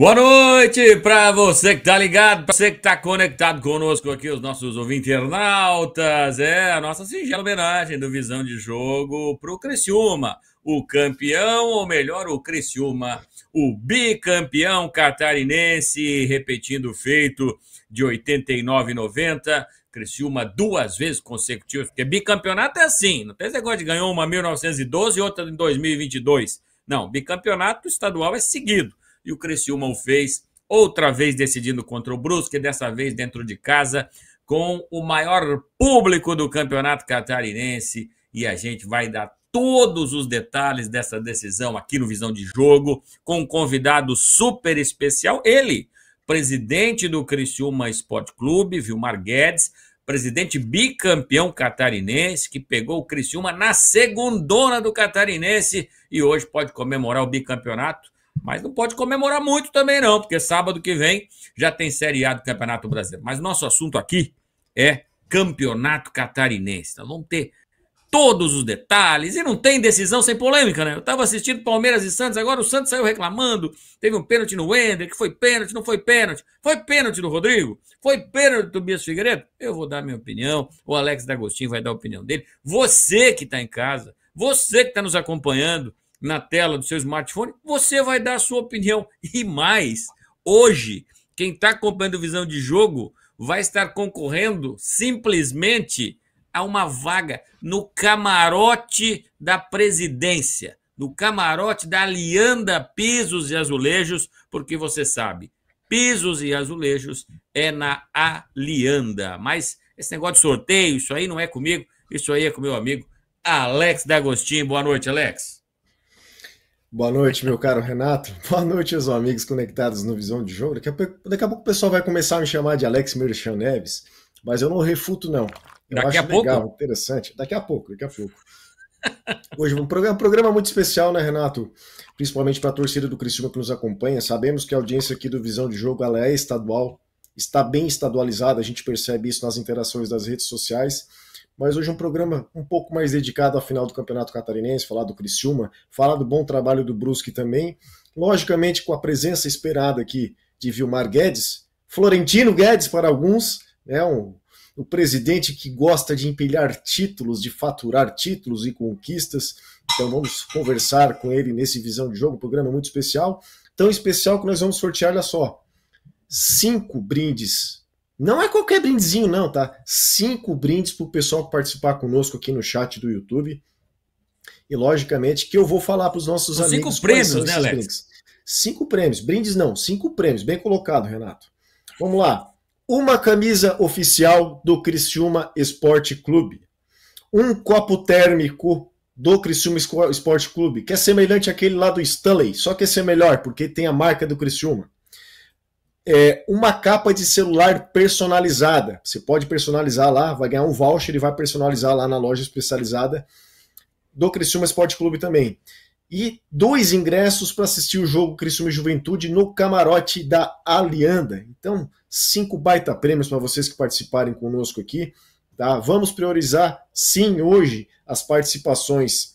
Boa noite para você que tá ligado, para você que tá conectado conosco aqui, os nossos ouvintes internautas. É a nossa singela homenagem do Visão de Jogo pro Criciúma, o campeão, ou melhor, o Criciúma, o bicampeão catarinense, repetindo o feito de 89 e 90. Criciúma duas vezes consecutivas, porque bicampeonato é assim, não tem esse negócio de ganhou uma em 1912 e outra em 2022. Não, bicampeonato estadual é seguido e o Criciúma o fez outra vez decidindo contra o Brusque, dessa vez dentro de casa, com o maior público do Campeonato Catarinense. E a gente vai dar todos os detalhes dessa decisão aqui no Visão de Jogo, com um convidado super especial, ele, presidente do Criciúma Esporte Clube, Vilmar Guedes, presidente bicampeão catarinense, que pegou o Criciúma na segundona do catarinense e hoje pode comemorar o bicampeonato mas não pode comemorar muito também, não, porque sábado que vem já tem Série A do Campeonato Brasileiro. Mas nosso assunto aqui é Campeonato Catarinense. Então, vamos ter todos os detalhes e não tem decisão sem polêmica, né? Eu estava assistindo Palmeiras e Santos, agora o Santos saiu reclamando, teve um pênalti no Wender, que foi pênalti, não foi pênalti, foi pênalti do Rodrigo, foi pênalti do Tobias Figueiredo. Eu vou dar minha opinião, o Alex D'Agostinho vai dar a opinião dele. Você que está em casa, você que está nos acompanhando, na tela do seu smartphone, você vai dar a sua opinião. E mais, hoje, quem está acompanhando visão de jogo vai estar concorrendo simplesmente a uma vaga no camarote da presidência, no camarote da Alianda Pisos e Azulejos, porque você sabe, pisos e azulejos é na Alianda. Mas esse negócio de sorteio, isso aí não é comigo, isso aí é com meu amigo Alex D'Agostinho. Boa noite, Alex. Boa noite, meu caro Renato. Boa noite os amigos conectados no Visão de Jogo. Daqui a, pouco, daqui a pouco o pessoal vai começar a me chamar de Alex Merchan Neves, mas eu não refuto, não. Eu daqui acho a legal, pouco? interessante. Daqui a pouco, daqui a pouco. Hoje um programa, um programa muito especial, né, Renato? Principalmente para a torcida do Cristiano que nos acompanha. Sabemos que a audiência aqui do Visão de Jogo ela é estadual, está bem estadualizada, a gente percebe isso nas interações das redes sociais mas hoje é um programa um pouco mais dedicado à final do Campeonato Catarinense, falar do Criciúma, falar do bom trabalho do Brusque também, logicamente com a presença esperada aqui de Vilmar Guedes, Florentino Guedes para alguns, né, um, o presidente que gosta de empilhar títulos, de faturar títulos e conquistas, então vamos conversar com ele nesse Visão de Jogo, um programa muito especial, tão especial que nós vamos sortear, olha só, cinco brindes não é qualquer brindezinho, não, tá? Cinco brindes para o pessoal que participar conosco aqui no chat do YouTube. E logicamente que eu vou falar para os nossos amigos. Cinco prêmios, né, Alex? Brindes. Cinco prêmios. Brindes não, cinco prêmios. Bem colocado, Renato. Vamos lá. Uma camisa oficial do Criciúma Esporte Clube. Um copo térmico do Criciúma Esporte Clube, que é semelhante àquele lá do Stanley, só que esse é melhor, porque tem a marca do Criciúma é, uma capa de celular personalizada. Você pode personalizar lá, vai ganhar um voucher e vai personalizar lá na loja especializada do Criciúma Esporte Clube também. E dois ingressos para assistir o jogo Criciúma e Juventude no camarote da Alianda. Então, cinco baita prêmios para vocês que participarem conosco aqui. Tá? Vamos priorizar, sim, hoje, as participações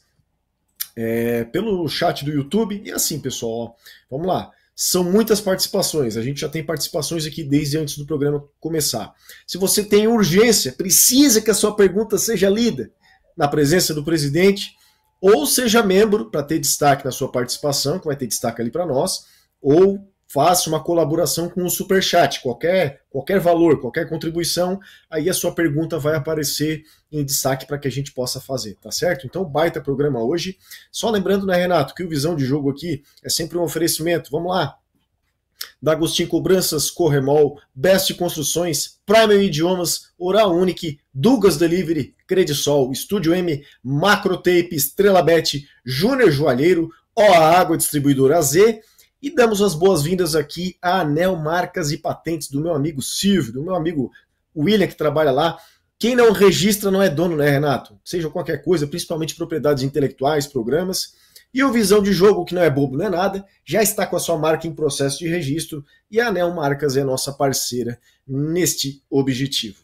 é, pelo chat do YouTube. E assim, pessoal, ó, vamos lá. São muitas participações. A gente já tem participações aqui desde antes do programa começar. Se você tem urgência, precisa que a sua pergunta seja lida na presença do presidente, ou seja membro para ter destaque na sua participação, que vai ter destaque ali para nós, ou faça uma colaboração com o Superchat, qualquer, qualquer valor, qualquer contribuição, aí a sua pergunta vai aparecer em destaque para que a gente possa fazer, tá certo? Então, baita programa hoje. Só lembrando, né, Renato, que o Visão de Jogo aqui é sempre um oferecimento. Vamos lá, da Agostinho Cobranças, Corremol, Best Construções, Primer Idiomas, Oral Unique, Dugas Delivery, Credisol, Estúdio M, Macrotape, Estrela Bet, Júnior Joalheiro, OA Água Distribuidora Z e damos as boas-vindas aqui à Anel Marcas e Patentes do meu amigo Silvio, do meu amigo William, que trabalha lá. Quem não registra não é dono, né, Renato? Seja qualquer coisa, principalmente propriedades intelectuais, programas. E o Visão de Jogo, que não é bobo, não é nada, já está com a sua marca em processo de registro e a Anel Marcas é nossa parceira neste objetivo.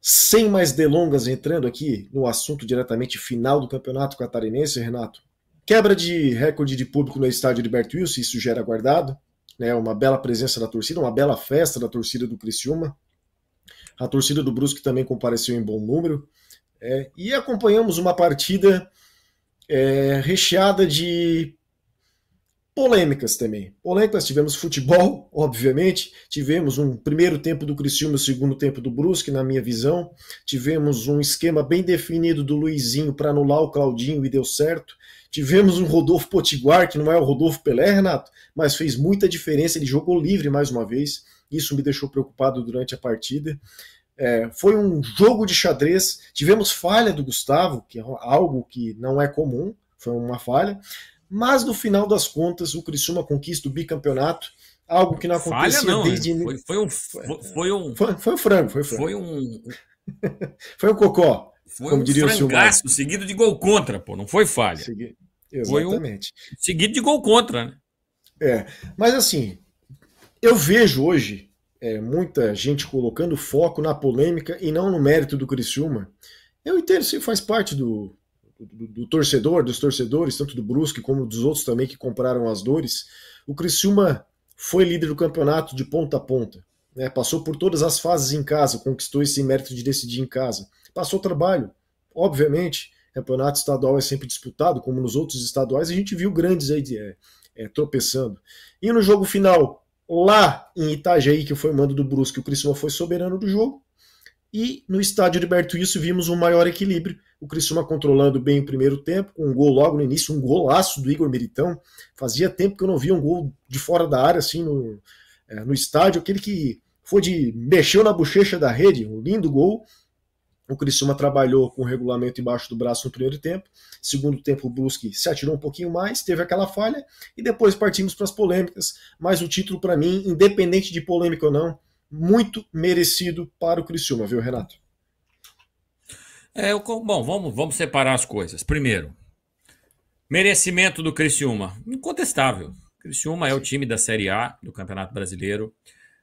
Sem mais delongas, entrando aqui no assunto diretamente final do Campeonato Catarinense, Renato, Quebra de recorde de público no estádio Liberto Wilson, isso já era guardado. Né, uma bela presença da torcida, uma bela festa da torcida do Criciúma. A torcida do Brusque também compareceu em bom número. É, e acompanhamos uma partida é, recheada de polêmicas também. Polêmicas, tivemos futebol, obviamente, tivemos um primeiro tempo do Criciúma, segundo tempo do Brusque, na minha visão, tivemos um esquema bem definido do Luizinho para anular o Claudinho e deu certo, Tivemos um Rodolfo Potiguar, que não é o Rodolfo Pelé, Renato, mas fez muita diferença. Ele jogou livre mais uma vez. Isso me deixou preocupado durante a partida. É, foi um jogo de xadrez. Tivemos falha do Gustavo, que é algo que não é comum, foi uma falha. Mas no final das contas, o Criciúma conquista o bicampeonato, algo que não acontecia falha não, desde. É. Foi, foi, um, foi, um, foi, foi um frango, foi um frango. Foi um, foi um cocó. Foi Como um diria frangaço o seguido de gol contra, pô. Não foi falha. Segui... Exatamente. Foi um... Seguido de gol contra, né? É. Mas assim, eu vejo hoje é, muita gente colocando foco na polêmica e não no mérito do Criciúma. Eu entendo, se faz parte do, do, do, torcedor, dos torcedores, tanto do Brusque como dos outros também que compraram as dores. O Criciúma foi líder do campeonato de ponta a ponta. Né? Passou por todas as fases em casa, conquistou esse mérito de decidir em casa passou trabalho. Obviamente, campeonato estadual é sempre disputado, como nos outros estaduais, a gente viu grandes aí é, é, tropeçando. E no jogo final, lá em Itajaí, que foi o mando do Brusque, o Criciúma foi soberano do jogo. E no estádio Liberto Isso vimos um maior equilíbrio. O Criciúma controlando bem o primeiro tempo, com um gol logo no início, um golaço do Igor Meritão. Fazia tempo que eu não via um gol de fora da área, assim, no, é, no estádio, aquele que foi de mexeu na bochecha da rede, um lindo gol. O Criciúma trabalhou com o regulamento embaixo do braço no primeiro tempo. Segundo tempo, o Brusque se atirou um pouquinho mais, teve aquela falha e depois partimos para as polêmicas. Mas o título, para mim, independente de polêmica ou não, muito merecido para o Criciúma, viu, Renato? É, eu, bom, vamos, vamos separar as coisas. Primeiro, merecimento do Criciúma, incontestável. Criciúma é o time da Série A do Campeonato Brasileiro.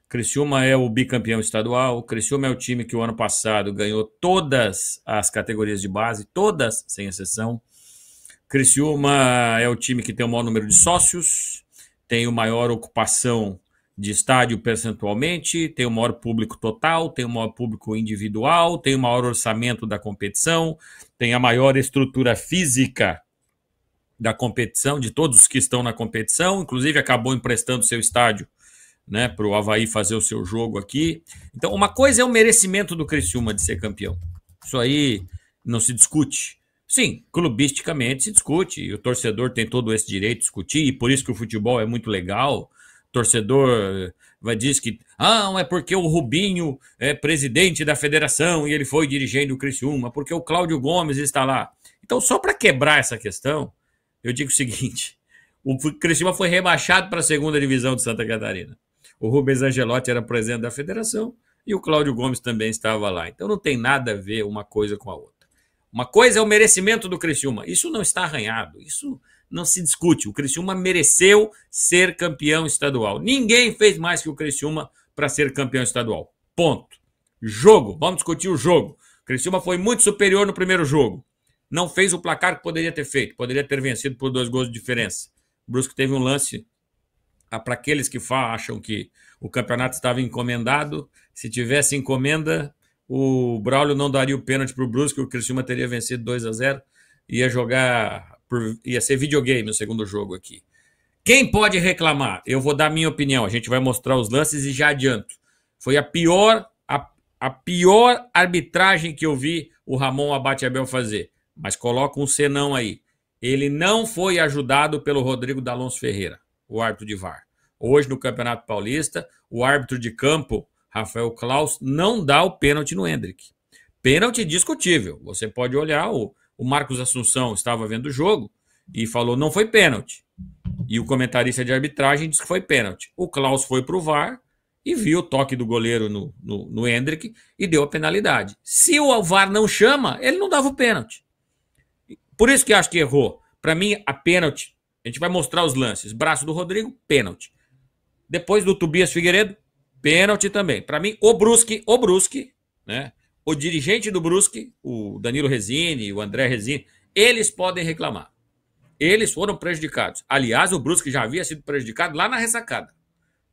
Criciúma é o bicampeão estadual, Criciúma é o time que o ano passado ganhou todas as categorias de base, todas, sem exceção. Criciúma é o time que tem o maior número de sócios, tem o maior ocupação de estádio percentualmente, tem o maior público total, tem o maior público individual, tem o maior orçamento da competição, tem a maior estrutura física da competição, de todos os que estão na competição, inclusive acabou emprestando seu estádio né, para o Havaí fazer o seu jogo aqui. Então, uma coisa é o merecimento do Criciúma de ser campeão. Isso aí não se discute. Sim, clubisticamente se discute, e o torcedor tem todo esse direito de discutir, e por isso que o futebol é muito legal. O torcedor eh, vai dizer que ah, não é porque o Rubinho é presidente da federação e ele foi dirigindo o Criciúma, porque o Cláudio Gomes está lá. Então, só para quebrar essa questão, eu digo o seguinte: o Criciúma foi rebaixado para a segunda divisão de Santa Catarina. O Rubens Angelotti era presidente da federação e o Cláudio Gomes também estava lá. Então não tem nada a ver uma coisa com a outra. Uma coisa é o merecimento do Criciúma. Isso não está arranhado. Isso não se discute. O Criciúma mereceu ser campeão estadual. Ninguém fez mais que o Criciúma para ser campeão estadual. Ponto. Jogo. Vamos discutir o jogo. O Criciúma foi muito superior no primeiro jogo. Não fez o placar que poderia ter feito. Poderia ter vencido por dois gols de diferença. O Brusque teve um lance ah, para aqueles que acham que o campeonato estava encomendado, se tivesse encomenda, o Braulio não daria o pênalti para o Brusque, o Criciúma teria vencido 2 a 0 ia jogar, por, ia ser videogame o segundo jogo aqui. Quem pode reclamar? Eu vou dar minha opinião, a gente vai mostrar os lances e já adianto. Foi a pior, a, a pior arbitragem que eu vi o Ramon Abate Abel fazer. Mas coloca um senão aí. Ele não foi ajudado pelo Rodrigo D'Alonso Ferreira, o árbitro de VAR. Hoje, no Campeonato Paulista, o árbitro de campo, Rafael Klaus, não dá o pênalti no Hendrick. Pênalti discutível. Você pode olhar, o, o Marcos Assunção estava vendo o jogo e falou: não foi pênalti. E o comentarista de arbitragem disse que foi pênalti. O Klaus foi pro VAR e viu o toque do goleiro no, no, no Hendrick e deu a penalidade. Se o VAR não chama, ele não dava o pênalti. Por isso que acho que errou. Para mim, a pênalti, a gente vai mostrar os lances. Braço do Rodrigo, pênalti. Depois do Tobias Figueiredo, pênalti também. Para mim, o Brusque, o Brusque, né? O dirigente do Brusque, o Danilo Resini, o André Resini, eles podem reclamar. Eles foram prejudicados. Aliás, o Brusque já havia sido prejudicado lá na ressacada,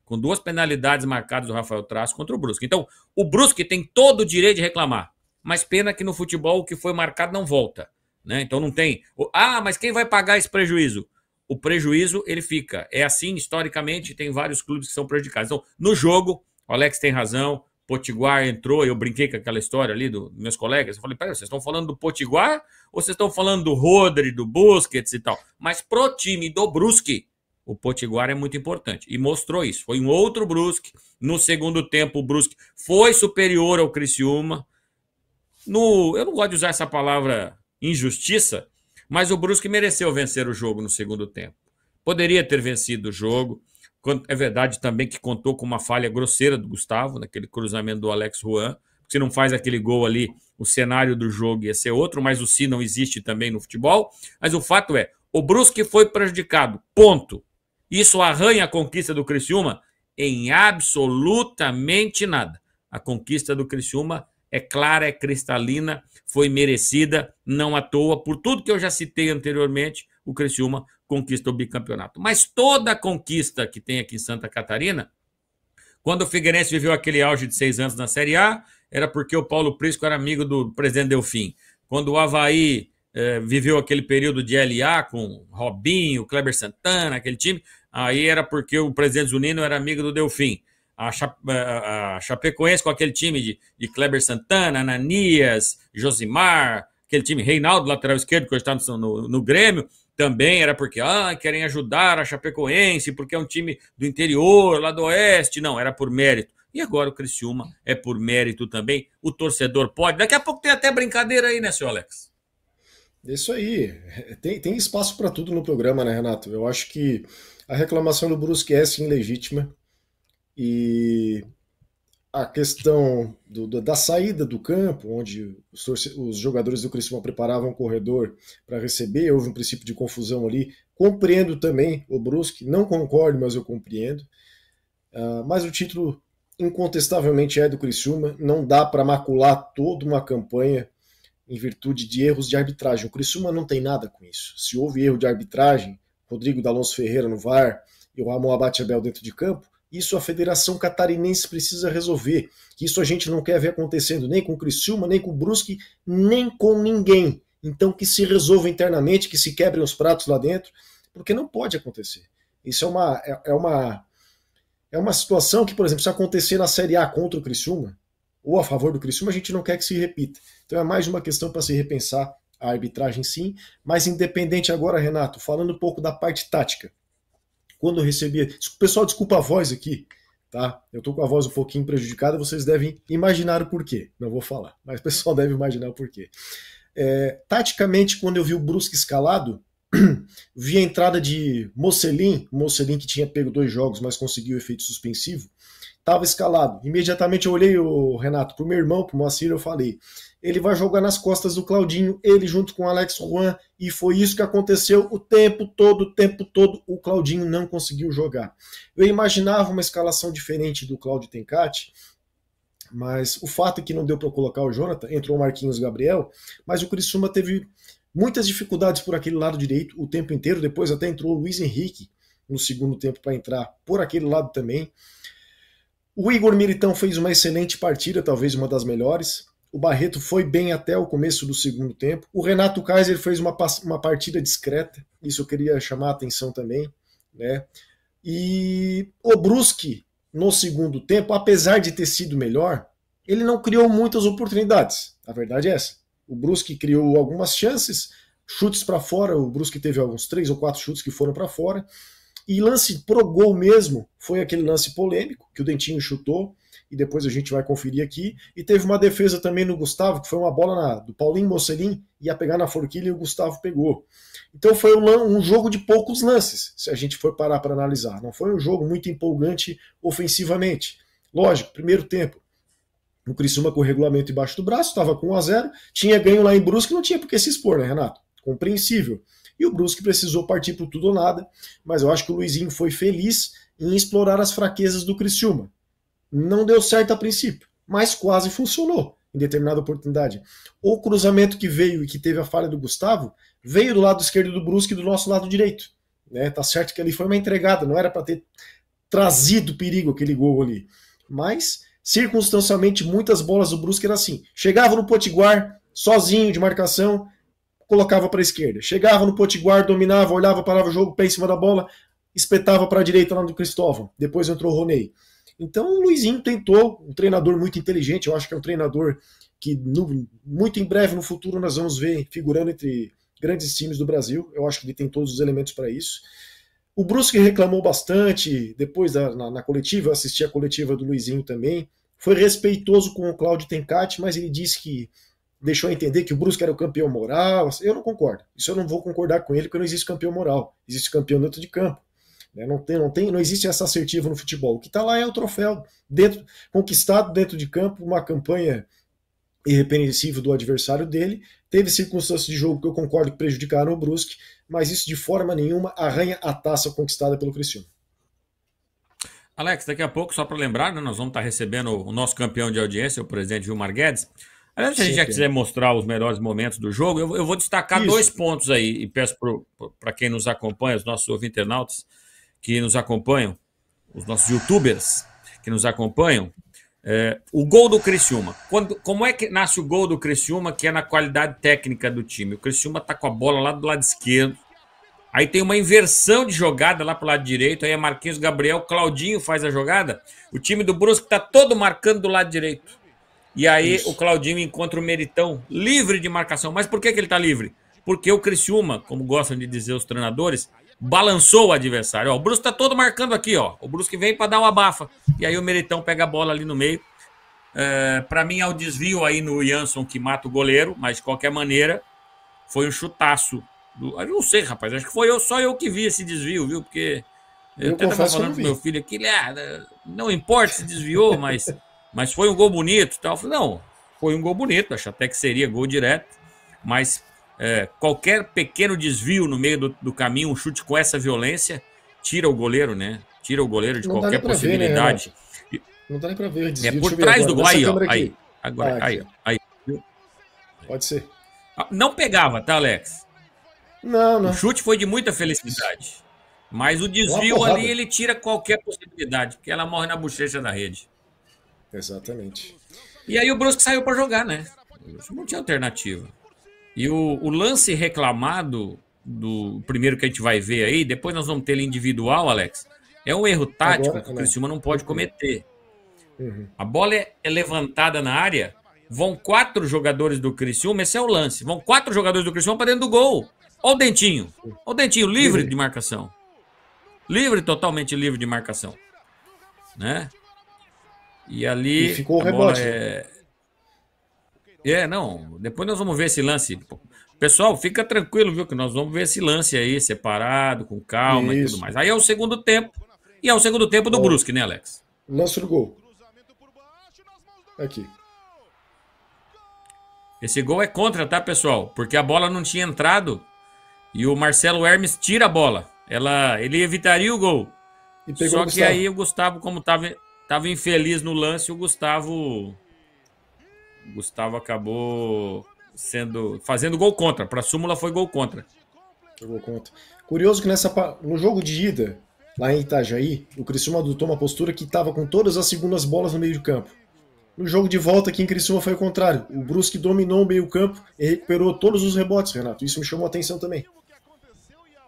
com duas penalidades marcadas do Rafael Traço contra o Brusque. Então, o Brusque tem todo o direito de reclamar. Mas pena que no futebol o que foi marcado não volta. Né? Então não tem. Ah, mas quem vai pagar esse prejuízo? o prejuízo ele fica. É assim historicamente, tem vários clubes que são prejudicados. Então, no jogo, o Alex tem razão, Potiguar entrou, eu brinquei com aquela história ali dos meus colegas, eu falei, peraí, vocês estão falando do Potiguar ou vocês estão falando do Rodri, do Busquets e tal? Mas pro time do Brusque, o Potiguar é muito importante e mostrou isso. Foi um outro Brusque, no segundo tempo o Brusque foi superior ao Criciúma. No, eu não gosto de usar essa palavra injustiça, mas o Brusque mereceu vencer o jogo no segundo tempo. Poderia ter vencido o jogo. É verdade também que contou com uma falha grosseira do Gustavo, naquele cruzamento do Alex Juan. Se não faz aquele gol ali, o cenário do jogo ia ser outro, mas o si não existe também no futebol. Mas o fato é, o Brusque foi prejudicado, ponto. Isso arranha a conquista do Criciúma em absolutamente nada. A conquista do Criciúma é clara, é cristalina, foi merecida, não à toa. Por tudo que eu já citei anteriormente, o Criciúma conquista o bicampeonato. Mas toda a conquista que tem aqui em Santa Catarina, quando o Figueirense viveu aquele auge de seis anos na Série A, era porque o Paulo Prisco era amigo do presidente Delfim. Quando o Havaí eh, viveu aquele período de LA com Robinho, Kleber Santana, aquele time, aí era porque o presidente Zunino era amigo do Delfim a, a, eh, eh, eh, a Chapecoense com aquele time de, de Kleber Santana, Ananias, Josimar, aquele time Reinaldo, lateral esquerdo, que hoje está no, no, no, Grêmio, também era porque ah, querem ajudar a Chapecoense, porque é um time do interior, lá do oeste. Não, era por mérito. E agora o Criciúma é por mérito também. O torcedor pode. Daqui a pouco tem até brincadeira aí, né, senhor Alex? Isso aí. Tem, tem espaço para tudo no programa, né, Renato? Eu acho que a reclamação do Brusque é sim legítima. E a questão do, do, da saída do campo, onde os, os jogadores do Criciúma preparavam o corredor para receber, houve um princípio de confusão ali. Compreendo também o Brusque, não concordo, mas eu compreendo. Uh, mas o título incontestavelmente é do Criciúma, não dá para macular toda uma campanha em virtude de erros de arbitragem. O Criciúma não tem nada com isso. Se houve erro de arbitragem, Rodrigo D'Alonso Ferreira no VAR e o Ramon Abate Abel dentro de campo, isso a Federação Catarinense precisa resolver. Isso a gente não quer ver acontecendo nem com o Criciúma, nem com o Brusque, nem com ninguém. Então que se resolva internamente, que se quebrem os pratos lá dentro, porque não pode acontecer. Isso é uma é, é, uma é uma situação que, por exemplo, se acontecer na Série A contra o Criciúma ou a favor do Criciúma, a gente não quer que se repita. Então é mais uma questão para se repensar a arbitragem sim, mas independente agora, Renato, falando um pouco da parte tática quando eu recebia. Pessoal, desculpa a voz aqui, tá? Eu tô com a voz um pouquinho prejudicada, vocês devem imaginar o porquê. Não vou falar, mas o pessoal deve imaginar o porquê. É, taticamente, quando eu vi o Brusque escalado, vi a entrada de Mocelin, Mocelin que tinha pego dois jogos, mas conseguiu efeito suspensivo, estava escalado. Imediatamente eu olhei o Renato pro meu irmão, pro Moacir, eu falei: ele vai jogar nas costas do Claudinho, ele junto com o Alex Juan, e foi isso que aconteceu o tempo todo, o tempo todo, o Claudinho não conseguiu jogar. Eu imaginava uma escalação diferente do Claudio Tencati, mas o fato é que não deu para colocar o Jonathan, entrou o Marquinhos Gabriel, mas o Criciúma teve muitas dificuldades por aquele lado direito o tempo inteiro, depois até entrou o Luiz Henrique no segundo tempo para entrar por aquele lado também. O Igor Militão fez uma excelente partida, talvez uma das melhores, o Barreto foi bem até o começo do segundo tempo. O Renato Kaiser fez uma, uma partida discreta, isso eu queria chamar a atenção também. Né? E o Brusque, no segundo tempo, apesar de ter sido melhor, ele não criou muitas oportunidades. A verdade é essa. O Brusque criou algumas chances, chutes para fora, o Brusque teve alguns três ou quatro chutes que foram para fora. E lance pro gol mesmo foi aquele lance polêmico que o Dentinho chutou e depois a gente vai conferir aqui. E teve uma defesa também no Gustavo, que foi uma bola na, do Paulinho Mocelin, ia pegar na forquilha e o Gustavo pegou. Então foi um, um jogo de poucos lances, se a gente for parar para analisar. Não foi um jogo muito empolgante ofensivamente. Lógico, primeiro tempo. O Criciúma com o regulamento embaixo do braço, estava com 1 a 0 tinha ganho lá em Brusque, não tinha por que se expor, né, Renato? Compreensível. E o Brusque precisou partir para tudo ou nada, mas eu acho que o Luizinho foi feliz em explorar as fraquezas do Criciúma não deu certo a princípio, mas quase funcionou em determinada oportunidade. O cruzamento que veio e que teve a falha do Gustavo veio do lado esquerdo do Brusque e do nosso lado direito. Né? Tá certo que ali foi uma entregada, não era para ter trazido perigo aquele gol ali. Mas, circunstancialmente, muitas bolas do Brusque era assim. Chegava no Potiguar, sozinho de marcação, colocava para a esquerda. Chegava no Potiguar, dominava, olhava, parava o jogo, pé em cima da bola, espetava para a direita lá do Cristóvão. Depois entrou o Ronei. Então o Luizinho tentou, um treinador muito inteligente, eu acho que é um treinador que no, muito em breve, no futuro, nós vamos ver figurando entre grandes times do Brasil. Eu acho que ele tem todos os elementos para isso. O Brusque reclamou bastante depois da, na, na, coletiva, eu assisti a coletiva do Luizinho também. Foi respeitoso com o Cláudio Tencati, mas ele disse que deixou a entender que o Brusque era o campeão moral. Eu não concordo. Isso eu não vou concordar com ele, porque não existe campeão moral. Existe campeão dentro de campo. Né? Não, tem, não, tem, não existe essa assertiva no futebol. O que está lá é o troféu dentro, conquistado dentro de campo, uma campanha irrepreensível do adversário dele. Teve circunstâncias de jogo que eu concordo que prejudicaram o Brusque, mas isso de forma nenhuma arranha a taça conquistada pelo Cristiano Alex, daqui a pouco, só para lembrar, né, nós vamos estar tá recebendo o nosso campeão de audiência, o presidente Gilmar Guedes. Aliás, se a gente já quiser mostrar os melhores momentos do jogo, eu, eu vou destacar isso. dois pontos aí e peço para quem nos acompanha, os nossos ouvintenautas, que nos acompanham, os nossos youtubers que nos acompanham, é, o gol do Criciúma. Quando, como é que nasce o gol do Criciúma, que é na qualidade técnica do time? O Criciúma está com a bola lá do lado esquerdo. Aí tem uma inversão de jogada lá pro lado direito. Aí é Marquinhos Gabriel, Claudinho faz a jogada. O time do Brusque está todo marcando do lado direito. E aí Isso. o Claudinho encontra o Meritão livre de marcação. Mas por que, que ele está livre? Porque o Criciúma, como gostam de dizer os treinadores, balançou o adversário. Ó, o Brusco tá todo marcando aqui, ó. O Brusco vem para dar uma bafa. E aí o Meritão pega a bola ali no meio. É, para mim, é o desvio aí no Jansson que mata o goleiro, mas de qualquer maneira, foi um chutaço. Do... Eu não sei, rapaz. Acho que foi eu, só eu que vi esse desvio, viu? Porque eu, eu até tava falando pro meu filho aqui, ah, né, não importa se desviou, mas, mas foi um gol bonito tal. Falei, não, foi um gol bonito, acho até que seria gol direto, mas é, qualquer pequeno desvio no meio do, do, caminho, um chute com essa violência, tira o goleiro, né? Tira o goleiro de não qualquer possibilidade. Ver, né, não dá nem pra ver. É desvio, é por trás do gol. Aí, ó, aí, agora, ah, aí, aí, aí. Pode ser. Ah, não pegava, tá, Alex? Não, não. O chute foi de muita felicidade. Mas o desvio ali, ele tira qualquer possibilidade, porque ela morre na bochecha da rede. Exatamente. E aí o Brusque saiu para jogar, né? Não tinha alternativa. E o, o lance reclamado do primeiro que a gente vai ver aí, depois nós vamos ter ele individual, Alex. É um erro tático Agora, que o né? Criciúma não pode uhum. cometer. Uhum. A bola é, é levantada na área, vão quatro jogadores do Criciúma, esse é o lance. Vão quatro jogadores do Criciúma para dentro do gol. Olha o Dentinho. Olha o Dentinho, livre, livre de marcação. Livre, totalmente livre de marcação. Né? E ali. E ficou o rebote. É... É, não. Depois nós vamos ver esse lance. Pessoal, fica tranquilo, viu? Que nós vamos ver esse lance aí, separado, com calma Isso. e tudo mais. Aí é o segundo tempo. E é o segundo tempo do Ó, Brusque, né, Alex? Lance do gol. Aqui. Esse gol é contra, tá, pessoal? Porque a bola não tinha entrado e o Marcelo Hermes tira a bola. Ela, ele evitaria o gol. Só que aí o Gustavo, como estava tava infeliz no lance, o Gustavo Gustavo acabou sendo fazendo gol contra. Para a súmula foi gol contra. Foi gol contra. Curioso que nessa, no jogo de ida, lá em Itajaí, o Criciúma adotou uma postura que estava com todas as segundas bolas no meio de campo. No jogo de volta aqui em Criciúma foi o contrário. O Brusque dominou o meio campo e recuperou todos os rebotes, Renato. Isso me chamou a atenção também.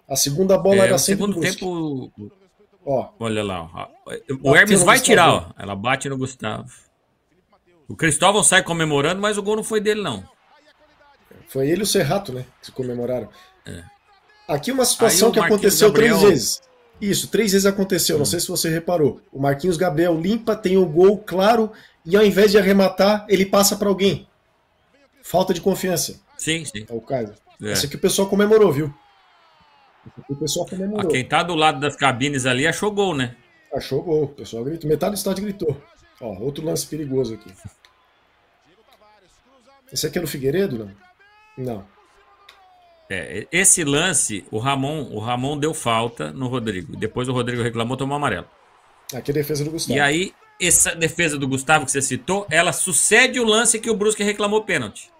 A segunda bola é, era sempre segundo do Brusque. tempo... Ó, Olha lá, ó. o Hermes vai tirar, ó. ela bate no Gustavo. O Cristóvão sai comemorando, mas o gol não foi dele, não. Foi ele e o Serrato, né? Que se comemoraram. É. Aqui uma situação que aconteceu Gabriel... três vezes. Isso, três vezes aconteceu, hum. não sei se você reparou. O Marquinhos Gabriel limpa, tem o gol claro, e ao invés de arrematar, ele passa para alguém. Falta de confiança. Sim, sim. É o caso. É. Essa aqui o pessoal comemorou, viu? aqui o pessoal comemorou. Ah, quem tá do lado das cabines ali achou gol, né? Achou gol, o pessoal gritou. Metade do estádio gritou. Ó, outro lance perigoso aqui. Esse aqui é no Figueiredo, não? Né? Não. É, esse lance, o Ramon, o Ramon deu falta no Rodrigo. Depois o Rodrigo reclamou, tomou amarelo. Aqui é a defesa do Gustavo. E aí, essa defesa do Gustavo que você citou, ela sucede o lance que o Brusque reclamou pênalti.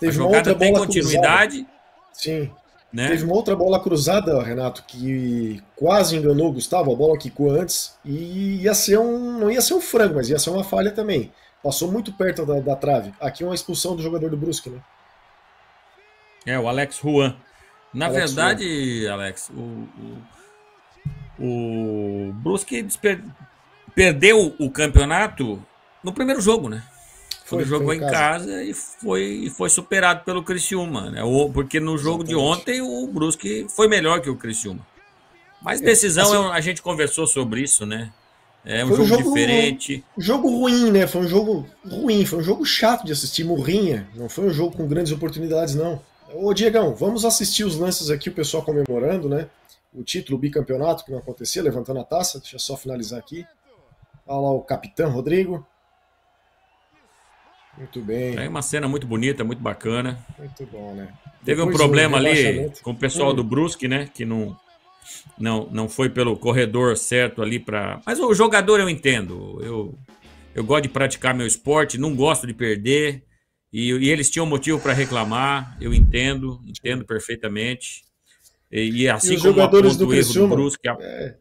Teve a jogada tem continuidade. Cruzada. Sim. Né? Teve uma outra bola cruzada, Renato, que quase enganou o Gustavo, a bola quicou antes, e ia ser um. não ia ser um frango, mas ia ser uma falha também. Passou muito perto da, da trave. Aqui uma expulsão do jogador do Brusque, né? É, o Alex Juan. Na Alex verdade, Juan. Alex, o, o, o Brusque desper, perdeu o campeonato no primeiro jogo, né? Foi, jogou em casa. casa, e, foi, e foi superado pelo Criciúma, né? O, porque no jogo Exatamente. de ontem o Brusque foi melhor que o Criciúma. Mas é, decisão, é, assim, a gente conversou sobre isso, né? É um, jogo, um jogo, diferente. Um, jogo ruim, né? Foi um jogo ruim, foi um jogo chato de assistir, morrinha. Não foi um jogo com grandes oportunidades, não. Ô, Diegão, vamos assistir os lances aqui, o pessoal comemorando, né? O título, o bicampeonato que não acontecia, levantando a taça. Deixa eu só finalizar aqui. Olha lá o capitão Rodrigo. Muito bem. É uma cena muito bonita, muito bacana. Muito bom, né? Teve Depois um problema ali com o pessoal do hum. Brusque, né? Que não, não, não foi pelo corredor certo ali para. Mas o jogador eu entendo. Eu, eu gosto de praticar meu esporte, não gosto de perder. E, e eles tinham motivo para reclamar, eu entendo, entendo perfeitamente. E, e assim e os como jogadores do, Criciúma, do Brusque. A... É,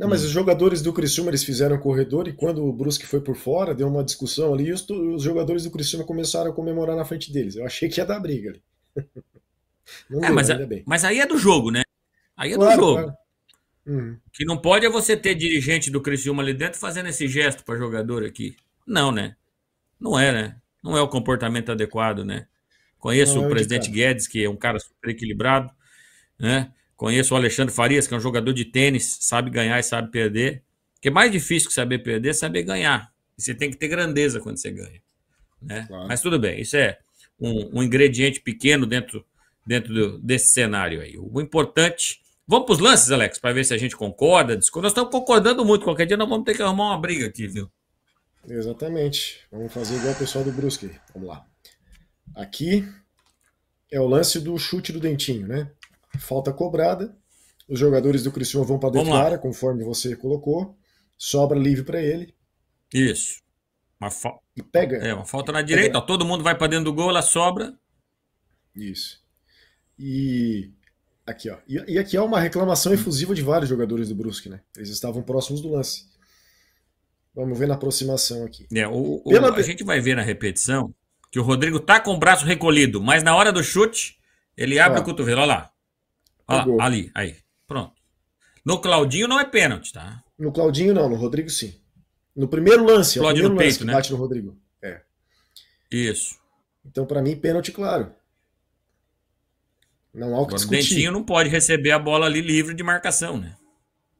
não, mas hum. os jogadores do Criciúma eles fizeram o corredor e quando o Brusque foi por fora, deu uma discussão ali e os, os jogadores do Criciúma começaram a comemorar na frente deles. Eu achei que ia dar briga ali. Não é, deu, mas, a, mas aí é do jogo, né? Aí é claro, do jogo. Claro. Uhum. O que não pode é você ter dirigente do Criciúma ali dentro fazendo esse gesto para jogador aqui. Não, né? Não é, né? Não é o comportamento adequado, né? Conheço não, o é presidente Guedes, que é um cara super equilibrado, né? Conheço o Alexandre Farias, que é um jogador de tênis, sabe ganhar e sabe perder. Que é mais difícil que saber perder é saber ganhar. E você tem que ter grandeza quando você ganha. Né? Claro. Mas tudo bem, isso é um, um ingrediente pequeno dentro, dentro do, desse cenário aí. O importante. Vamos para os lances, Alex, para ver se a gente concorda. Discorda. Nós estamos concordando muito. Qualquer dia nós vamos ter que arrumar uma briga aqui, viu? Exatamente. Vamos fazer igual o pessoal do Brusque. Vamos lá. Aqui é o lance do chute do dentinho, né? falta cobrada. Os jogadores do Cristiano vão para dentro da área, conforme você colocou. Sobra livre para ele. Isso. Uma fa... Pega. É, uma falta na direita, todo mundo vai para dentro do gol, ela sobra. Isso. E aqui, ó. E, e aqui é uma reclamação efusiva de vários jogadores do Brusque, né? Eles estavam próximos do lance. Vamos ver na aproximação aqui. É, o, o, Pela... A gente vai ver na repetição que o Rodrigo tá com o braço recolhido, mas na hora do chute, ele abre o cotovelo. Olha lá. Ah, ali, aí. Pronto. No Claudinho não é pênalti, tá? No Claudinho não, no Rodrigo sim. No primeiro lance, Claudinho é o primeiro no peito, né? bate no Rodrigo. É. Isso. Então, para mim, pênalti, claro. Não há o que discutir. O Dentinho não pode receber a bola ali livre de marcação, né?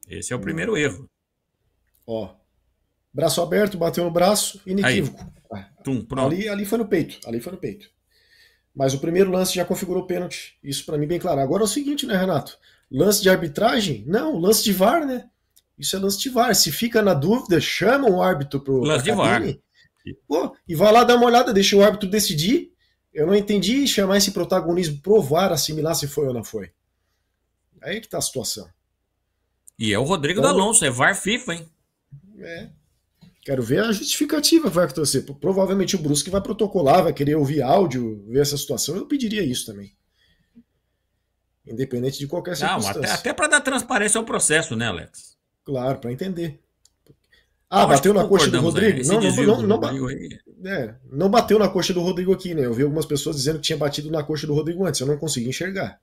Esse é o não. primeiro erro. Ó. Braço aberto, bateu no braço, inequívoco. Aí. Tum, pronto. Ali, ali foi no peito. Ali foi no peito. Mas o primeiro lance já configurou pênalti. Isso para mim bem claro. Agora é o seguinte, né, Renato? Lance de arbitragem? Não, lance de VAR, né? Isso é lance de VAR. Se fica na dúvida, chama o árbitro pro lance de VAR. Pô, e vai lá dar uma olhada, deixa o árbitro decidir. Eu não entendi chamar esse protagonismo provar, assimilar se foi ou não foi. Aí que tá a situação. E é o Rodrigo então, D'Alonso, é VAR FIFA, hein? É, Quero ver a justificativa que vai acontecer. Provavelmente o Brusque vai protocolar, vai querer ouvir áudio, ver essa situação. Eu pediria isso também. Independente de qualquer situação. até, até para dar transparência ao processo, né, Alex? Claro, para entender. Ah, bateu na coxa do Rodrigo? Aí, não, não, não, não, é, não bateu na coxa do Rodrigo aqui, né? Eu vi algumas pessoas dizendo que tinha batido na coxa do Rodrigo antes. Eu não consegui enxergar.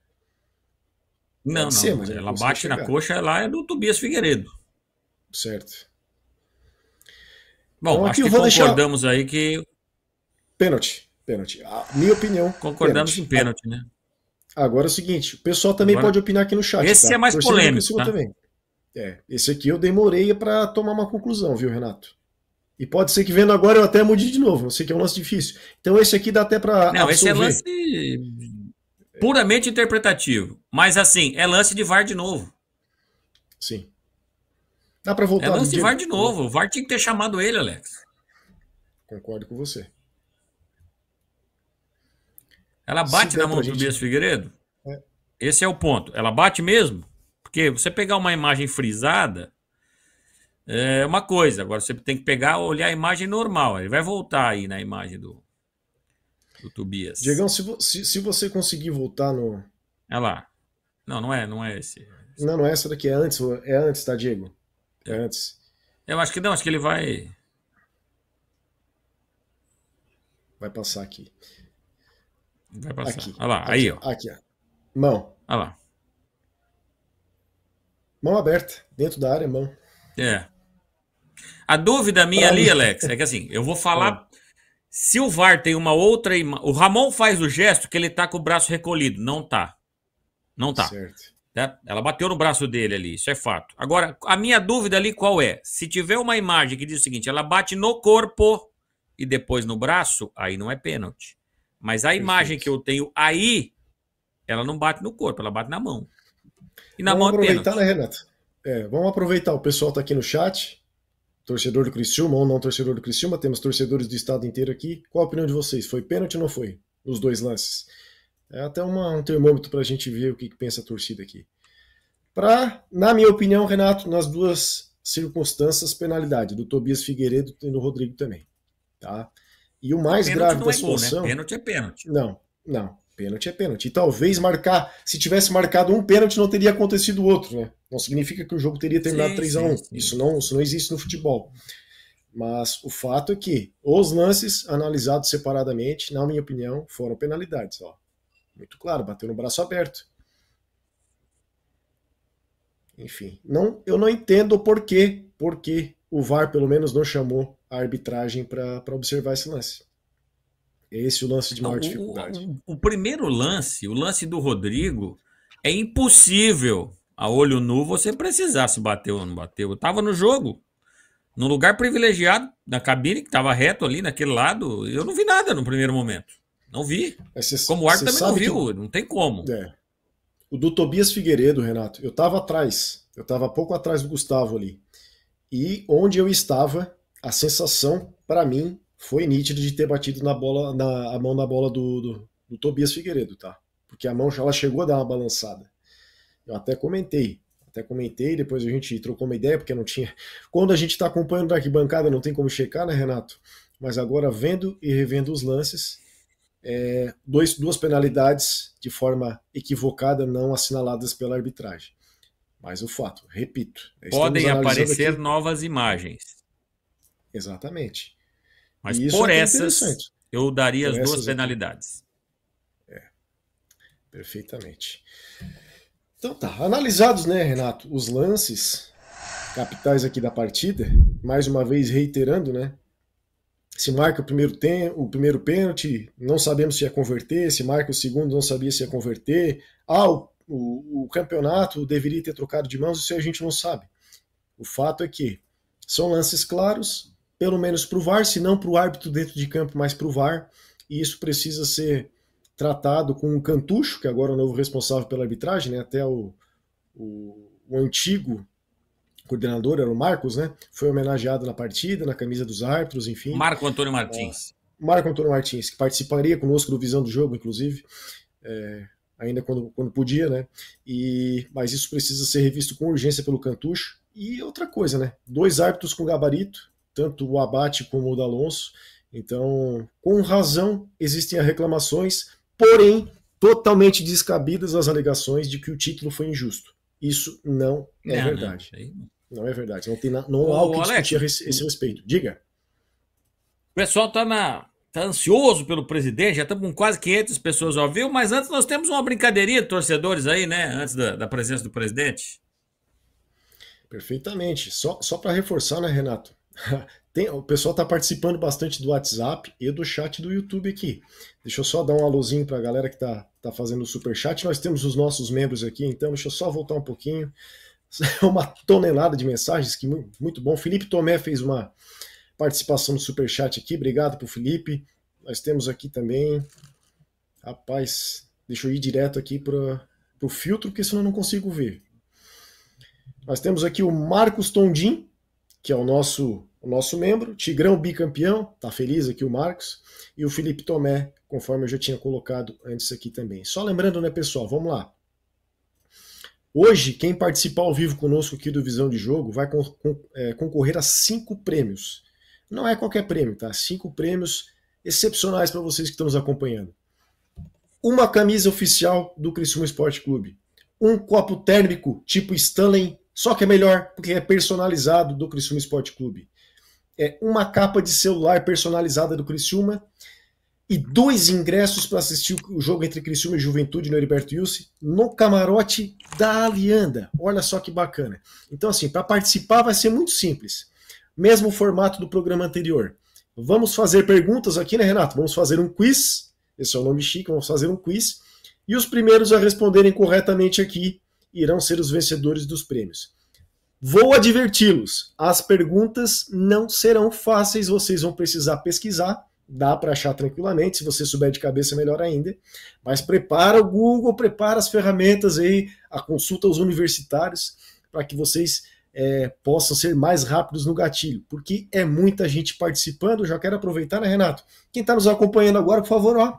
Não, não. Ser, ela bate enxergar. na coxa, lá é do Tobias Figueiredo. Certo. Bom, então, acho que concordamos deixar... aí que. Pênalti. Pênalti. A minha opinião. Concordamos pênalti. em pênalti, né? Agora é o seguinte: o pessoal também Agora... pode opinar aqui no chat. Esse tá? é mais Torcendo polêmico. Tá? Também. É, esse aqui eu demorei para tomar uma conclusão, viu, Renato? E pode ser que vendo agora eu até mude de novo. Eu sei que é um lance difícil. Então esse aqui dá até para. Não, absorver. esse é lance puramente interpretativo. Mas assim, é lance de VAR de novo. Sim. Dá para voltar. É lance de VAR de novo. O VAR tinha que ter chamado ele, Alex. Concordo com você. Ela bate na mão do gente... Bias Figueiredo? É. Esse é o ponto. Ela bate mesmo? Porque você pegar uma imagem frisada é uma coisa. Agora você tem que pegar, olhar a imagem normal. Ele vai voltar aí na imagem do, do Tobias. Diegão, se, se, se você conseguir voltar no. Olha é lá. Não, não é, não é esse. Não, não é essa daqui, é antes, é antes, tá, Diego? antes. Eu acho que não, acho que ele vai. Vai passar aqui. Vai passar. Aqui. Olha lá, aqui, aí, ó. Aqui, ó. Mão. Olha lá. Mão aberta, dentro da área, mão. É. A dúvida minha pra ali, mim. Alex, é que assim, eu vou falar. É. Se o VAR tem uma outra O Ramon faz o gesto que ele tá com o braço recolhido. Não tá. Não tá. Certo. Né? Ela bateu no braço dele ali, isso é fato. Agora, a minha dúvida ali qual é? Se tiver uma imagem que diz o seguinte, ela bate no corpo e depois no braço, aí não é pênalti. Mas a imagem que eu tenho aí, ela não bate no corpo, ela bate na mão. E na vamos mão é aproveitar, né, Renato? É, vamos aproveitar, o pessoal está aqui no chat, torcedor do Criciúma ou não torcedor do Criciúma, temos torcedores do estado inteiro aqui. Qual a opinião de vocês? Foi pênalti ou não foi? Os dois lances. É até uma, um termômetro para a gente ver o que, que pensa a torcida aqui. Para, na minha opinião, Renato, nas duas circunstâncias, penalidade do Tobias Figueiredo e do Rodrigo também. Tá? E o mais grave da é solução. Gol, né? Pênalti é pênalti. Não, não. Pênalti é pênalti. E talvez marcar, se tivesse marcado um pênalti, não teria acontecido outro, né? Não significa que o jogo teria terminado 3 a 1 Isso não, isso não existe no futebol. Mas o fato é que os lances analisados separadamente, na minha opinião, foram penalidades. Ó. Muito claro, bateu no braço aberto. Enfim, não, eu não entendo por quê, porque o VAR pelo menos não chamou a arbitragem para observar esse lance. Esse é o lance de maior então, dificuldade. O, o, primeiro lance, o lance do Rodrigo, é impossível a olho nu você precisar se bateu ou não bateu. Eu tava no jogo, num lugar privilegiado, na cabine que tava reto ali naquele lado, eu não vi nada no primeiro momento. Não vi. É, cê, como o Arco também não viu, que... não tem como. É. O do Tobias Figueiredo, Renato, eu estava atrás, eu estava pouco atrás do Gustavo ali. E onde eu estava, a sensação, para mim, foi nítida de ter batido na bola, na, a mão na bola do, do, do, Tobias Figueiredo, tá? Porque a mão ela chegou a dar uma balançada. Eu até comentei, até comentei, depois a gente trocou uma ideia, porque não tinha. Quando a gente está acompanhando da arquibancada, não tem como checar, né, Renato? Mas agora, vendo e revendo os lances, é, dois, duas penalidades de forma equivocada não assinaladas pela arbitragem. Mas o fato, repito. Podem aparecer aqui. novas imagens. Exatamente. Mas por é essas, eu daria por as duas penalidades. É. Perfeitamente. Então tá, analisados, né, Renato, os lances capitais aqui da partida, mais uma vez reiterando, né, se marca o primeiro, tem, o primeiro pênalti, não sabemos se ia converter, se marca o segundo, não sabia se ia converter. Ah, o, o, o campeonato deveria ter trocado de mãos, isso a gente não sabe. O fato é que são lances claros, pelo menos para o VAR, se não para o árbitro dentro de campo, mas para o VAR, e isso precisa ser tratado com um cantucho, que agora é o novo responsável pela arbitragem, né? até o, o, o antigo coordenador, era o Marcos, né? Foi homenageado na partida, na camisa dos árbitros, enfim. Marco Antônio Martins. É, Marco Antônio Martins, que participaria conosco do Visão do Jogo, inclusive. É, ainda quando, quando podia, né? E, mas isso precisa ser revisto com urgência pelo Cantucho. E outra coisa, né? Dois árbitros com gabarito, tanto o Abate como o Alonso. Então, com razão, existem as reclamações, porém, totalmente descabidas as alegações de que o título foi injusto. Isso não é não, verdade. Não, não é verdade. Não, tem na, não há o que Alex, discutir esse, esse respeito. Diga. O pessoal está na, tá ansioso pelo presidente, já estamos com quase 500 pessoas ao vivo, mas antes nós temos uma brincadeirinha de torcedores aí, né? Antes da, da presença do presidente. Perfeitamente. Só, só para reforçar, né, Renato? Tem, o pessoal está participando bastante do WhatsApp e do chat do YouTube aqui. Deixa eu só dar um alôzinho para a galera que está tá fazendo o super chat. Nós temos os nossos membros aqui, então deixa eu só voltar um pouquinho. uma tonelada de mensagens, que muito bom. Felipe Tomé fez uma participação no Superchat aqui, obrigado pro Felipe. Nós temos aqui também, rapaz, deixa eu ir direto aqui para o filtro, porque senão eu não consigo ver. Nós temos aqui o Marcos Tondim, que é o nosso o nosso membro, Tigrão bicampeão, tá feliz aqui o Marcos, e o Felipe Tomé, conforme eu já tinha colocado antes aqui também. Só lembrando, né, pessoal, vamos lá. Hoje, quem participar ao vivo conosco aqui do Visão de Jogo vai con con é, concorrer a cinco prêmios. Não é qualquer prêmio, tá? Cinco prêmios excepcionais para vocês que estão nos acompanhando. Uma camisa oficial do Criciúma Esporte Clube. Um copo térmico tipo Stanley, só que é melhor porque é personalizado do Criciúma Esporte Clube. É uma capa de celular personalizada do Criciúma e dois ingressos para assistir o jogo entre Criciúma e Juventude no Heriberto Ilse no camarote da Alianda. Olha só que bacana. Então, assim, para participar vai ser muito simples. Mesmo formato do programa anterior. Vamos fazer perguntas aqui, né, Renato? Vamos fazer um quiz. Esse é o nome chique, vamos fazer um quiz. E os primeiros a responderem corretamente aqui irão ser os vencedores dos prêmios. Vou adverti-los: as perguntas não serão fáceis, vocês vão precisar pesquisar dá para achar tranquilamente, se você souber de cabeça melhor ainda, mas prepara o Google, prepara as ferramentas aí, a consulta aos universitários, para que vocês é, possam ser mais rápidos no gatilho, porque é muita gente participando, já quero aproveitar, né Renato? Quem está nos acompanhando agora, por favor, ó,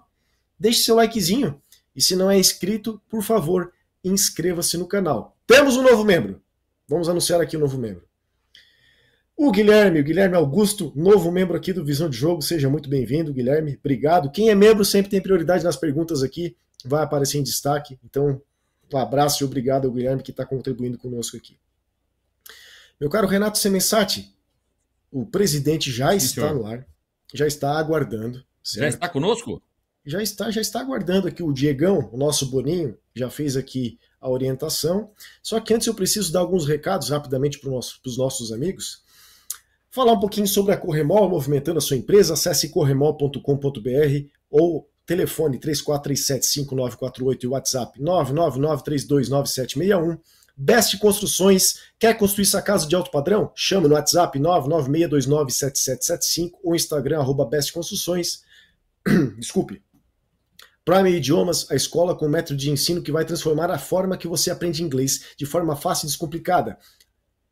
deixe seu likezinho, e se não é inscrito, por favor, inscreva-se no canal. Temos um novo membro, vamos anunciar aqui o um novo membro. O Guilherme, o Guilherme Augusto, novo membro aqui do Visão de Jogo, seja muito bem-vindo, Guilherme, obrigado. Quem é membro sempre tem prioridade nas perguntas aqui, vai aparecer em destaque. Então, um abraço e obrigado ao Guilherme que está contribuindo conosco aqui. Meu caro Renato Semensati, o presidente já Sim, está senhor. no ar, já está aguardando. Certo? Já está conosco? Já está, já está aguardando aqui o Diegão, o nosso Boninho, já fez aqui a orientação. Só que antes eu preciso dar alguns recados rapidamente para os nossos amigos. Falar um pouquinho sobre a Corremol, movimentando a sua empresa, acesse corremol.com.br ou telefone 34375948 e WhatsApp 999329761. Best Construções, quer construir sua casa de alto padrão? Chama no WhatsApp 996297775 ou Instagram arroba Best Construções. Desculpe. Prime Idiomas, a escola com método de ensino que vai transformar a forma que você aprende inglês de forma fácil e descomplicada.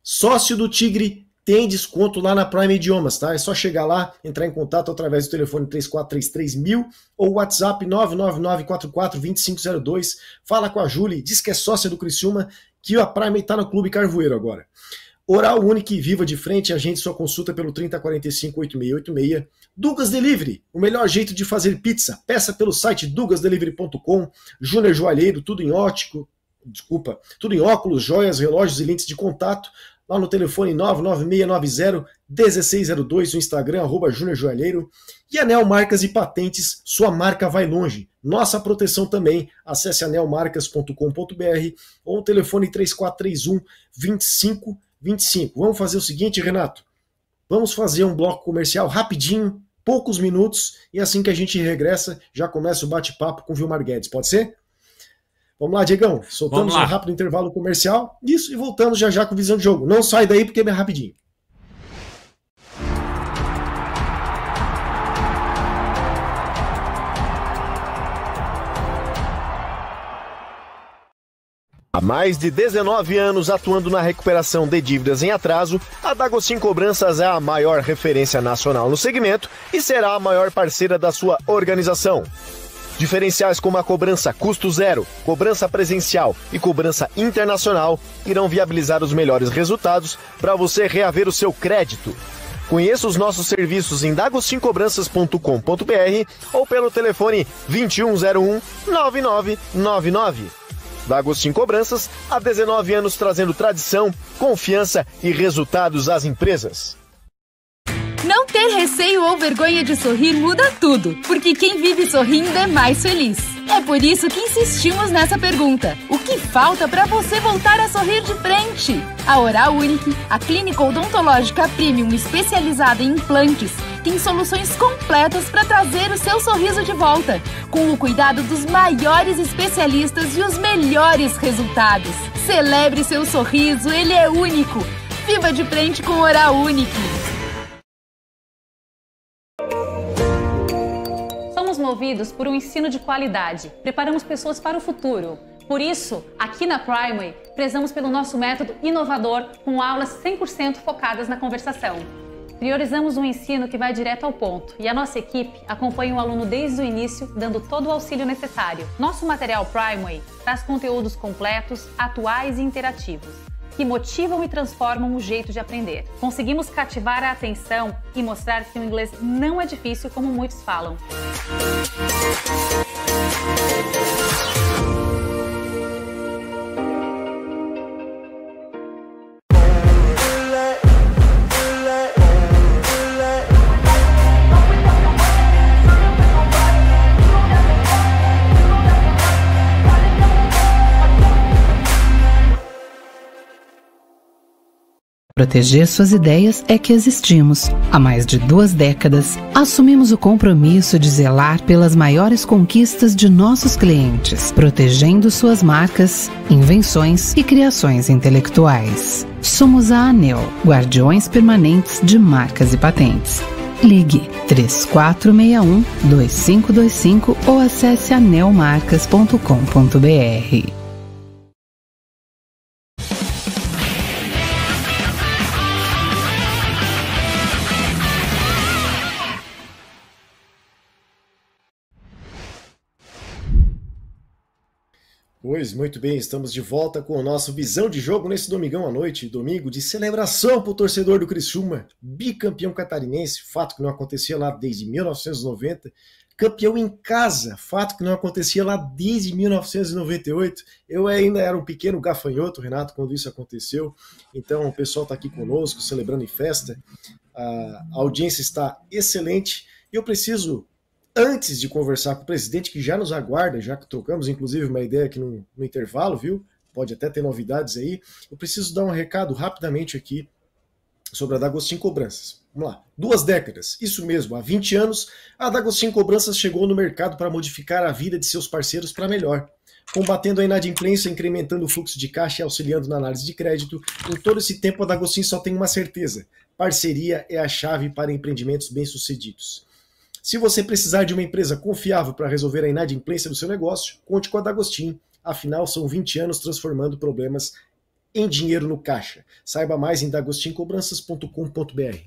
Sócio do Tigre tem desconto lá na Prime Idiomas, tá? É só chegar lá, entrar em contato através do telefone 3433000 ou WhatsApp 999442502. Fala com a Julie, diz que é sócia do Criciúma, que a Prime está no Clube Carvoeiro agora. Oral único e viva de frente, agende sua consulta pelo 3045-8686. Dugas Delivery, o melhor jeito de fazer pizza. Peça pelo site dugasdelivery.com. Júnior Joalheiro, tudo em ótico, desculpa, tudo em óculos, joias, relógios e lentes de contato lá no telefone 99690-1602, no Instagram, arroba Júnior Joalheiro. E Anel Marcas e Patentes, sua marca vai longe. Nossa proteção também, acesse anelmarcas.com.br ou o telefone 3431-2525. Vamos fazer o seguinte, Renato? Vamos fazer um bloco comercial rapidinho, poucos minutos, e assim que a gente regressa, já começa o bate-papo com Vilmar Guedes, pode ser? Vamos lá, Diegão. Soltamos lá. um rápido intervalo comercial. Isso, e voltamos já já com visão de jogo. Não sai daí porque é rapidinho. Há mais de 19 anos atuando na recuperação de dívidas em atraso, a Dagostin Cobranças é a maior referência nacional no segmento e será a maior parceira da sua organização. Diferenciais como a cobrança custo zero, cobrança presencial e cobrança internacional irão viabilizar os melhores resultados para você reaver o seu crédito. Conheça os nossos serviços em dagostincobranças.com.br ou pelo telefone 2101 9999. Dagostim Cobranças, há 19 anos trazendo tradição, confiança e resultados às empresas ter receio ou vergonha de sorrir muda tudo, porque quem vive sorrindo é mais feliz. É por isso que insistimos nessa pergunta: o que falta para você voltar a sorrir de frente? A Oral Unique, a clínica odontológica premium especializada em implantes, tem soluções completas para trazer o seu sorriso de volta, com o cuidado dos maiores especialistas e os melhores resultados. Celebre seu sorriso, ele é único. Viva de frente com Oral Unique. somos movidos por um ensino de qualidade, preparamos pessoas para o futuro. Por isso, aqui na Primary, prezamos pelo nosso método inovador com aulas 100% focadas na conversação. Priorizamos um ensino que vai direto ao ponto e a nossa equipe acompanha o aluno desde o início, dando todo o auxílio necessário. Nosso material Primary traz conteúdos completos, atuais e interativos que motivam e transformam o jeito de aprender. Conseguimos cativar a atenção e mostrar que o inglês não é difícil como muitos falam. proteger suas ideias é que existimos. Há mais de duas décadas, assumimos o compromisso de zelar pelas maiores conquistas de nossos clientes, protegendo suas marcas, invenções e criações intelectuais. Somos a ANEL, guardiões permanentes de marcas e patentes. Ligue 3461 2525 ou acesse anelmarcas.com.br. Pois muito bem, estamos de volta com o nosso Visão de Jogo nesse domingão à noite, domingo de celebração para o torcedor do Criciúma, bicampeão catarinense, fato que não acontecia lá desde 1990, campeão em casa, fato que não acontecia lá desde 1998. Eu ainda era um pequeno gafanhoto, Renato, quando isso aconteceu. Então o pessoal está aqui conosco, celebrando em festa. A audiência está excelente. Eu preciso antes de conversar com o presidente, que já nos aguarda, já que trocamos, inclusive, uma ideia aqui no, no intervalo, viu? Pode até ter novidades aí. Eu preciso dar um recado rapidamente aqui sobre a D'Agostin Cobranças. Vamos lá. Duas décadas, isso mesmo, há 20 anos, a D'Agostin Cobranças chegou no mercado para modificar a vida de seus parceiros para melhor. Combatendo a inadimplência, incrementando o fluxo de caixa e auxiliando na análise de crédito, em todo esse tempo a D'Agostin só tem uma certeza: parceria é a chave para empreendimentos bem-sucedidos. Se você precisar de uma empresa confiável para resolver a inadimplência do seu negócio, conte com a D'Agostin. Afinal, são 20 anos transformando problemas em dinheiro no caixa. Saiba mais em dagostincobranças.com.br.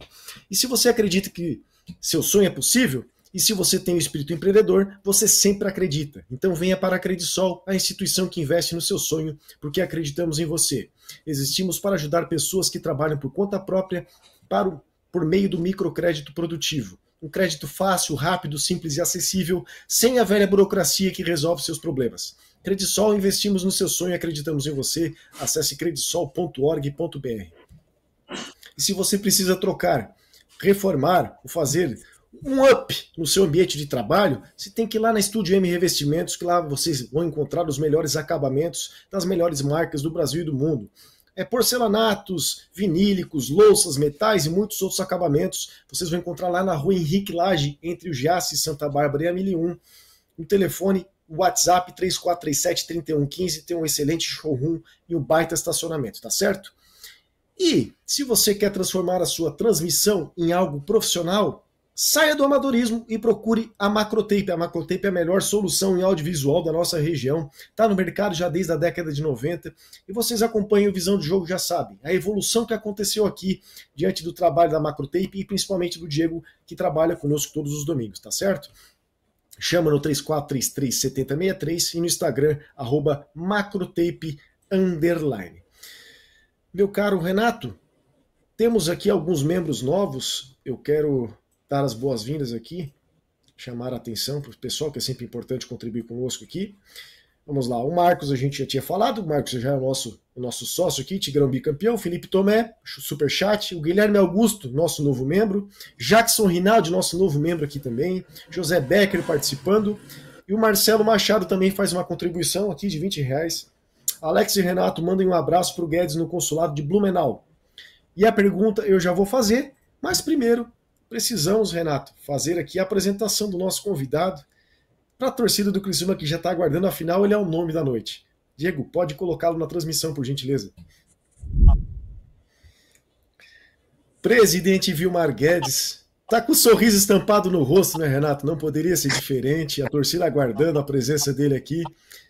E se você acredita que seu sonho é possível, e se você tem o um espírito empreendedor, você sempre acredita. Então venha para a Credisol, a instituição que investe no seu sonho, porque acreditamos em você. Existimos para ajudar pessoas que trabalham por conta própria para o, por meio do microcrédito produtivo um crédito fácil, rápido, simples e acessível, sem a velha burocracia que resolve seus problemas. Credisol, investimos no seu sonho e acreditamos em você. Acesse credisol.org.br. E se você precisa trocar, reformar ou fazer um up no seu ambiente de trabalho, você tem que ir lá na Estúdio M Revestimentos, que lá vocês vão encontrar os melhores acabamentos das melhores marcas do Brasil e do mundo é, porcelanatos, vinílicos, louças, metais e muitos outros acabamentos. Vocês vão encontrar lá na rua Henrique Lage, entre o Giasse e Santa Bárbara e a 1001. O telefone, o WhatsApp 3437-3115 tem um excelente showroom e um baita estacionamento, tá certo? E se você quer transformar a sua transmissão em algo profissional, saia do amadorismo e procure a Macrotape. A Macrotape é a melhor solução em audiovisual da nossa região. Está no mercado já desde a década de 90 e vocês acompanham o Visão de Jogo já sabem a evolução que aconteceu aqui diante do trabalho da Macrotape e principalmente do Diego que trabalha conosco todos os domingos, tá certo? Chama no 3433-7063 e no Instagram, arroba macrotape underline. Meu caro Renato, temos aqui alguns membros novos. Eu quero dar as boas-vindas aqui, chamar a atenção para o pessoal, que é sempre importante contribuir conosco aqui. Vamos lá, o Marcos a gente já tinha falado, o Marcos já é o nosso, o nosso sócio aqui, Tigrão Bicampeão, Felipe Tomé, super o Guilherme Augusto, nosso novo membro, Jackson Rinaldi, nosso novo membro aqui também, José Becker participando, e o Marcelo Machado também faz uma contribuição aqui de 20 reais. Alex e Renato mandem um abraço para o Guedes no consulado de Blumenau. E a pergunta eu já vou fazer, mas primeiro precisamos, Renato, fazer aqui a apresentação do nosso convidado para a torcida do Criciúma que já está aguardando, afinal ele é o nome da noite. Diego, pode colocá-lo na transmissão, por gentileza. Presidente Vilmar Guedes, está com o um sorriso estampado no rosto, né, Renato? Não poderia ser diferente. A torcida aguardando a presença dele aqui.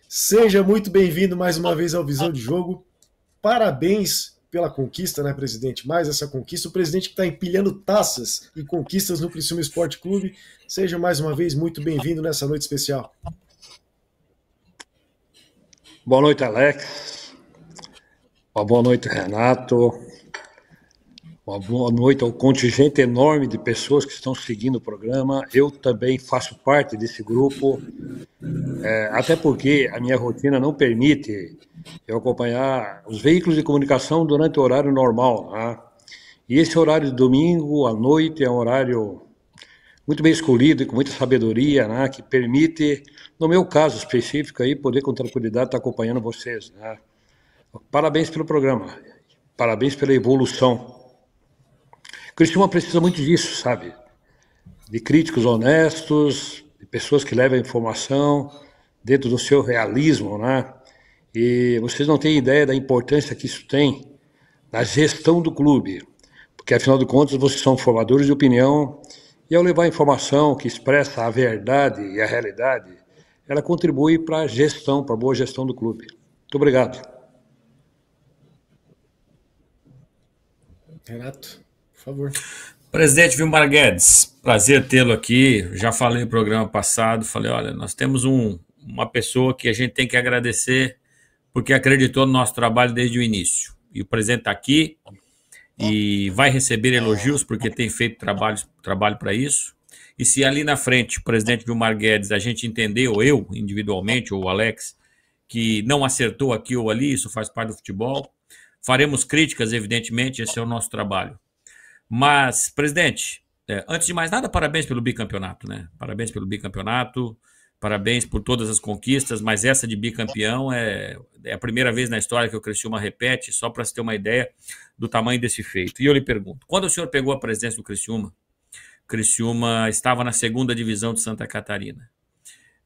Seja muito bem-vindo mais uma vez ao Visão de Jogo. Parabéns pela conquista, né, presidente? Mais essa conquista. O presidente que está empilhando taças e conquistas no Criciúma Esporte Clube. Seja mais uma vez muito bem-vindo nessa noite especial. Boa noite, Alex. Uma boa noite, Renato. Uma boa noite ao contingente enorme de pessoas que estão seguindo o programa. Eu também faço parte desse grupo, é, até porque a minha rotina não permite eu acompanhar os veículos de comunicação durante o horário normal. Né? E esse horário de domingo à noite é um horário muito bem escolhido e com muita sabedoria, né? que permite, no meu caso específico, aí, poder com tranquilidade estar acompanhando vocês. Né? Parabéns pelo programa, parabéns pela evolução. Cristina precisa muito disso, sabe? De críticos honestos, de pessoas que levam a informação dentro do seu realismo, né? E vocês não têm ideia da importância que isso tem na gestão do clube, porque afinal de contas vocês são formadores de opinião e ao levar informação que expressa a verdade e a realidade, ela contribui para a gestão, para a boa gestão do clube. Muito obrigado. Renato, por favor. Presidente Vilmar Guedes, prazer tê-lo aqui. Já falei no programa passado, falei, olha, nós temos um, uma pessoa que a gente tem que agradecer porque acreditou no nosso trabalho desde o início. E o presidente está aqui e vai receber elogios, porque tem feito trabalho para trabalho isso. E se ali na frente o presidente Vilmar Guedes, a gente entender, ou eu individualmente, ou o Alex, que não acertou aqui ou ali, isso faz parte do futebol. Faremos críticas, evidentemente, esse é o nosso trabalho. Mas, presidente, é, antes de mais nada, parabéns pelo bicampeonato, né? Parabéns pelo bicampeonato. Parabéns por todas as conquistas, mas essa de bicampeão é, é a primeira vez na história que o Criciúma repete, só para se ter uma ideia do tamanho desse feito. E eu lhe pergunto, quando o senhor pegou a presidência do Criciúma, Criciúma estava na segunda divisão de Santa Catarina.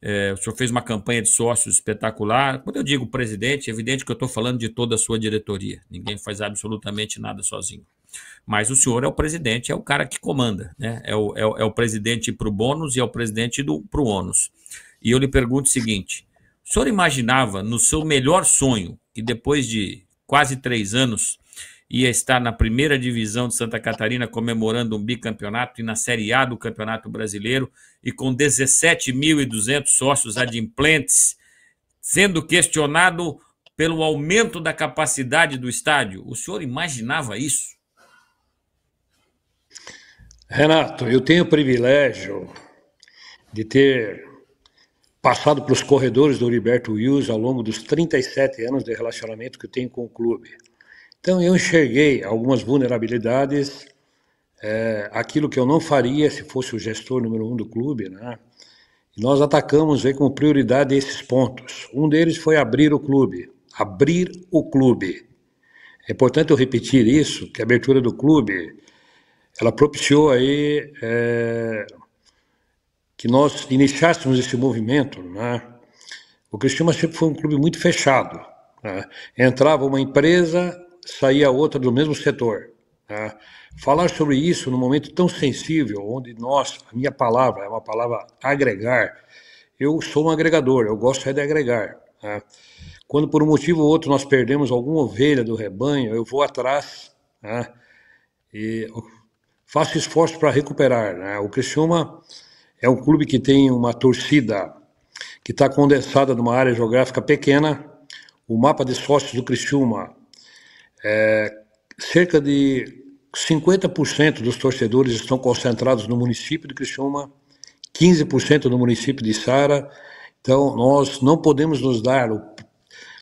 É, o senhor fez uma campanha de sócios espetacular. Quando eu digo presidente, é evidente que eu estou falando de toda a sua diretoria. Ninguém faz absolutamente nada sozinho. Mas o senhor é o presidente, é o cara que comanda, né? É o, é o, é o presidente para o bônus e é o presidente para o ônus. E eu lhe pergunto o seguinte: o senhor imaginava no seu melhor sonho que depois de quase três anos ia estar na primeira divisão de Santa Catarina comemorando um bicampeonato e na Série A do Campeonato Brasileiro e com 17.200 sócios adimplentes, sendo questionado pelo aumento da capacidade do estádio. O senhor imaginava isso? Renato, eu tenho o privilégio de ter passado pelos corredores do Roberto Wills ao longo dos 37 anos de relacionamento que eu tenho com o clube. Então eu enxerguei algumas vulnerabilidades, é, aquilo que eu não faria se fosse o gestor número um do clube, né? E nós atacamos aí com prioridade esses pontos. Um deles foi abrir o clube, abrir o clube. É importante eu repetir isso, que a abertura do clube, ela propiciou aí é, que nós iniciássemos esse movimento, né? o Criciúma sempre foi um clube muito fechado. Né? Entrava uma empresa, saía outra do mesmo setor. Né? Falar sobre isso num momento tão sensível, onde nós, a minha palavra é uma palavra agregar, eu sou um agregador, eu gosto é de agregar. Né? Quando por um motivo ou outro nós perdemos alguma ovelha do rebanho, eu vou atrás né? e faço esforço para recuperar. Né? O Criciúma é um clube que tem uma torcida que está condensada numa área geográfica pequena. O mapa de sócios do Criciúma é, cerca de 50% dos torcedores estão concentrados no município de Criciúma, 15% no município de Sara. Então, nós não podemos nos dar o,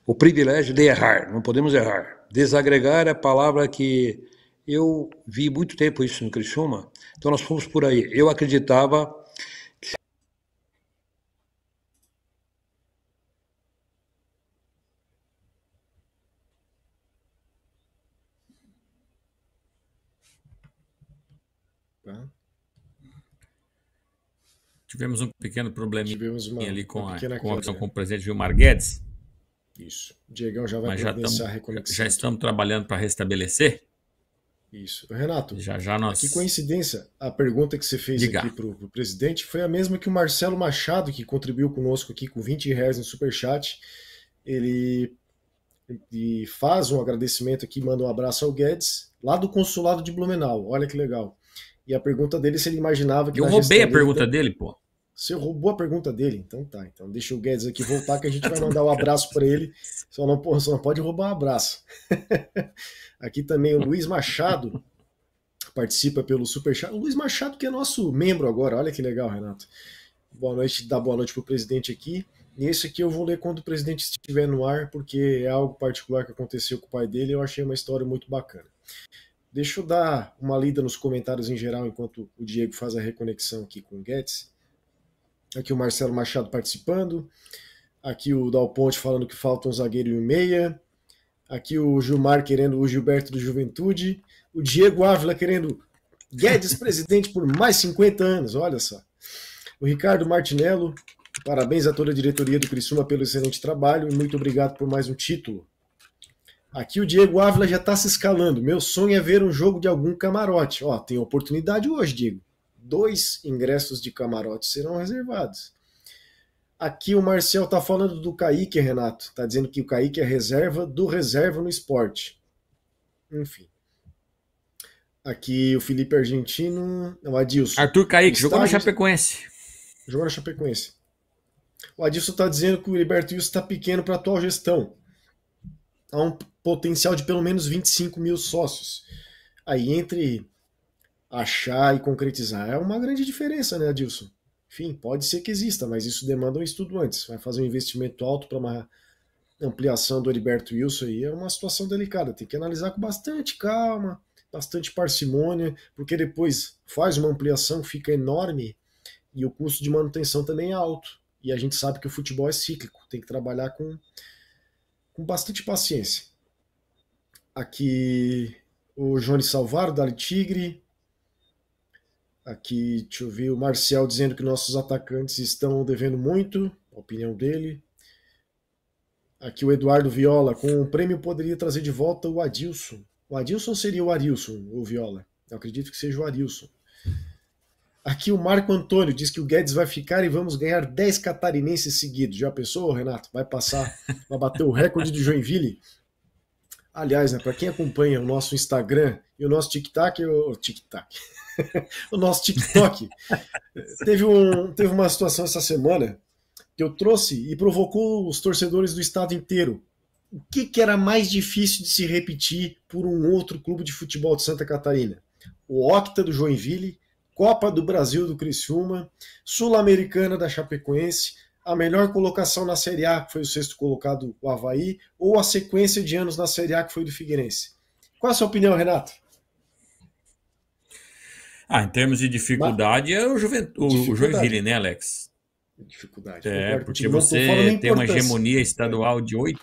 o, privilégio de errar, não podemos errar. Desagregar é a palavra que eu vi muito tempo isso no Criciúma, então nós fomos por aí. Eu acreditava Tivemos um pequeno probleminha Tivemos uma, ali com, uma a, com a opção com o presidente Vilmar Guedes. Isso. Diegão já vai começar já, reconexão. já estamos trabalhando para restabelecer. Isso. Renato, já, já nós... que coincidência, a pergunta que você fez Diga. aqui para o presidente foi a mesma que o Marcelo Machado, que contribuiu conosco aqui com 20 reais no Superchat. Ele, ele faz um agradecimento aqui, manda um abraço ao Guedes, lá do consulado de Blumenau. Olha que legal. E a pergunta dele se ele imaginava que. Eu roubei a pergunta dele, dele pô. Você roubou a pergunta dele? Então tá. Então deixa o Guedes aqui voltar que a gente vai mandar um abraço para ele. Só não, só não pode roubar um abraço. aqui também o Luiz Machado participa pelo Superchat. O Luiz Machado, que é nosso membro agora. Olha que legal, Renato. Boa noite, dá boa noite pro presidente aqui. E esse aqui eu vou ler quando o presidente estiver no ar, porque é algo particular que aconteceu com o pai dele eu achei uma história muito bacana. Deixa eu dar uma lida nos comentários em geral enquanto o Diego faz a reconexão aqui com o Guedes. Aqui o Marcelo Machado participando. Aqui o Dal Ponte falando que falta um zagueiro e um meia. Aqui o Gilmar querendo o Gilberto do Juventude. O Diego Ávila querendo Guedes presidente por mais 50 anos. Olha só. O Ricardo Martinello, parabéns a toda a diretoria do Criciúma pelo excelente trabalho e muito obrigado por mais um título. Aqui o Diego Ávila já está se escalando. Meu sonho é ver um jogo de algum camarote. Ó, tem oportunidade hoje, Diego dois ingressos de camarote serão reservados. Aqui o Marcel está falando do Kaique, Renato. Está dizendo que o Kaique é reserva do reserva no esporte. Enfim. Aqui o Felipe Argentino. o Adilson. Arthur Kaique, jogou no Chapecoense. Jogou no Chapecoense. O Adilson está dizendo que o Liberto Wilson está pequeno para a atual gestão. Há um potencial de pelo menos 25 mil sócios. Aí entre achar e concretizar. É uma grande diferença, né, Adilson? Enfim, pode ser que exista, mas isso demanda um estudo antes. Vai fazer um investimento alto para uma ampliação do Heriberto Wilson aí é uma situação delicada. Tem que analisar com bastante calma, bastante parcimônia, porque depois faz uma ampliação, fica enorme e o custo de manutenção também é alto. E a gente sabe que o futebol é cíclico, tem que trabalhar com, com bastante paciência. Aqui o Jones Salvaro, Dali Tigre, Aqui, deixa eu ver, o Marcial dizendo que nossos atacantes estão devendo muito, a opinião dele. Aqui o Eduardo Viola, com o prêmio poderia trazer de volta o Adilson. O Adilson seria o Arilson, ou Viola. Eu acredito que seja o Arilson. Aqui o Marco Antônio diz que o Guedes vai ficar e vamos ganhar 10 catarinenses seguidos. Já pensou, Renato? Vai passar, vai bater o recorde de Joinville? Aliás, né, para quem acompanha o nosso Instagram e o nosso TikTok, o TikTok. o nosso TikTok. teve, um, teve uma situação essa semana que eu trouxe e provocou os torcedores do estado inteiro. O que, que era mais difícil de se repetir por um outro clube de futebol de Santa Catarina? O Octa do Joinville, Copa do Brasil do Criciúma, Sul-Americana da Chapecoense, a melhor colocação na Série A, que foi o sexto colocado, o Havaí, ou a sequência de anos na Série A, que foi do Figueirense. Qual a sua opinião, Renato? Ah, em termos de dificuldade, Mas, é o, Juventude, o Joinville, né, Alex? Dificuldade. É, porque você tem uma hegemonia estadual de oito.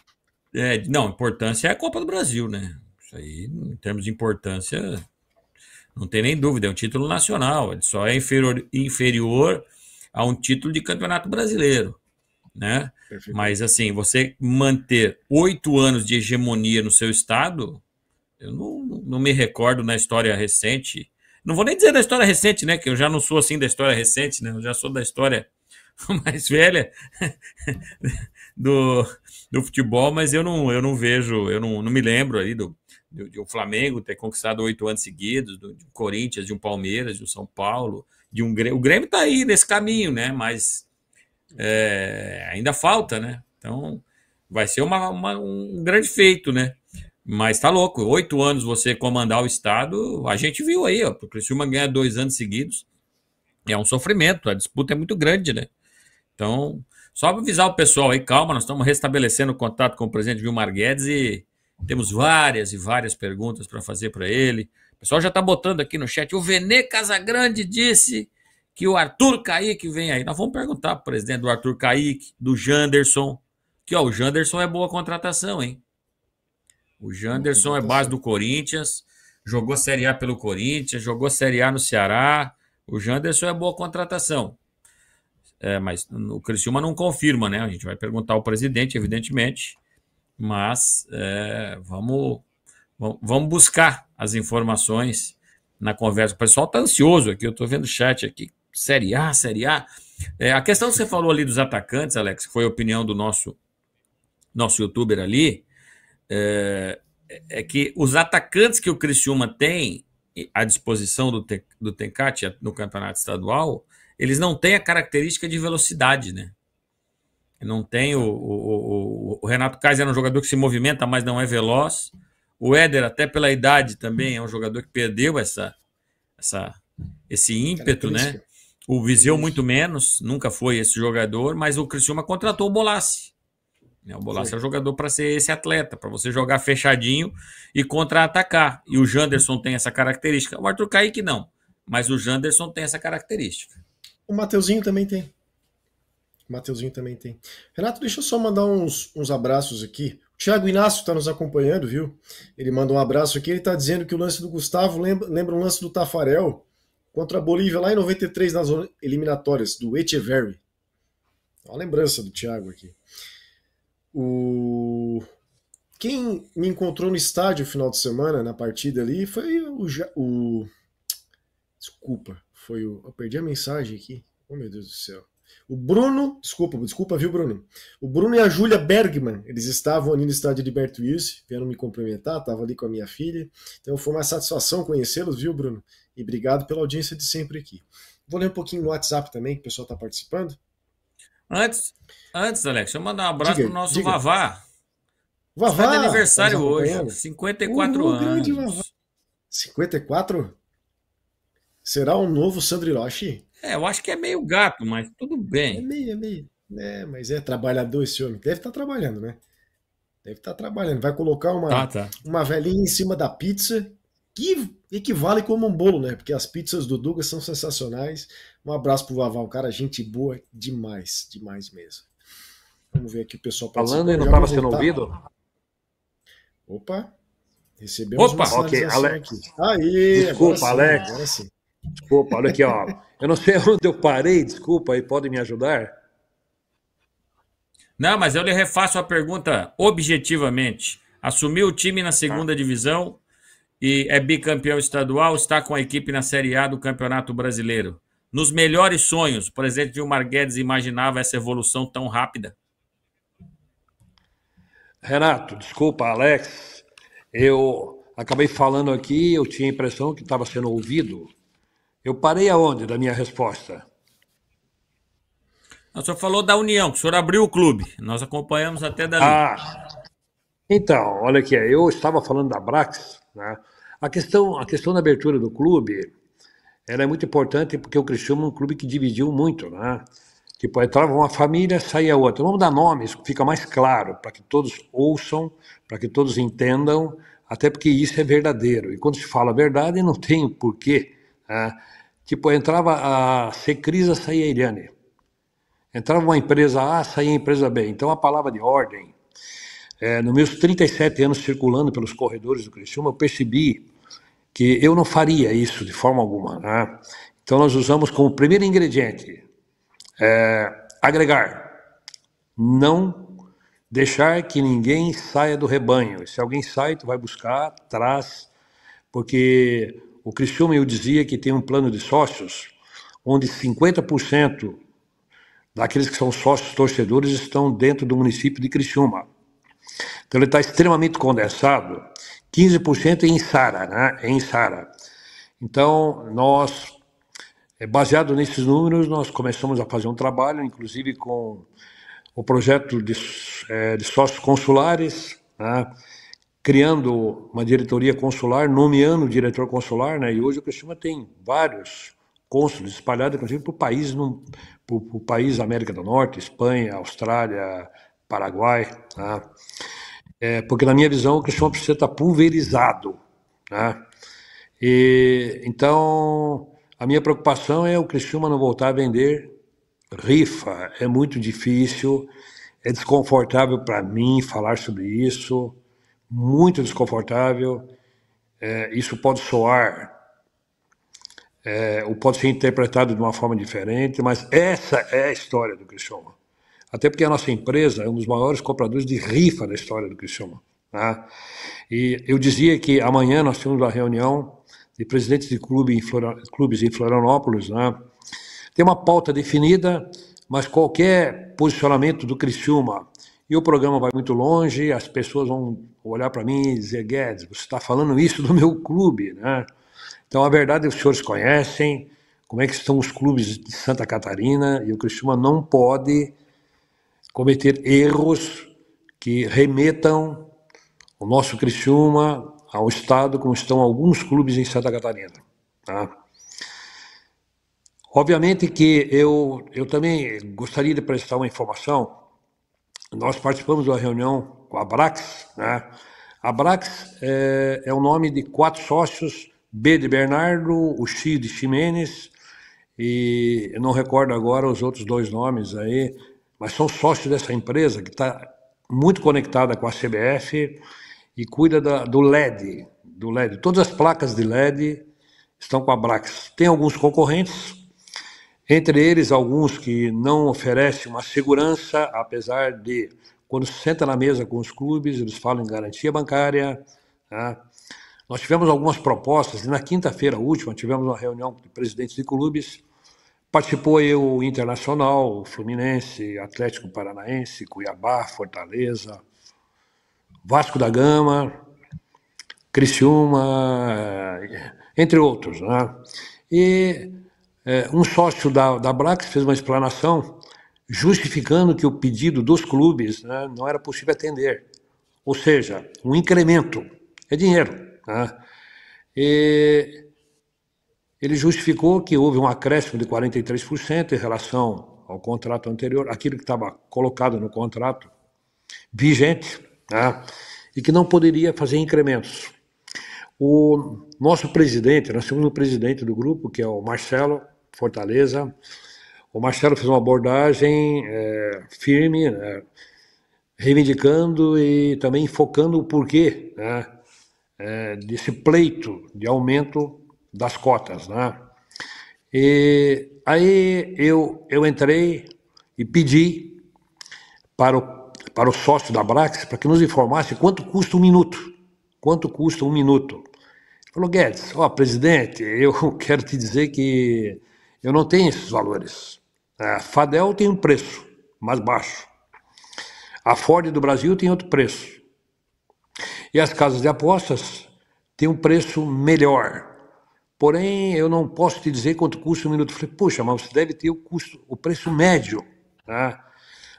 É, não, importância é a Copa do Brasil, né? Isso aí, em termos de importância, não tem nem dúvida, é um título nacional, ele só é inferior, inferior a um título de campeonato brasileiro, né? Mas assim, você manter oito anos de hegemonia no seu estado, eu não, não me recordo na história recente não vou nem dizer da história recente, né? Que eu já não sou assim da história recente, né? Eu já sou da história mais velha do, do futebol, mas eu não, eu não vejo, eu não, não me lembro ali do, do, do Flamengo ter conquistado oito anos seguidos, do, do, Corinthians, de um Palmeiras, de um São Paulo, de um Grêmio. O Grêmio está aí nesse caminho, né? Mas é, ainda falta, né? Então vai ser uma, uma, um grande feito, né? Mas tá louco, oito anos você comandar o Estado, a gente viu aí, ó, o Criciúma ganha dois anos seguidos, é um sofrimento, a disputa é muito grande, né? Então, só para avisar o pessoal aí, calma, nós estamos restabelecendo o contato com o presidente Vilmar Guedes e temos várias e várias perguntas para fazer para ele. O pessoal já está botando aqui no chat, o Venê Casagrande disse que o Arthur Kaique vem aí. Nós vamos perguntar para o presidente do Arthur Kaique, do Janderson, que ó, o Janderson é boa contratação, hein? O Janderson é tá base do Corinthians, jogou Série A pelo Corinthians, jogou Série A no Ceará. O Janderson é boa contratação. É, mas o Criciúma não confirma, né? A gente vai perguntar ao presidente, evidentemente, mas é, vamos, vamos buscar as informações na conversa. O pessoal está ansioso aqui, eu estou vendo o chat aqui. Série A, Série A. É, a questão que você falou ali dos atacantes, Alex, que foi a opinião do nosso, nosso youtuber ali, é, é, é que os atacantes que o Criciúma tem à disposição do, Te, do Tencati no campeonato estadual, eles não têm a característica de velocidade, né? Não tem o, o, o, o Renato Kaiser é um jogador que se movimenta, mas não é veloz. O Éder, até pela idade também, é um jogador que perdeu essa, essa, esse ímpeto, né? O Viseu muito menos, nunca foi esse jogador, mas o Criciúma contratou o Bolassi, né, o Bolaço é jogador para ser esse atleta, para você jogar fechadinho e contra-atacar. E o Janderson tem essa característica. O Arthur Kaique não, mas o Janderson tem essa característica. O Mateuzinho também tem. O Mateuzinho também tem. Renato, deixa eu só mandar uns, uns abraços aqui. O Inácio está nos acompanhando, viu? Ele manda um abraço aqui. Ele está dizendo que o lance do Gustavo lembra, lembra um lance do Tafarel contra a Bolívia lá em 93 nas eliminatórias, do Echeverry. Uma lembrança do Tiago aqui. O... Quem me encontrou no estádio no final de semana, na partida ali, foi o. o... Desculpa, foi o. Eu perdi a mensagem aqui. Oh, meu Deus do céu. O Bruno, desculpa, desculpa, viu, Bruno? O Bruno e a Júlia Bergman, eles estavam ali no estádio de Berto Wilson, vieram me cumprimentar, estava ali com a minha filha. Então foi uma satisfação conhecê-los, viu, Bruno? E obrigado pela audiência de sempre aqui. Vou ler um pouquinho no WhatsApp também, que o pessoal está participando. Antes, antes, Alex, deixa eu mandar um abraço diga, pro nosso diga. Vavá. Vavá! Está de aniversário hoje, 54 uh, anos. Grande Vavá. 54? Será um novo Sandro Hiroshi? É, eu acho que é meio gato, mas tudo bem. É meio, é meio. É, mas é trabalhador esse homem. Deve estar tá trabalhando, né? Deve estar tá trabalhando. Vai colocar uma, tá, tá. uma velhinha em cima da pizza que equivale como um bolo, né? Porque as pizzas do Duga são sensacionais. Um abraço pro Vavá, um cara gente boa demais, demais mesmo. Vamos ver aqui o pessoal falando e não estava sendo ouvido. Opa, recebemos Opa, uma ok, Alex. Aqui. Aí, desculpa, sim, Alex. Sim. Desculpa, olha aqui, ó. Eu não sei onde eu parei, desculpa, aí pode me ajudar? Não, mas eu lhe refaço a pergunta objetivamente. Assumiu o time na segunda tá. divisão, e é bicampeão estadual, está com a equipe na Série A do Campeonato Brasileiro. Nos melhores sonhos, o presidente Gilmar Guedes imaginava essa evolução tão rápida? Renato, desculpa, Alex. Eu acabei falando aqui, eu tinha a impressão que estava sendo ouvido. Eu parei aonde da minha resposta? O senhor falou da União, que o senhor abriu o clube. Nós acompanhamos até dali. Ah, então, olha aqui, eu estava falando da Brax, né? A questão, a questão da abertura do clube ela é muito importante porque o Criciúma é um clube que dividiu muito, né? Tipo, entrava uma família, saía outra. Vamos dar nomes, fica mais claro, para que todos ouçam, para que todos entendam, até porque isso é verdadeiro. E quando se fala a verdade, não tem porquê. Né? Tipo, entrava a Secrisa, saía a Eliane. Entrava uma empresa A, saía a empresa B. Então, a palavra de ordem. É, nos meus 37 anos circulando pelos corredores do Criciúma, eu percebi que eu não faria isso de forma alguma. Né? Então nós usamos como primeiro ingrediente é, agregar, não deixar que ninguém saia do rebanho. Se alguém sai, tu vai buscar, traz, porque o Criciúma eu dizia que tem um plano de sócios onde 50% daqueles que são sócios torcedores estão dentro do município de Criciúma. Então ele está extremamente condensado 15% em Sara, né? em Sara. Então, nós, é, baseado nesses números, nós começamos a fazer um trabalho, inclusive com o projeto de, é, de sócios consulares, né? criando uma diretoria consular, nomeando o diretor consular, né? e hoje o Cristina tem vários cônsules espalhados, inclusive, por país, no, por, país América do Norte, Espanha, Austrália, Paraguai. Né? é, porque na minha visão o cristão precisa estar pulverizado. Né? E, então, a minha preocupação é o Criciúma não voltar a vender rifa. É muito difícil, é desconfortável para mim falar sobre isso, muito desconfortável. É, isso pode soar, é, ou pode ser interpretado de uma forma diferente, mas essa é a história do Criciúma. Até porque a nossa empresa é um dos maiores compradores de rifa da história do Criciúma. Né? E eu dizia que amanhã nós temos uma reunião de presidentes de clube em clubes em Florianópolis. Né? Tem uma pauta definida, mas qualquer posicionamento do Criciúma e o programa vai muito longe, as pessoas vão olhar para mim e dizer, Guedes, você está falando isso do meu clube, né? Então, a verdade, é que os senhores conhecem como é que estão os clubes de Santa Catarina, e o Criciúma não pode cometer erros que remetam o nosso Criciúma ao estado como estão alguns clubes em Santa Catarina. Tá? Obviamente que eu, eu também gostaria de prestar uma informação. Nós participamos de uma reunião com a Brax. Né? A Brax é, é o nome de quatro sócios, B de Bernardo, o X de Ximenes, e eu não recordo agora os outros dois nomes aí, mas são sócios dessa empresa que está muito conectada com a CBF e cuida da, do LED, do LED. Todas as placas de LED estão com a Brax. Tem alguns concorrentes, entre eles alguns que não oferecem uma segurança, apesar de quando se senta na mesa com os clubes, eles falam em garantia bancária. Tá? Nós tivemos algumas propostas, e na quinta-feira última tivemos uma reunião de presidentes de clubes Participou eu Internacional, Fluminense, Atlético Paranaense, Cuiabá, Fortaleza, Vasco da Gama, Criciúma, eh, entre outros. Né? E é, um sócio da, da Brax fez uma explanação justificando que o pedido dos clubes né, não era possível atender. Ou seja, um incremento é dinheiro. Né? E ele justificou que houve um acréscimo de 43% em relação ao contrato anterior, aquilo que estava colocado no contrato vigente, né, e que não poderia fazer incrementos. O nosso presidente, nós temos um presidente do grupo, que é o Marcelo Fortaleza. O Marcelo fez uma abordagem é, firme, né, reivindicando e também focando o porquê né, é, desse pleito de aumento das cotas, né? E aí eu, eu entrei e pedi para o, para o sócio da Brax para que nos informasse quanto custa um minuto. Quanto custa um minuto? Ele falou, Guedes, ó, presidente, eu quero te dizer que eu não tenho esses valores. A Fadel tem um preço mais baixo. A Ford do Brasil tem outro preço. E as casas de apostas têm um preço melhor. Porém, eu não posso te dizer quanto custa um minuto. Eu falei, poxa, mas você deve ter o custo, o preço médio. Né?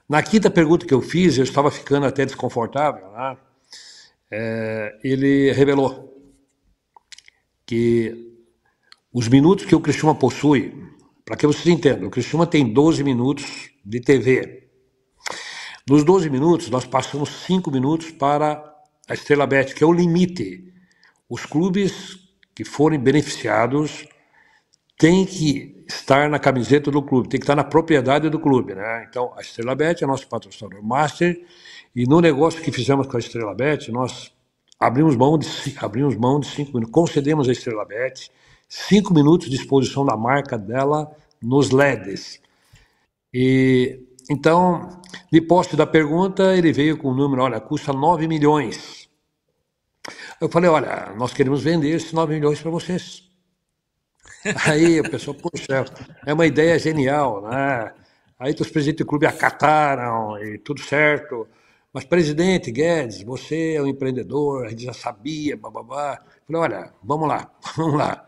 Na quinta pergunta que eu fiz, eu estava ficando até desconfortável. Né? É, ele revelou que os minutos que o Criciúma possui, para que vocês entendam, o Criciúma tem 12 minutos de TV. Nos 12 minutos, nós passamos 5 minutos para a Estrela Bet, que é o limite. Os clubes que forem beneficiados tem que estar na camiseta do clube, tem que estar na propriedade do clube. Né? Então, a Estrela Bet é nosso patrocinador master, e no negócio que fizemos com a Estrela Bet, nós abrimos mão de, abrimos mão de cinco minutos, concedemos à Estrela Bet cinco minutos de exposição da marca dela nos LEDs. E, então, de posse da pergunta, ele veio com o um número, olha, custa 9 milhões eu falei, olha, nós queremos vender esses 9 milhões para vocês. Aí o pessoal, certo, é uma ideia genial, né? Aí os presidentes do clube acataram e tudo certo. Mas, presidente Guedes, você é um empreendedor, a gente já sabia, bababá. falei, olha, vamos lá, vamos lá.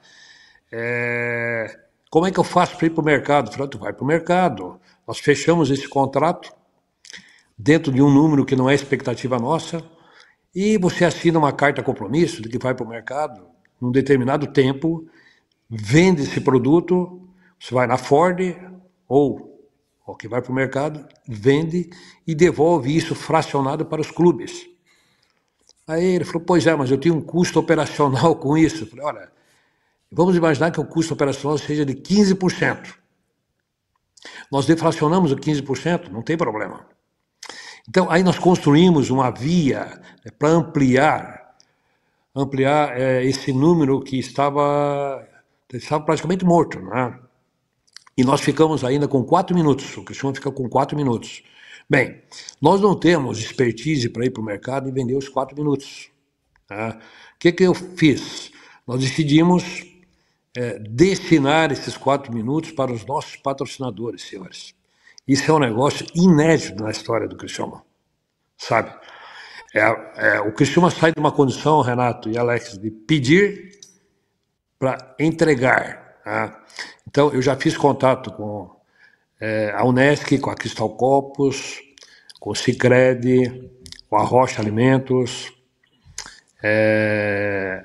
É, como é que eu faço para ir para o mercado? falei, tu vai para o mercado. Nós fechamos esse contrato dentro de um número que não é expectativa nossa, e você assina uma carta compromisso de que vai para o mercado num determinado tempo, vende esse produto, você vai na Ford ou o que vai para o mercado, vende e devolve isso fracionado para os clubes. Aí ele falou, pois é, mas eu tenho um custo operacional com isso. Eu falei, olha, vamos imaginar que o custo operacional seja de 15%. Nós deflacionamos o 15%, não tem problema. Então, aí nós construímos uma via é, para ampliar, ampliar é, esse número que estava, estava praticamente morto. Né? E nós ficamos ainda com quatro minutos, o Cristiano fica com quatro minutos. Bem, nós não temos expertise para ir para o mercado e vender os quatro minutos. Tá? O que, que eu fiz? Nós decidimos é, destinar esses quatro minutos para os nossos patrocinadores, senhores. Isso é um negócio inédito na história do Criciúma, sabe? É, é, o Criciúma sai de uma condição, Renato e Alex, de pedir para entregar. Tá? Então, eu já fiz contato com é, a Unesc, com a Cristal Copos, com o Cicred, com a Rocha Alimentos. É,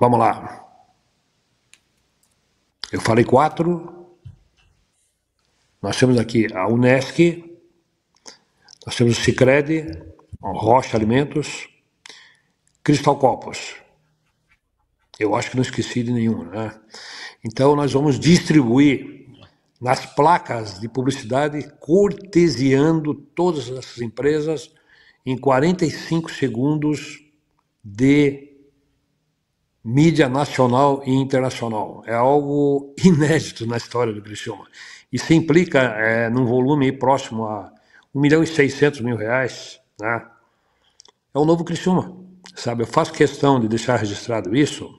vamos lá. Eu falei quatro, nós temos aqui a Unesc, nós temos o Cicred, Rocha Alimentos, Cristal Copos. Eu acho que não esqueci de nenhum, né? Então nós vamos distribuir nas placas de publicidade, cortesiando todas essas empresas em 45 segundos de mídia nacional e internacional. É algo inédito na história do Criciúma. Isso implica é, num volume próximo a 1 milhão e 600 mil reais. Né? É o novo Criciúma, sabe? Eu faço questão de deixar registrado isso,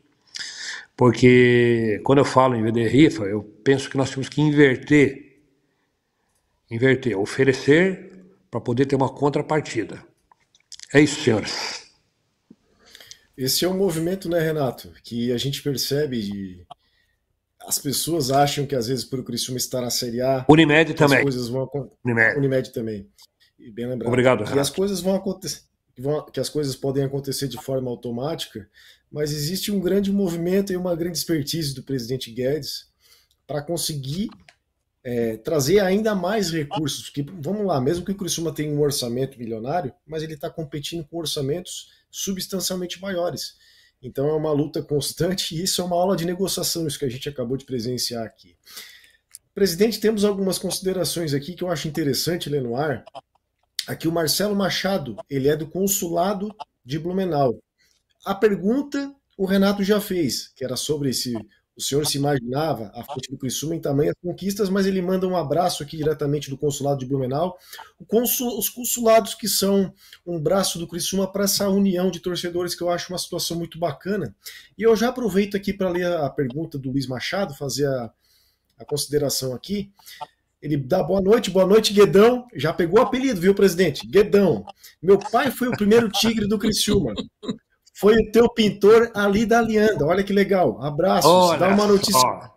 porque quando eu falo em vender rifa, eu penso que nós temos que inverter, inverter, oferecer para poder ter uma contrapartida. É isso, senhores. Esse é um movimento, né, Renato, que a gente percebe as pessoas acham que às vezes por o Criciúma estar na Série A, Unimed também. coisas vão Unimed. Unimed também. E bem lembrado. Obrigado. Renato. E as coisas vão acontecer, que as coisas podem acontecer de forma automática, mas existe um grande movimento e uma grande expertise do presidente Guedes para conseguir é, trazer ainda mais recursos, que vamos lá, mesmo que o Criciúma tenha um orçamento milionário, mas ele está competindo com orçamentos substancialmente maiores. Então é uma luta constante e isso é uma aula de negociação, isso que a gente acabou de presenciar aqui. Presidente, temos algumas considerações aqui que eu acho interessante ler no ar. Aqui o Marcelo Machado, ele é do consulado de Blumenau. A pergunta o Renato já fez, que era sobre esse o senhor se imaginava à frente do Criciúma em tamanhas conquistas, mas ele manda um abraço aqui diretamente do consulado de Blumenau. Consul, os consulados que são um braço do Criciúma para essa união de torcedores, que eu acho uma situação muito bacana. E eu já aproveito aqui para ler a pergunta do Luiz Machado, fazer a, a consideração aqui. Ele dá boa noite, boa noite, Guedão. Já pegou o apelido, viu, presidente? Guedão. Meu pai foi o primeiro tigre do Criciúma foi o teu pintor ali da Lianda. Olha que legal. Abraços. Olha Dá uma notícia. Só.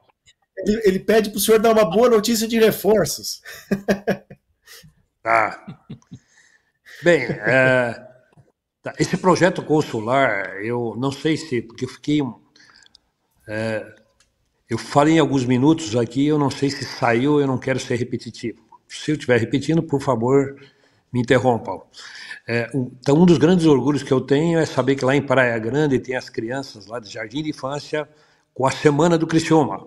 Ele, ele pede para o senhor dar uma boa notícia de reforços. Tá. Bem, é, tá. esse projeto consular, eu não sei se, porque eu fiquei. É, eu falei em alguns minutos aqui, eu não sei se saiu, eu não quero ser repetitivo. Se eu estiver repetindo, por favor, me interrompam. É, um, então, um dos grandes orgulhos que eu tenho é saber que lá em Praia Grande tem as crianças lá de Jardim de Infância com a Semana do Criciúma.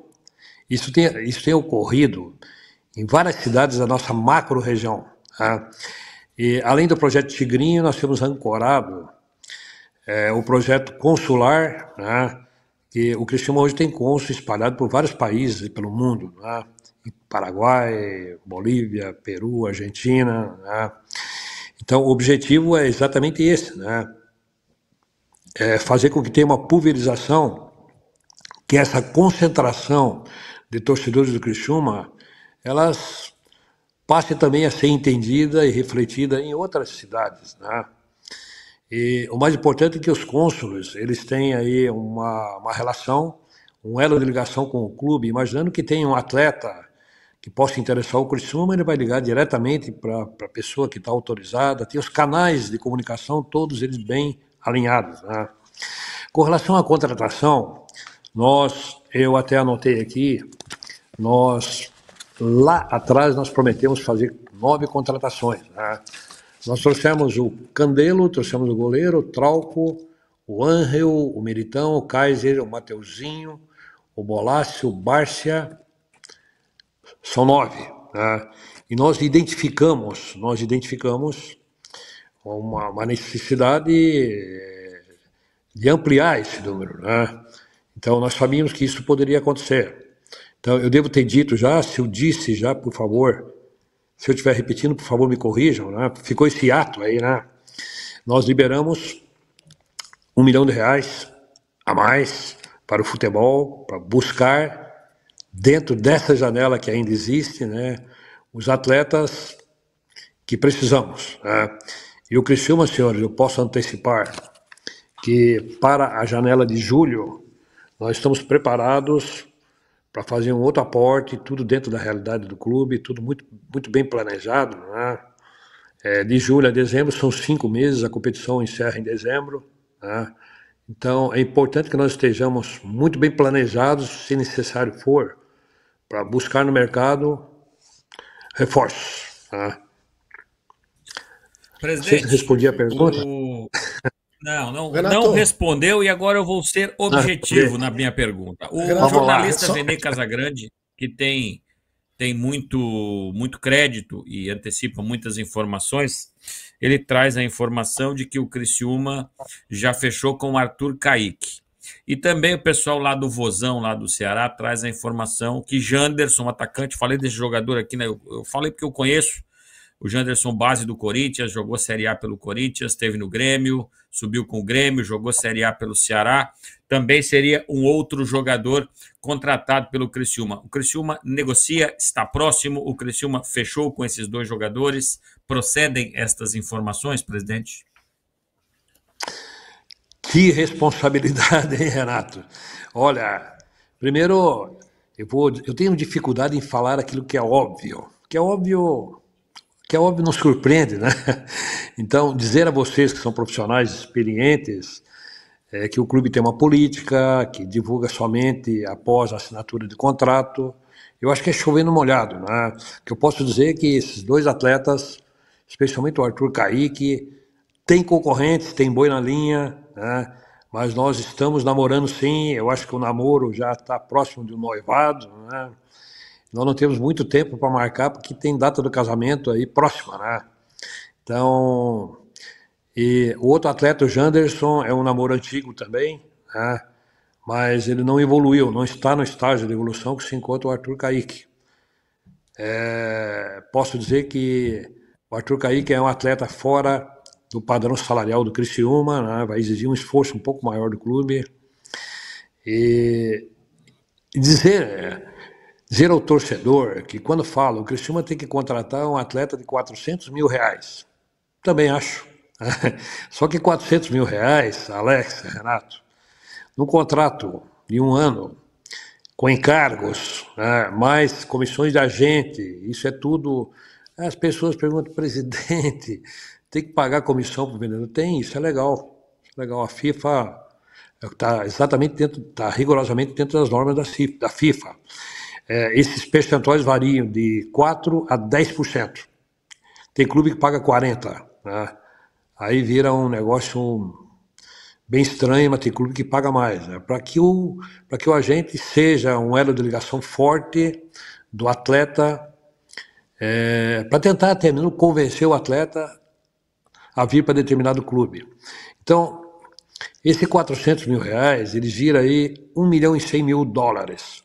Isso tem, isso tem ocorrido em várias cidades da nossa macro-região. Tá? E, além do projeto Tigrinho, nós temos ancorado é, o projeto consular, né? que o Criciúma hoje tem consul espalhado por vários países pelo mundo. Né? Paraguai, Bolívia, Peru, Argentina. Né? Então, o objetivo é exatamente esse, né? É fazer com que tenha uma pulverização, que essa concentração de torcedores do Criciúma, elas passe também a ser entendida e refletida em outras cidades, né? E o mais importante é que os cônsules, eles têm aí uma, uma relação, um elo de ligação com o clube, imaginando que tem um atleta que possa interessar o Criciúma, ele vai ligar diretamente para a pessoa que está autorizada, tem os canais de comunicação, todos eles bem alinhados. Né? Com relação à contratação, nós, eu até anotei aqui, nós lá atrás nós prometemos fazer nove contratações. Né? Nós trouxemos o Candelo, trouxemos o goleiro, o Trauco, o Angel, o Meritão, o Kaiser, o Mateuzinho, o Bolácio, o Bárcia, são nove. Né? E nós identificamos, nós identificamos uma, uma necessidade eh, de ampliar esse número. Né? Então, nós sabíamos que isso poderia acontecer. Então, eu devo ter dito já, se eu disse já, por favor, se eu estiver repetindo, por favor, me corrijam. Né? Ficou esse ato aí, né? Nós liberamos um milhão de reais a mais para o futebol, para buscar dentro dessa janela que ainda existe, né, os atletas que precisamos. Né? E o Criciúma, senhores, eu posso antecipar que para a janela de julho nós estamos preparados para fazer um outro aporte, tudo dentro da realidade do clube, tudo muito, muito bem planejado. Né? É, de julho a dezembro são cinco meses, a competição encerra em dezembro. Né? Então é importante que nós estejamos muito bem planejados, se necessário for, para buscar no mercado reforços. Tá? Presidente, Você respondia a pergunta? O... Não, não, não respondeu e agora eu vou ser ah, objetivo ah, na minha pergunta. O jornalista só... Vene Casagrande, que tem, tem muito, muito crédito e antecipa muitas informações, ele traz a informação de que o Criciúma já fechou com o Arthur Caíque. E também o pessoal lá do Vozão, lá do Ceará, traz a informação que Janderson, atacante, falei desse jogador aqui, né? Eu, eu falei porque eu conheço. O Janderson, base do Corinthians, jogou Série A pelo Corinthians, esteve no Grêmio, subiu com o Grêmio, jogou Série A pelo Ceará. Também seria um outro jogador contratado pelo Criciúma. O Criciúma negocia, está próximo, o Criciúma fechou com esses dois jogadores. Procedem estas informações, presidente? Que responsabilidade, hein, Renato? Olha, primeiro, eu, vou, eu tenho dificuldade em falar aquilo que é óbvio. Que é óbvio que é óbvio não surpreende, né? Então, dizer a vocês que são profissionais experientes é, que o clube tem uma política que divulga somente após a assinatura de contrato, eu acho que é chovendo molhado, né? Que eu posso dizer é que esses dois atletas, especialmente o Arthur Caíque, tem concorrentes, tem boi na linha, né? mas nós estamos namorando sim, eu acho que o namoro já está próximo de um noivado, né? nós não temos muito tempo para marcar, porque tem data do casamento aí próxima, né? Então, e o outro atleta, o Janderson, é um namoro antigo também, né? mas ele não evoluiu, não está no estágio de evolução que se encontra o Arthur Kaique. É, posso dizer que o Arthur Kaique é um atleta fora do padrão salarial do Criciúma, né? vai exigir um esforço um pouco maior do clube. E dizer, é, dizer ao torcedor que quando falo o Criciúma tem que contratar um atleta de 400 mil reais, também acho. Só que 400 mil reais, Alex, Renato, num contrato de um ano, com encargos, né? mais comissões de agente, isso é tudo. As pessoas perguntam, presidente, tem que pagar comissão para o vendedor. Tem, isso é legal. Isso é legal. A FIFA está exatamente dentro, está rigorosamente dentro das normas da, da FIFA. É, esses percentuais variam de 4% a 10%. Tem clube que paga 40%. Né? Aí vira um negócio bem estranho, mas tem clube que paga mais. Né? Para que, o, que o agente seja um elo de ligação forte do atleta, é, para tentar, terminar, convencer o atleta a vir para determinado clube. Então, esse 400 mil reais, ele gira aí 1 milhão e 100 mil dólares,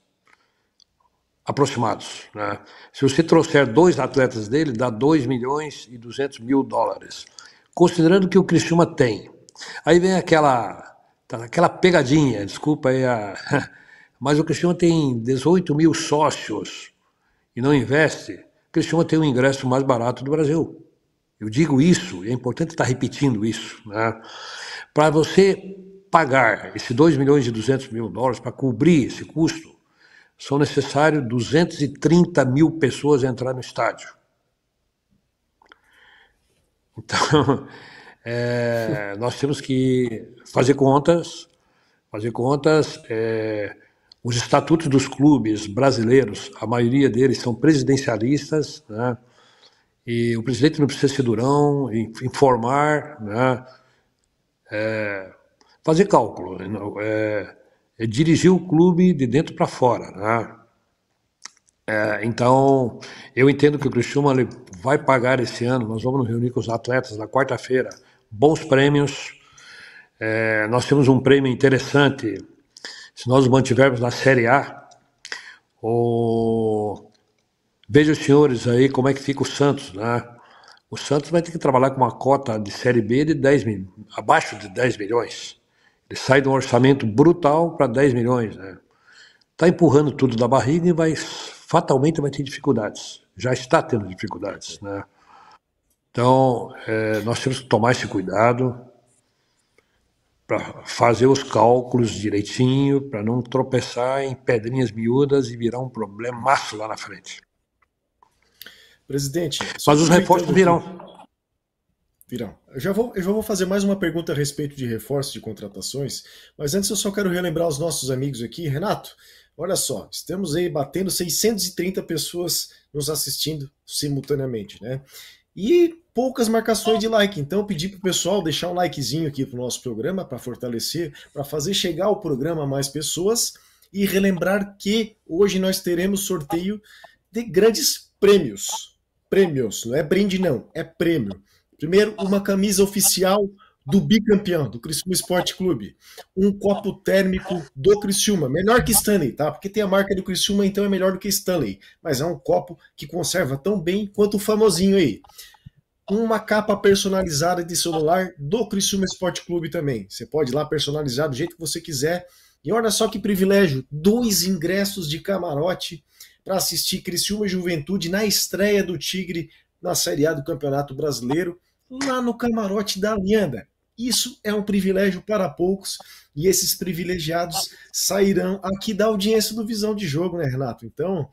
aproximados. Né? Se você trouxer dois atletas dele, dá 2 milhões e 200 mil dólares. Considerando que o Criciúma tem. Aí vem aquela, tá, aquela pegadinha, desculpa aí a... Mas o Cristiano tem 18 mil sócios e não investe, o tem o ingresso mais barato do Brasil. Eu digo isso, e é importante estar repetindo isso, né? para você pagar esses 2 milhões e 200 mil dólares, para cobrir esse custo, são necessários 230 mil pessoas entrar no estádio. Então, é, nós temos que fazer contas, fazer contas. É, os estatutos dos clubes brasileiros, a maioria deles são presidencialistas, né? E o presidente não precisa ser durão, informar, né? É, fazer cálculo, né? é, é dirigir o clube de dentro para fora. Né? É, então, eu entendo que o Criciúma vai pagar esse ano, nós vamos nos reunir com os atletas na quarta-feira, bons prêmios, é, nós temos um prêmio interessante, se nós mantivermos na Série A, o Veja os senhores aí como é que fica o Santos, né? O Santos vai ter que trabalhar com uma cota de Série B de 10 mil, abaixo de 10 milhões. Ele sai de um orçamento brutal para 10 milhões, né? Está empurrando tudo da barriga e vai fatalmente vai ter dificuldades. Já está tendo dificuldades, né? Então, é, nós temos que tomar esse cuidado para fazer os cálculos direitinho, para não tropeçar em pedrinhas miúdas e virar um problemaço lá na frente. Presidente. Mas os reforços virão. Virão. Eu já, vou, eu já vou fazer mais uma pergunta a respeito de reforços de contratações, mas antes eu só quero relembrar os nossos amigos aqui. Renato, olha só, estamos aí batendo 630 pessoas nos assistindo simultaneamente, né? E poucas marcações de like, então eu pedi o pessoal deixar um likezinho aqui para o nosso programa para fortalecer, para fazer chegar o programa a mais pessoas e relembrar que hoje nós teremos sorteio de grandes prêmios prêmios, não é brinde não, é prêmio. Primeiro, uma camisa oficial do bicampeão, do Criciúma Esporte Clube. Um copo térmico do Criciúma, melhor que Stanley, tá? Porque tem a marca do Criciúma, então é melhor do que Stanley. Mas é um copo que conserva tão bem quanto o famosinho aí. Uma capa personalizada de celular do Criciúma Esporte Clube também. Você pode ir lá personalizar do jeito que você quiser. E olha só que privilégio, dois ingressos de camarote para assistir Criciúma e Juventude na estreia do Tigre na Série A do Campeonato Brasileiro, lá no camarote da Alianda. Isso é um privilégio para poucos e esses privilegiados sairão aqui da audiência do Visão de Jogo, né, Renato? Então,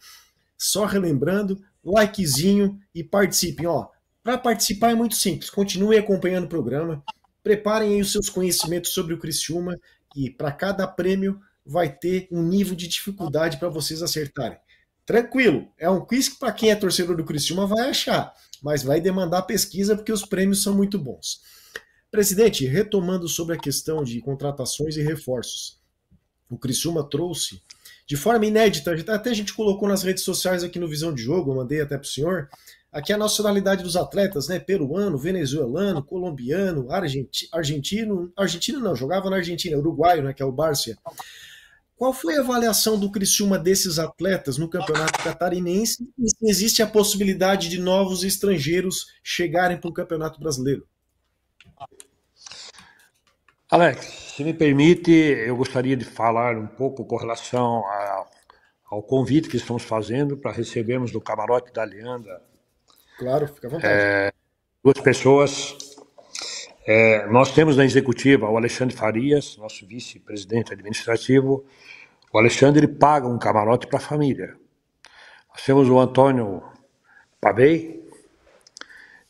só relembrando, likezinho e participem, ó. Para participar é muito simples, continuem acompanhando o programa, preparem aí os seus conhecimentos sobre o Criciúma e para cada prêmio vai ter um nível de dificuldade para vocês acertarem. Tranquilo, é um quiz que para quem é torcedor do Criciúma vai achar, mas vai demandar pesquisa porque os prêmios são muito bons. Presidente, retomando sobre a questão de contratações e reforços, o Criciúma trouxe de forma inédita, tá, até a gente colocou nas redes sociais aqui no Visão de Jogo, eu mandei até para o senhor, aqui a nacionalidade dos atletas, né? Peruano, venezuelano, colombiano, argentino, argentino não, jogava na Argentina, uruguaio, né? Que é o Bárcia. Qual foi a avaliação do Criciúma desses atletas no Campeonato Catarinense e se existe a possibilidade de novos estrangeiros chegarem para o Campeonato Brasileiro? Alex, se me permite, eu gostaria de falar um pouco com relação a, ao convite que estamos fazendo para recebermos do camarote da Leandra. Claro, fica à vontade. É, duas pessoas é, nós temos na executiva o Alexandre Farias, nosso vice-presidente administrativo. O Alexandre ele paga um camarote para a família. Nós temos o Antônio Pabei,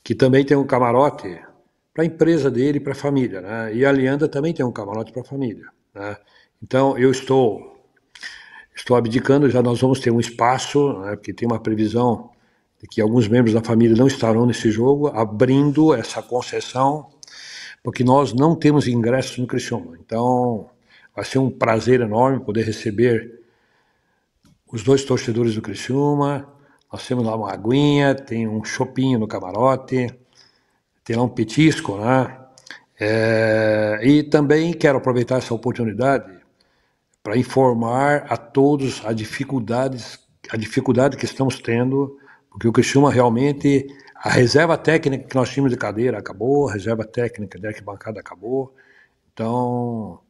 que também tem um camarote para a empresa dele e para a família. Né? E a Leandra também tem um camarote para a família. Né? Então, eu estou, estou abdicando, já nós vamos ter um espaço, né, porque tem uma previsão de que alguns membros da família não estarão nesse jogo, abrindo essa concessão porque nós não temos ingressos no Criciúma. Então, vai ser um prazer enorme poder receber os dois torcedores do Criciúma. Nós temos lá uma aguinha, tem um chopinho no camarote, tem lá um petisco, né? É, e também quero aproveitar essa oportunidade para informar a todos a dificuldades, a dificuldade que estamos tendo, porque o Criciúma realmente a reserva técnica que nós tínhamos de cadeira acabou, a reserva técnica de arquibancada acabou. Então,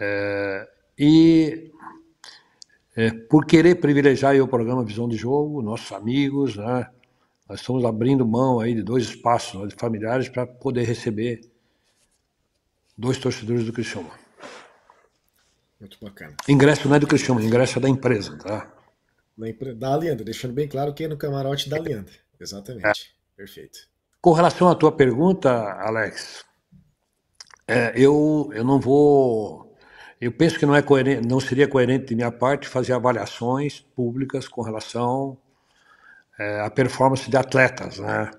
é, e é, por querer privilegiar o programa Visão de Jogo, nossos amigos, né, nós estamos abrindo mão aí de dois espaços né, de familiares para poder receber dois torcedores do Criciúma. Muito bacana. Ingresso não é do Criciúma, ingresso é da empresa, tá? Da, da deixando bem claro que é no camarote da Alianda. Exatamente. É. Perfeito. Com relação à tua pergunta, Alex, é, eu, eu não vou. Eu penso que não, é coerente, não seria coerente de minha parte fazer avaliações públicas com relação é, à performance de atletas, né?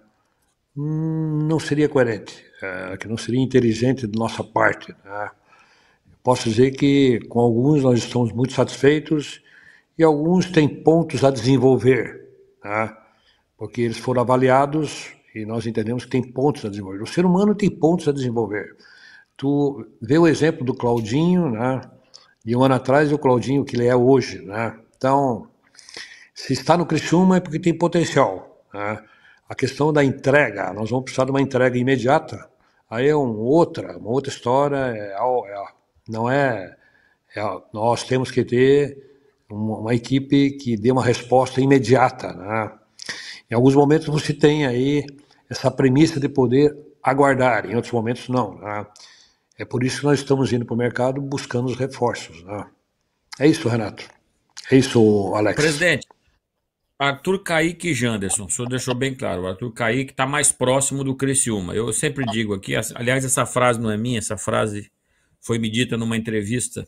Hum, não seria coerente, é, que não seria inteligente de nossa parte. Né? Posso dizer que com alguns nós estamos muito satisfeitos e alguns têm pontos a desenvolver. Né? porque eles foram avaliados e nós entendemos que tem pontos a desenvolver. O ser humano tem pontos a desenvolver. Tu vê o exemplo do Claudinho, né? De um ano atrás e o Claudinho que ele é hoje, né? Então, se está no Criciúma é porque tem potencial, né? A questão da entrega, nós vamos precisar de uma entrega imediata. Aí é um outra, uma outra história, é, é, não é, é, nós temos que ter uma, uma equipe que dê uma resposta imediata, né? Em alguns momentos você tem aí essa premissa de poder aguardar, em outros momentos não. Né? É por isso que nós estamos indo para o mercado buscando os reforços. Né? É isso, Renato. É isso, Alex. Presidente, Arthur Kaique Janderson, o senhor deixou bem claro, o Arthur Kaique está mais próximo do Criciúma. Eu sempre digo aqui, aliás, essa frase não é minha, essa frase foi me dita numa entrevista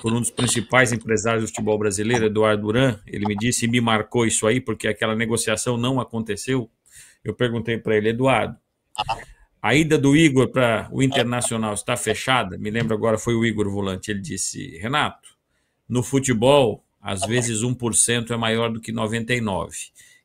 por um dos principais empresários do futebol brasileiro, Eduardo Duran. Ele me disse e me marcou isso aí, porque aquela negociação não aconteceu. Eu perguntei para ele, Eduardo, a ida do Igor para o Internacional está fechada? Me lembro agora, foi o Igor Volante. Ele disse, Renato, no futebol, às vezes 1% é maior do que 99%.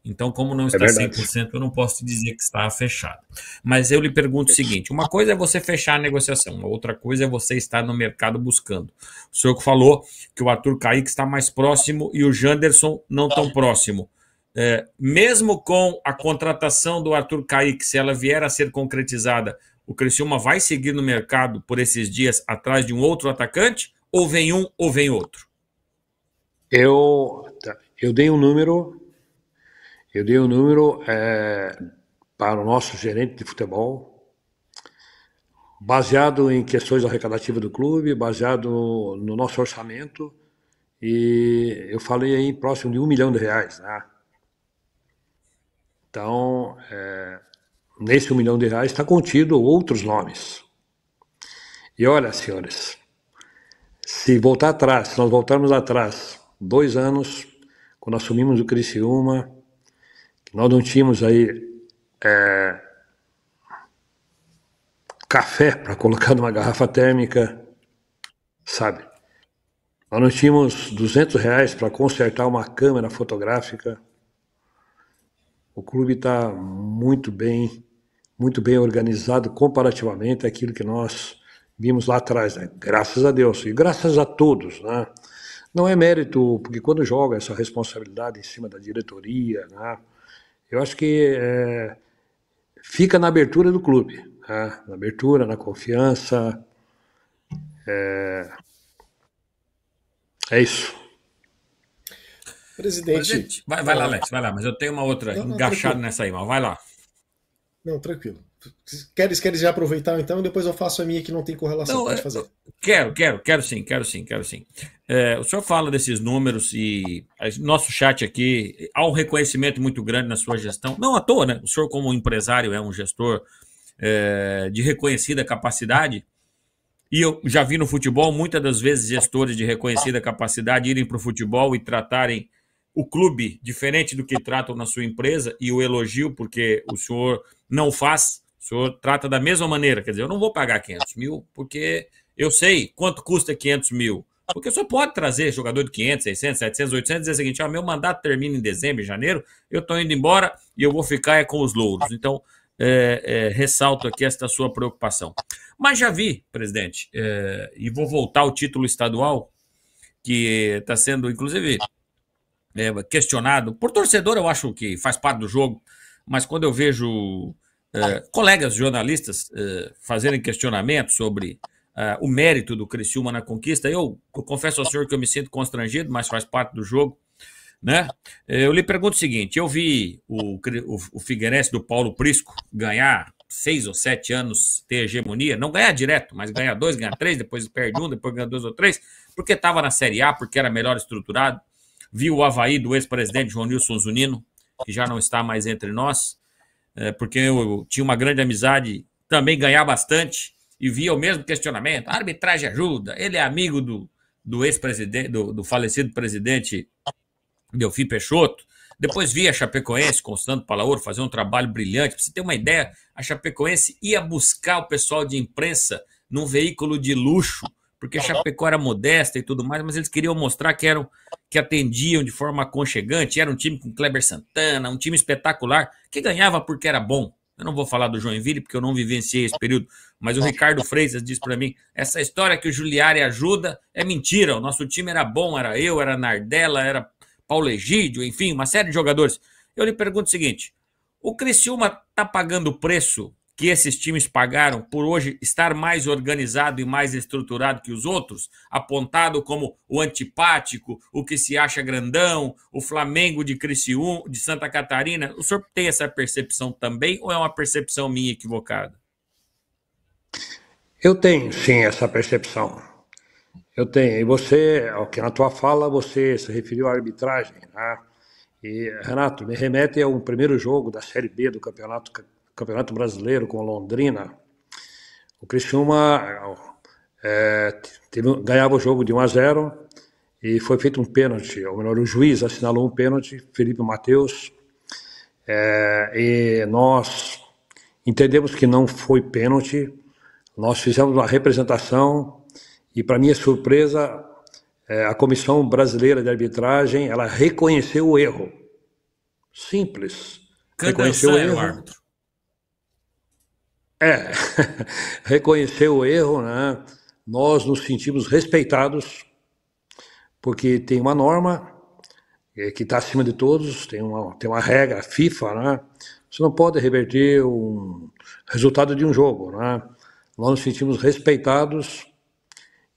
Então, como não é está é 100%, eu não posso te dizer que está fechado. Mas eu lhe pergunto o seguinte: uma coisa é você fechar a negociação, outra coisa é você estar no mercado buscando. O senhor falou que o Arthur Kaique está mais próximo e o Janderson não tão próximo. É, mesmo com a contratação do Arthur Kaique, se ela vier a ser concretizada, o Criciúma vai seguir no mercado por esses dias atrás de um outro atacante? Ou vem um ou vem outro? Eu, tá, eu dei um número eu dei o um número é, para o nosso gerente de futebol, baseado em questões arrecadativas do clube, baseado no, nosso orçamento, e eu falei aí próximo de um milhão de reais. Né? Então, é, nesse um milhão de reais está contido outros nomes. E olha, senhores, se voltar atrás, se nós voltarmos atrás dois anos, quando assumimos o Criciúma, nós não tínhamos aí é, café para colocar numa garrafa térmica, sabe? Nós não tínhamos 200 reais para consertar uma câmera fotográfica. O clube está muito bem, muito bem organizado comparativamente àquilo que nós vimos lá atrás, né? graças a Deus e graças a todos, né? Não é mérito, porque quando joga essa responsabilidade em cima da diretoria, né? eu acho que é, fica na abertura do clube, tá? na abertura, na confiança. É, é isso. Presidente. Vai, vai lá, Alex, vai lá, mas eu tenho uma outra não, não, engaixada nessa aí, mas vai lá. Não, tranquilo. Queres, queres já aproveitar então? e Depois eu faço a minha que não tem correlação. Não, Pode fazer. Quero, quero, quero sim, quero sim, quero sim. É, o senhor fala desses números e nosso chat aqui há um reconhecimento muito grande na sua gestão. Não à toa, né? O senhor, como empresário, é um gestor é, de reconhecida capacidade. E eu já vi no futebol muitas das vezes gestores de reconhecida capacidade irem para o futebol e tratarem o clube diferente do que tratam na sua empresa e o elogio, porque o senhor não faz o senhor trata da mesma maneira, quer dizer, eu não vou pagar 500 mil porque eu sei quanto custa 500 mil. Porque o senhor pode trazer jogador de 500, 600, 700, 800 e dizer o seguinte: ah, meu mandato termina em dezembro, em janeiro, eu estou indo embora e eu vou ficar é com os louros. Então, é, é, ressalto aqui esta sua preocupação. Mas já vi, presidente, é, e vou voltar ao título estadual, que está sendo, inclusive, é, questionado. Por torcedor, eu acho que faz parte do jogo, mas quando eu vejo ah, colegas jornalistas fazendo eh, fazerem questionamento sobre ah, o mérito do Criciúma na conquista. Eu, eu, confesso ao senhor que eu me sinto constrangido, mas faz parte do jogo. Né? Eh, eu lhe pergunto o seguinte: eu vi o, o, o Figueirense do Paulo Prisco ganhar seis ou sete anos ter hegemonia, não ganhar direto, mas ganhar dois, ganhar três, depois perde um, depois ganha dois ou três, porque estava na Série A, porque era melhor estruturado. Vi o Havaí do ex-presidente João Nilson Zunino, que já não está mais entre nós é, porque eu, eu tinha uma grande amizade, também ganhar bastante, e via o mesmo questionamento: a arbitragem ajuda, ele é amigo do, do ex-presidente, do, do, falecido presidente Delfim Peixoto. Depois via a Chapecoense, Santo Palaoro, fazer um trabalho brilhante. para você ter uma ideia, a Chapecoense ia buscar o pessoal de imprensa num veículo de luxo porque a Chapecó era modesta e tudo mais, mas eles queriam mostrar que eram que atendiam de forma aconchegante, era um time com Kleber Santana, um time espetacular, que ganhava porque era bom. Eu não vou falar do Joinville porque eu não vivenciei esse período, mas o Ricardo Freitas disse para mim, essa história que o Juliari ajuda é mentira, o nosso time era bom, era eu, era Nardella, era Paulo Egídio, enfim, uma série de jogadores. Eu lhe pergunto o seguinte, o Criciúma está pagando o preço que esses times pagaram por hoje estar mais organizado e mais estruturado que os outros, apontado como o antipático, o que se acha grandão, o Flamengo de Criciúma, de Santa Catarina. O senhor tem essa percepção também ou é uma percepção minha equivocada? Eu tenho, sim, essa percepção. Eu tenho. E você, na tua fala, você se referiu à arbitragem, né? E, Renato, me remete ao primeiro jogo da Série B do Campeonato Campeonato Brasileiro com Londrina, o Criciúma é, teve, ganhava o jogo de 1 a 0 e foi feito um pênalti, ou melhor, o juiz assinalou um pênalti, Felipe Matheus, é, e nós entendemos que não foi pênalti, nós fizemos uma representação e, para minha surpresa, é, a Comissão Brasileira de Arbitragem ela reconheceu o erro. Simples. Reconheceu o erro. O árbitro. É, reconhecer o erro, né? Nós nos sentimos respeitados, porque tem uma norma é, que está acima de todos, tem uma, tem uma regra, FIFA, né? Você não pode reverter o um resultado de um jogo, né? Nós nos sentimos respeitados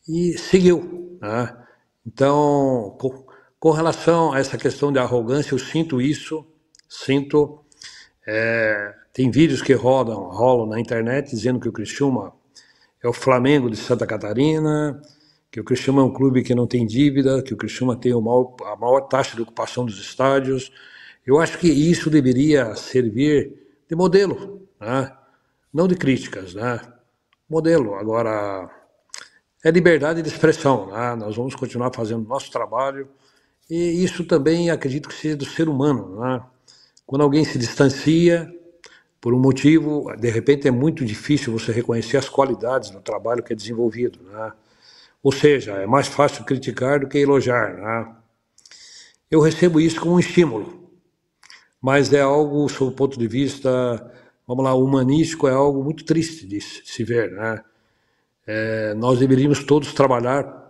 e seguiu, né? Então, com, com relação a essa questão de arrogância, eu sinto isso, sinto. É, tem vídeos que rodam, rolam na internet dizendo que o Criciúma é o Flamengo de Santa Catarina, que o Criciúma é um clube que não tem dívida, que o Criciúma tem maior, a maior taxa de ocupação dos estádios. Eu acho que isso deveria servir de modelo, né? não de críticas, né? Modelo. Agora, é liberdade de expressão, né? nós vamos continuar fazendo nosso trabalho e isso também acredito que seja do ser humano. Né? Quando alguém se distancia, por um motivo, de repente é muito difícil você reconhecer as qualidades do trabalho que é desenvolvido. Né? Ou seja, é mais fácil criticar do que elogiar. Né? Eu recebo isso como um estímulo, mas é algo, sob o ponto de vista, vamos lá, humanístico, é algo muito triste de se ver. Né? É, nós deveríamos todos trabalhar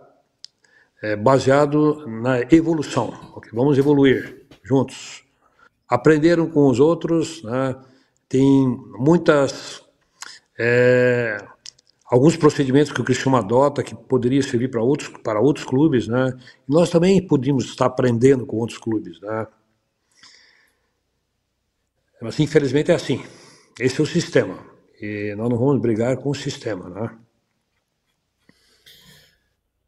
é, baseado na evolução. Okay? Vamos evoluir juntos. Aprenderam com os outros, né? tem muitas. É, alguns procedimentos que o Cristiano adota que poderia servir para outros, para outros clubes, né? E nós também podíamos estar aprendendo com outros clubes, né? Mas infelizmente é assim. Esse é o sistema. E nós não vamos brigar com o sistema, né?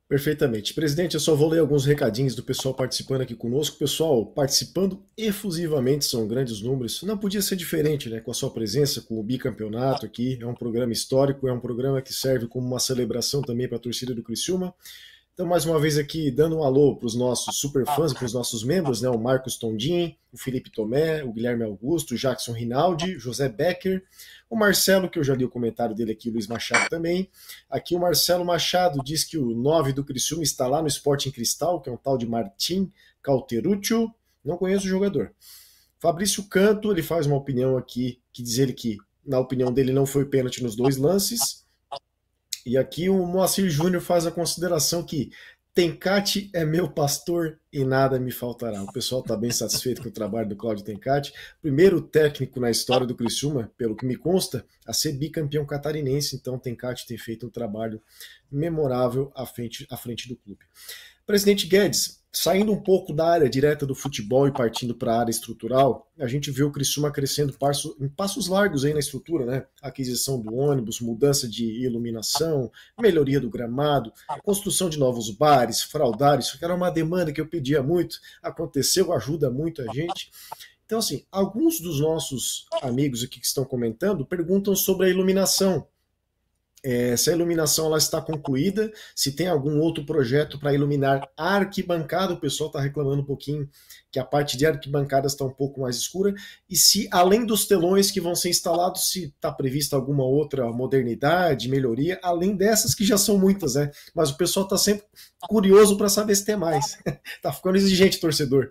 Perfeitamente. Presidente, eu só vou ler alguns recadinhos do pessoal participando aqui conosco. Pessoal, participando efusivamente, são grandes números. Não podia ser diferente, né? Com a sua presença, com o bicampeonato aqui. É um programa histórico, é um programa que serve como uma celebração também para a torcida do Criciúma. Então, mais uma vez aqui, dando um alô para os nossos superfãs, para os nossos membros, né? O Marcos Tondim, o Felipe Tomé, o Guilherme Augusto, o Jackson Rinaldi, José Becker, o Marcelo, que eu já li o comentário dele aqui, o Luiz Machado também. Aqui o Marcelo Machado diz que o 9 do Criciúma está lá no Sporting Cristal, que é um tal de Martim Calteruccio. Não conheço o jogador. Fabrício Canto, ele faz uma opinião aqui, que diz ele que, na opinião dele, não foi pênalti nos dois lances. E aqui o Moacir Júnior faz a consideração que Tencati é meu pastor e nada me faltará. O pessoal está bem satisfeito com o trabalho do Cláudio Tencati, primeiro técnico na história do Criciúma, pelo que me consta, a ser bicampeão catarinense. Então, Tencati tem feito um trabalho memorável à frente, à frente do clube. Presidente Guedes, Saindo um pouco da área direta do futebol e partindo para a área estrutural, a gente viu o Criciúma crescendo em passos largos aí na estrutura, né? Aquisição do ônibus, mudança de iluminação, melhoria do gramado, construção de novos bares, fraudários, que era uma demanda que eu pedia muito, aconteceu, ajuda muito a gente. Então, assim, alguns dos nossos amigos aqui que estão comentando perguntam sobre a iluminação, é, se a iluminação ela está concluída, se tem algum outro projeto para iluminar arquibancada, o pessoal está reclamando um pouquinho que a parte de arquibancada está um pouco mais escura, e se além dos telões que vão ser instalados, se está prevista alguma outra modernidade, melhoria, além dessas que já são muitas, né? Mas o pessoal está sempre curioso para saber se tem mais. Está ficando exigente, torcedor.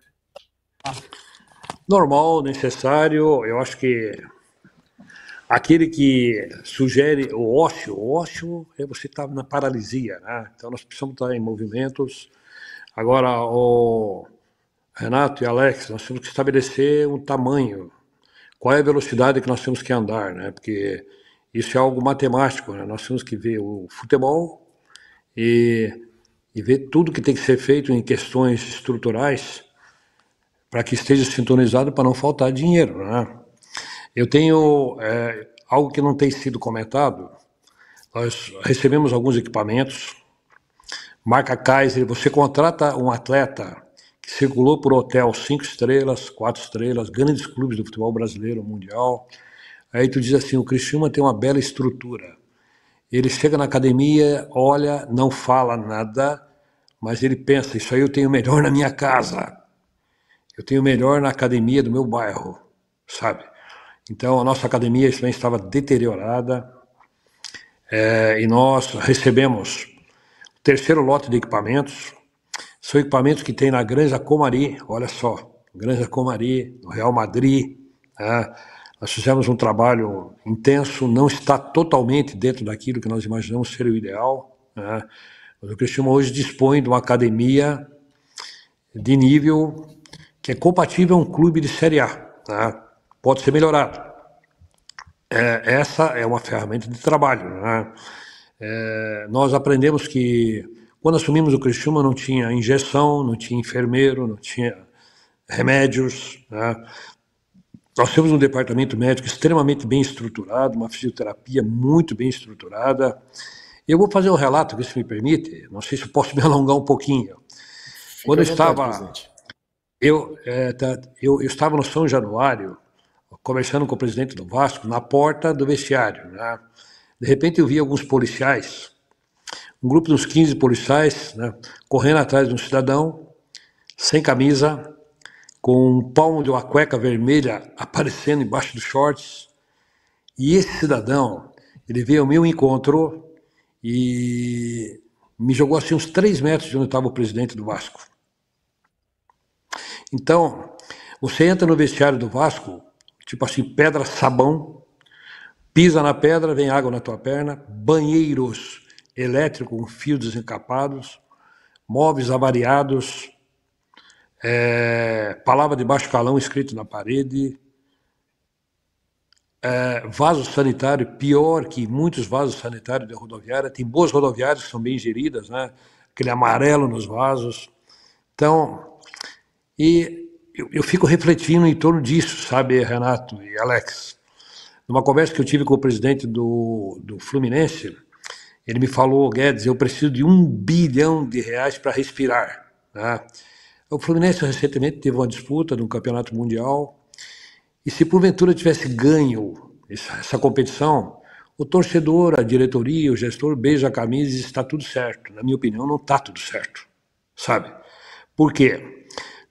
Normal, necessário, eu acho que aquele que sugere o ócio, o ócio é você estar tá na paralisia, né? Então nós precisamos estar em movimentos. Agora, o Renato e Alex, nós temos que estabelecer um tamanho. Qual é a velocidade que nós temos que andar, né? Porque isso é algo matemático, né? Nós temos que ver o futebol e, e ver tudo que tem que ser feito em questões estruturais para que esteja sintonizado para não faltar dinheiro, né? Eu tenho é, algo que não tem sido comentado. Nós recebemos alguns equipamentos. Marca Kaiser, você contrata um atleta que circulou por hotel cinco estrelas, quatro estrelas, grandes clubes do futebol brasileiro, mundial. Aí tu diz assim, o Cristiano tem uma bela estrutura. Ele chega na academia, olha, não fala nada, mas ele pensa, isso aí eu tenho melhor na minha casa. Eu tenho melhor na academia do meu bairro, sabe? Então, a nossa academia estava deteriorada é, e nós recebemos o terceiro lote de equipamentos. São equipamentos que tem na Granja Comari, olha só, Granja Comari, no Real Madrid. Né? Nós fizemos um trabalho intenso, não está totalmente dentro daquilo que nós imaginamos ser o ideal. Né? Mas o Cristiano hoje dispõe de uma academia de nível que é compatível a um clube de Série A. Né? pode ser melhorado. É, essa é uma ferramenta de trabalho. Né? É, nós aprendemos que quando assumimos o Criciúma não tinha injeção, não tinha enfermeiro, não tinha remédios. Né? Nós temos um departamento médico extremamente bem estruturado, uma fisioterapia muito bem estruturada. Eu vou fazer um relato, se me permite, não sei se posso me alongar um pouquinho. Fica Quando eu estava. eu, é, tá, eu, eu, estava no São Januário, conversando com o presidente do Vasco na porta do vestiário. Né? De repente eu vi alguns policiais, um grupo de uns 15 policiais, né, correndo atrás de um cidadão, sem camisa, com um palmo de uma cueca vermelha aparecendo embaixo dos shorts. E esse cidadão, ele veio ao meu encontro e me jogou assim uns 3 metros de onde estava o presidente do Vasco. Então, você entra no vestiário do Vasco tipo assim, pedra, sabão, pisa na pedra, vem água na tua perna, banheiros elétricos com fios desencapados, móveis avariados, é, palavra de baixo calão escrito na parede, é, vaso sanitário, pior que muitos vasos sanitários da rodoviária, tem boas rodoviárias que são bem geridas, né? aquele amarelo nos vasos. Então, e eu, eu fico refletindo em torno disso, sabe, Renato e Alex. Numa conversa que eu tive com o presidente do, do Fluminense, ele me falou, Guedes, eu preciso de um bilhão de reais para respirar. Né? O Fluminense recentemente teve uma disputa no Campeonato Mundial e se porventura tivesse ganho essa competição, o torcedor, a diretoria, o gestor beija a camisa e está tudo certo. Na minha opinião, não está tudo certo, sabe? Por quê?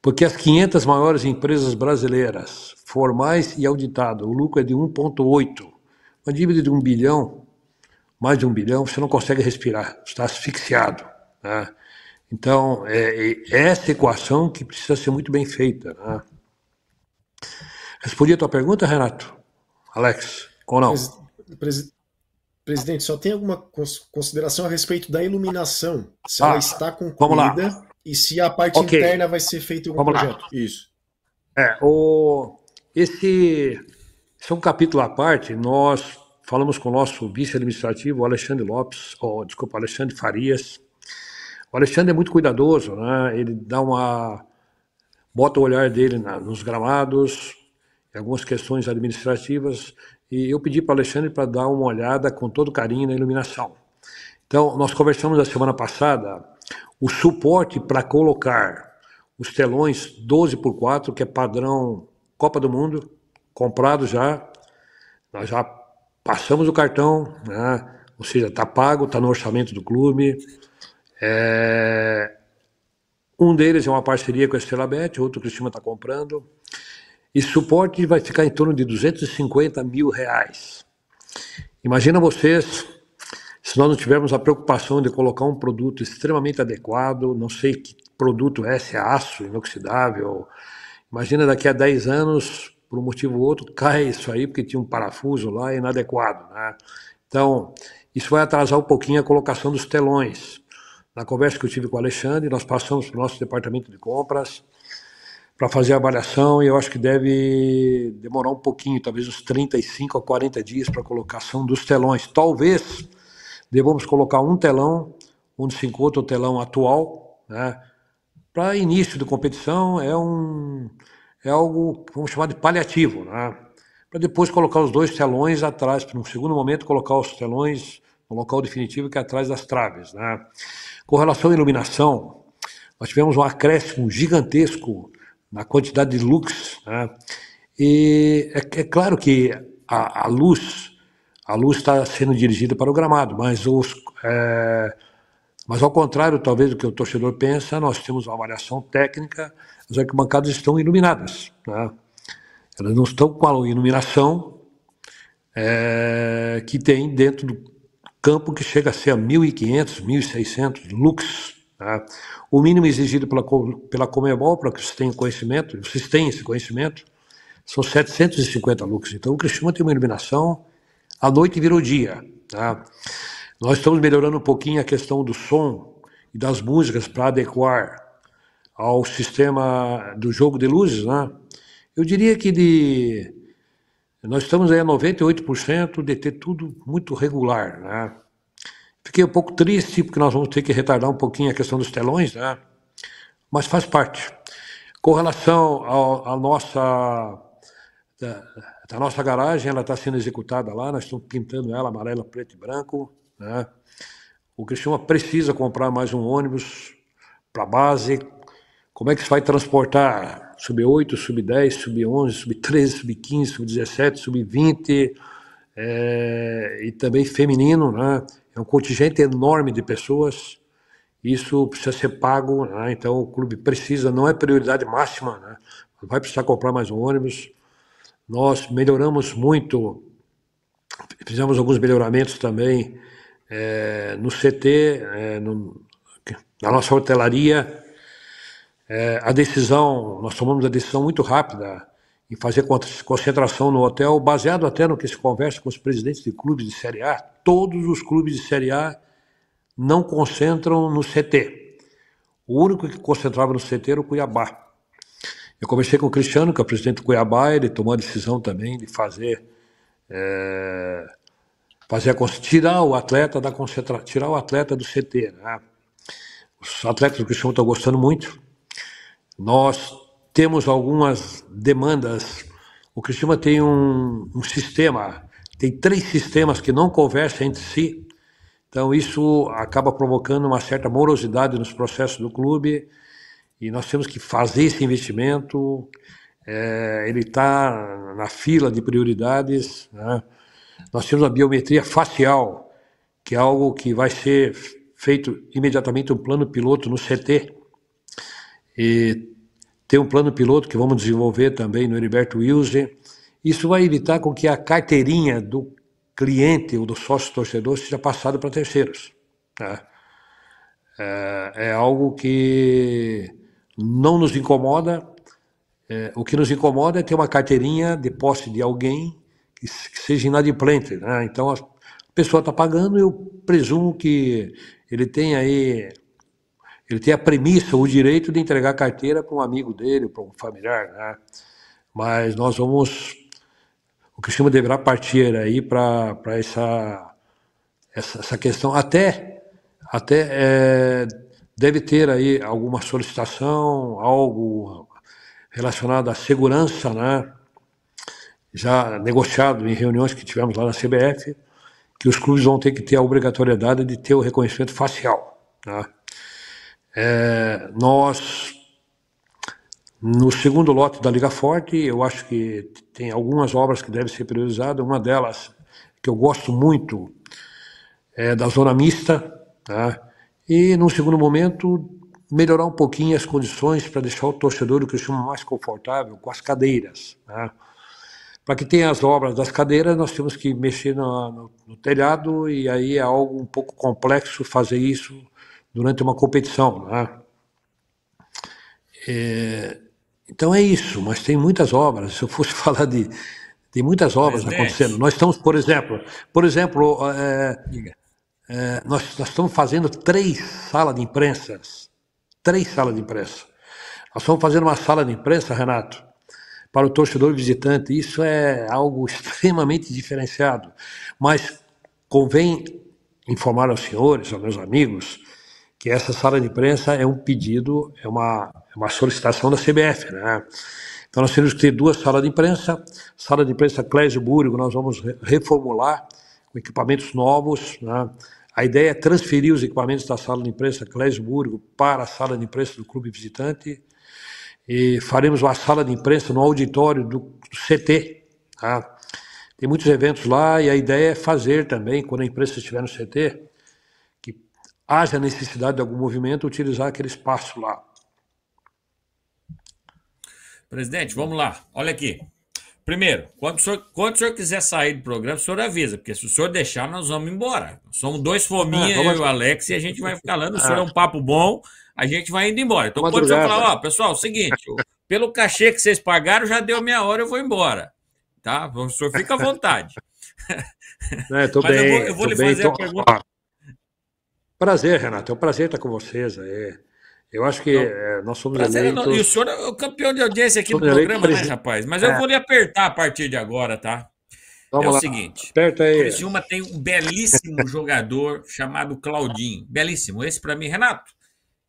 porque as 500 maiores empresas brasileiras, formais e auditado, o lucro é de 1,8. Uma dívida de um bilhão, mais de um bilhão, você não consegue respirar, está asfixiado. Né? Então, é, é, é essa equação que precisa ser muito bem feita. Né? Respondi a tua pergunta, Renato? Alex, ou não? Presidente, só tem alguma consideração a respeito da iluminação? Se ah, ela está concluída. Vamos lá. E se a parte okay. interna vai ser feita em algum Vamos projeto. Lá. Isso. É, o... Esse... Esse é um capítulo à parte. Nós falamos com o nosso vice-administrativo, Alexandre Lopes, ou, desculpa, Alexandre Farias. O Alexandre é muito cuidadoso, né? Ele dá uma... bota o olhar dele na... nos gramados, em algumas questões administrativas, e eu pedi para o Alexandre para dar uma olhada com todo carinho na iluminação. Então, nós conversamos a semana passada o suporte para colocar os telões 12 por 4 que é padrão Copa do Mundo, comprado já. Nós já passamos o cartão, né? ou seja, está pago, está no orçamento do clube. É... Um deles é uma parceria com a Estrela Bet, outro que o Cristina está comprando. E suporte vai ficar em torno de 250 mil reais. Imagina vocês se nós não tivermos a preocupação de colocar um produto extremamente adequado, não sei que produto é, se é aço, inoxidável, imagina daqui a 10 anos, por um motivo ou outro, cai isso aí porque tinha um parafuso lá inadequado. Né? Então, isso vai atrasar um pouquinho a colocação dos telões. Na conversa que eu tive com o Alexandre, nós passamos para o nosso departamento de compras para fazer a avaliação e eu acho que deve demorar um pouquinho, talvez uns 35 a 40 dias para a colocação dos telões. Talvez devemos colocar um telão onde se encontra o telão atual, né? Para início de competição é um é algo vamos chamar de paliativo, né? Para depois colocar os dois telões atrás, para um segundo momento colocar os telões no local definitivo que é atrás das traves, né? Com relação à iluminação, nós tivemos um acréscimo gigantesco na quantidade de lux né? E é, é claro que a, a luz a luz está sendo dirigida para o gramado, mas, os, é, mas ao contrário, talvez, do que o torcedor pensa, nós temos uma avaliação técnica, as arquibancadas estão iluminadas. Né? Elas não estão com a iluminação é, que tem dentro do campo que chega a ser a 1.500, 1.600 lux. Né? O mínimo exigido pela, pela Comebol, para que vocês tenham conhecimento, vocês têm esse conhecimento, são 750 lux. Então o Criciúma tem uma iluminação a noite virou dia. Tá? Nós estamos melhorando um pouquinho a questão do som e das músicas para adequar ao sistema do jogo de luzes. Né? Eu diria que de nós estamos aí a 98% de ter tudo muito regular, né? Fiquei um pouco triste porque nós vamos ter que retardar um pouquinho a questão dos telões, né? Mas faz parte. Com relação à nossa a nossa garagem ela está sendo executada lá, nós estamos pintando ela amarela, preto e branco. Né? O Cristiano precisa comprar mais um ônibus para a base. Como é que se vai transportar sub-8, sub-10, sub-11, sub-13, sub-15, sub-17, sub-20 é, e também feminino, né? É um contingente enorme de pessoas. Isso precisa ser pago, né? então o clube precisa, não é prioridade máxima, né? vai precisar comprar mais um ônibus. Nós melhoramos muito, fizemos alguns melhoramentos também é, no CT, é, no, na nossa hotelaria. É, a decisão, nós tomamos a decisão muito rápida em fazer concentração no hotel, baseado até no que se conversa com os presidentes de clubes de Série A. Todos os clubes de Série A não concentram no CT. O único que concentrava no CT era o Cuiabá. Eu conversei com o Cristiano, que é o presidente do Cuiabá, ele tomou a decisão também de fazer. É, fazer a, tirar o atleta da concentração, tirar o atleta do CT. Né? Os atletas do Cristiano estão gostando muito. Nós temos algumas demandas. O Cristiano tem um, um sistema, tem três sistemas que não conversam entre si. Então isso acaba provocando uma certa morosidade nos processos do clube e nós temos que fazer esse investimento. É, ele está na fila de prioridades. Né? Nós temos a biometria facial, que é algo que vai ser feito imediatamente um plano piloto no CT. E tem um plano piloto que vamos desenvolver também no Heriberto Wilson. Isso vai evitar com que a carteirinha do cliente ou do sócio torcedor seja passada para terceiros. Né? É, é algo que não nos incomoda. É, o que nos incomoda é ter uma carteirinha de posse de alguém que, que seja inadimplente. Né? Então a pessoa está pagando, eu presumo que ele tem aí ele tem a premissa, o direito de entregar a carteira para um amigo dele, para um familiar, né? Mas nós vamos, o Cristiano deverá partir aí para essa, essa, essa questão, até, até é, deve ter aí alguma solicitação, algo relacionado à segurança, né? já negociado em reuniões que tivemos lá na CBF, que os clubes vão ter que ter a obrigatoriedade de ter o reconhecimento facial. Né? É, nós, no segundo lote da Liga Forte, eu acho que tem algumas obras que devem ser priorizadas. Uma delas, que eu gosto muito, é da Zona Mista, né? e, num segundo momento, melhorar um pouquinho as condições para deixar o torcedor, o que eu chamo mais confortável, com as cadeiras. Né? Para que tenha as obras das cadeiras, nós temos que mexer no, no, no, telhado e aí é algo um pouco complexo fazer isso durante uma competição. Né? É, então é isso, mas tem muitas obras. Se eu fosse falar de, tem muitas obras acontecendo. Nós estamos, por exemplo, por exemplo, é, é, nós, nós estamos fazendo três salas de imprensa Três salas de imprensa. Nós estamos fazendo uma sala de imprensa, Renato, para o torcedor visitante. Isso é algo extremamente diferenciado. Mas convém informar aos senhores, aos meus amigos, que essa sala de imprensa é um pedido, é uma, é uma solicitação da CBF, né? Então nós temos que ter duas salas de imprensa. Sala de imprensa Clésio Búrigo, nós vamos reformular com equipamentos novos. Né? A ideia é transferir os equipamentos da sala de imprensa Clésio Burgo para a sala de imprensa do clube visitante. E faremos uma sala de imprensa no auditório do CT. Tá? Tem muitos eventos lá e a ideia é fazer também, quando a imprensa estiver no CT, que haja necessidade de algum movimento, utilizar aquele espaço lá. Presidente, vamos lá. Olha aqui. Primeiro, quando o, senhor, quando o senhor quiser sair do programa, o senhor avisa, porque se o senhor deixar, nós vamos embora. Somos dois fominhas, é, ah, eu e o Alex, e a gente vai falando, o senhor ah. é um ah. papo bom, a gente vai indo embora. Então, quando o senhor falar, ó, pessoal, é o seguinte, pelo cachê que vocês pagaram, já deu minha hora, eu vou embora. Tá? O senhor fica à vontade. É, tô Mas bem, eu vou, eu vou lhe bem, fazer tô... a pergunta. Prazer, Renato, é um prazer estar com vocês aí. Eu acho que então, é, nós somos prazer, é eleitos... e o senhor é o campeão de audiência aqui somos do programa, né, rapaz? Mas é. eu vou lhe apertar a partir de agora, tá? É Vamos é o seguinte. Aperta aí. Criciúma tem um belíssimo jogador chamado Claudinho. Belíssimo. Esse para mim, Renato.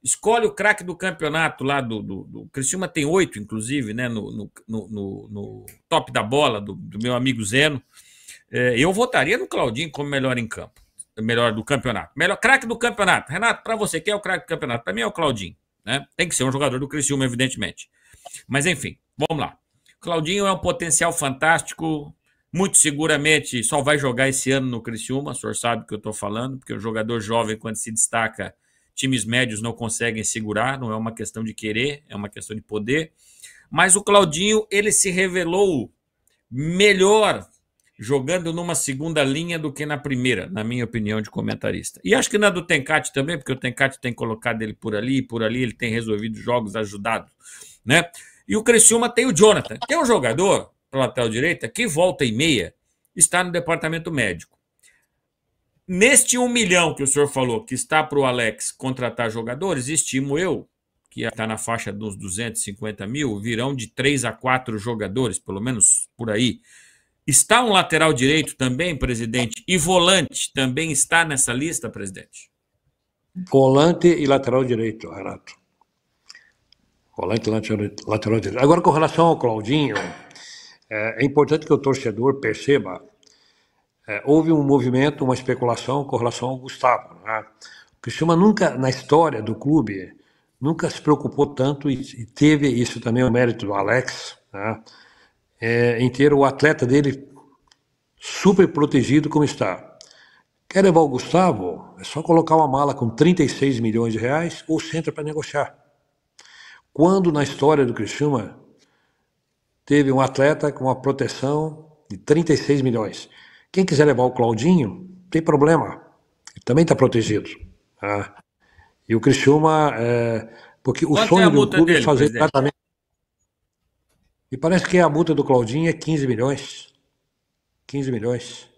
Escolhe o craque do campeonato lá do, do, do Criciúma tem oito, inclusive, né? No, no, no, no top da bola do, do meu amigo Zeno. É, eu votaria no Claudinho como melhor em campo melhor do campeonato. Melhor craque do campeonato. Renato, para você, quem é o craque do campeonato? Para mim é o Claudinho. Né? Tem que ser um jogador do Criciúma, evidentemente. Mas enfim, vamos lá. Claudinho é um potencial fantástico, muito seguramente só vai jogar esse ano no Criciúma, o senhor sabe o que eu estou falando, porque o jogador jovem, quando se destaca, times médios não conseguem segurar, não é uma questão de querer, é uma questão de poder. Mas o Claudinho, ele se revelou melhor jogando numa segunda linha do que na primeira, na minha opinião de comentarista. E acho que na do Tencate também, porque o Tencate tem colocado ele por ali, e por ali ele tem resolvido jogos, ajudado, né? E o Criciúma tem o Jonathan, que é um jogador pela lateral direita que volta e meia está no departamento médico. Neste um milhão que o senhor falou que está para o Alex contratar jogadores, estimo eu que está na faixa dos 250 mil, virão de 3 a 4 jogadores, pelo menos por aí, Está um lateral direito também, presidente? E volante também está nessa lista, presidente? Volante e lateral direito, Renato. Volante e lateral direito. Agora, com relação ao Claudinho, é, é importante que o torcedor perceba é, houve um movimento, uma especulação com relação ao Gustavo. Né? O Cristiano nunca, na história do clube, nunca se preocupou tanto e, e teve isso também o mérito do Alex, né? é, em ter o atleta dele super protegido como está. Quer levar o Gustavo? É só colocar uma mala com 36 milhões de reais ou centro para negociar. Quando na história do Criciúma teve um atleta com uma proteção de 36 milhões? Quem quiser levar o Claudinho, tem problema. Ele também está protegido. Tá? E o Criciúma, é, porque o é sonho é do clube dele, é fazer presidente? tratamento. E parece que a multa do Claudinho é 15 milhões. 15 milhões.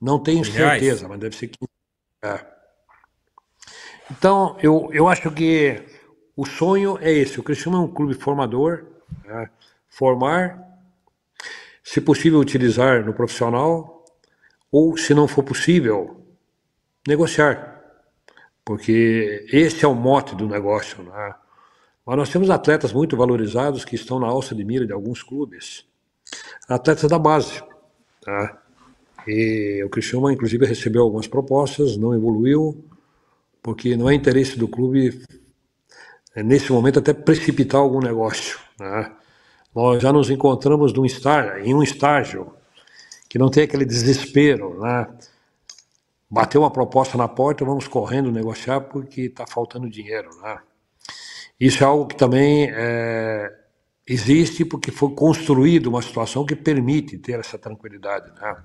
Não tenho certeza, mas deve ser 15. É. Então, eu, eu acho que o sonho é esse. O Criciúma é um clube formador, né? formar, se possível utilizar no profissional, ou se não for possível, negociar. Porque esse é o mote do negócio, né? Mas nós temos atletas muito valorizados que estão na alça de mira de alguns clubes, atletas da base. Tá? E o Criciúma, inclusive, recebeu algumas propostas, não evoluiu, porque não é interesse do clube, eh, nesse momento, até precipitar algum negócio. Né? Nós já nos encontramos num estágio, em um estágio que não tem aquele desespero. Né? Bateu uma proposta na porta, vamos correndo negociar porque está faltando dinheiro. Né? Isso é algo que também é, existe porque foi construída uma situação que permite ter essa tranquilidade. Né?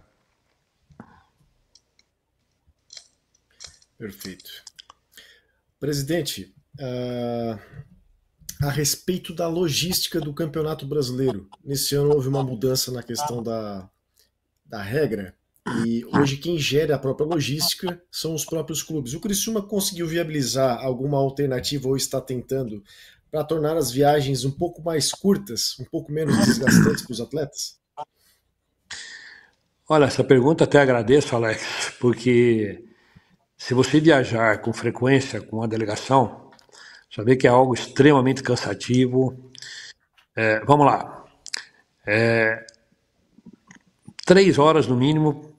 Perfeito. Presidente, uh, a respeito da logística do Campeonato Brasileiro, nesse ano houve uma mudança na questão da, da regra e ah. hoje quem gera é a própria logística são os próprios clubes. O Criciúma conseguiu viabilizar alguma alternativa ou está tentando para tornar as viagens um pouco mais curtas, um pouco menos desgastantes para os atletas? Olha, essa pergunta até agradeço, Alex, porque se você viajar com frequência com a delegação, já vê que é algo extremamente cansativo. É, vamos lá. É, três horas no mínimo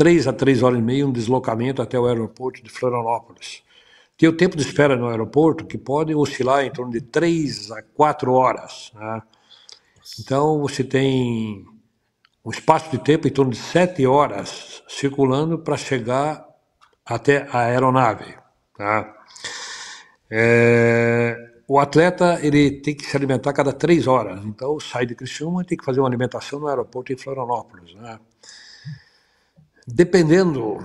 três a três horas e meia um deslocamento até o aeroporto de Florianópolis. Tem o tempo de espera no aeroporto que pode oscilar em torno de três a quatro horas. Né? Então você tem um espaço de tempo em torno de sete horas circulando para chegar até a aeronave. Tá? É, o atleta ele tem que se alimentar a cada três horas. Então sai de Criciúma e tem que fazer uma alimentação no aeroporto em Florianópolis. Né? dependendo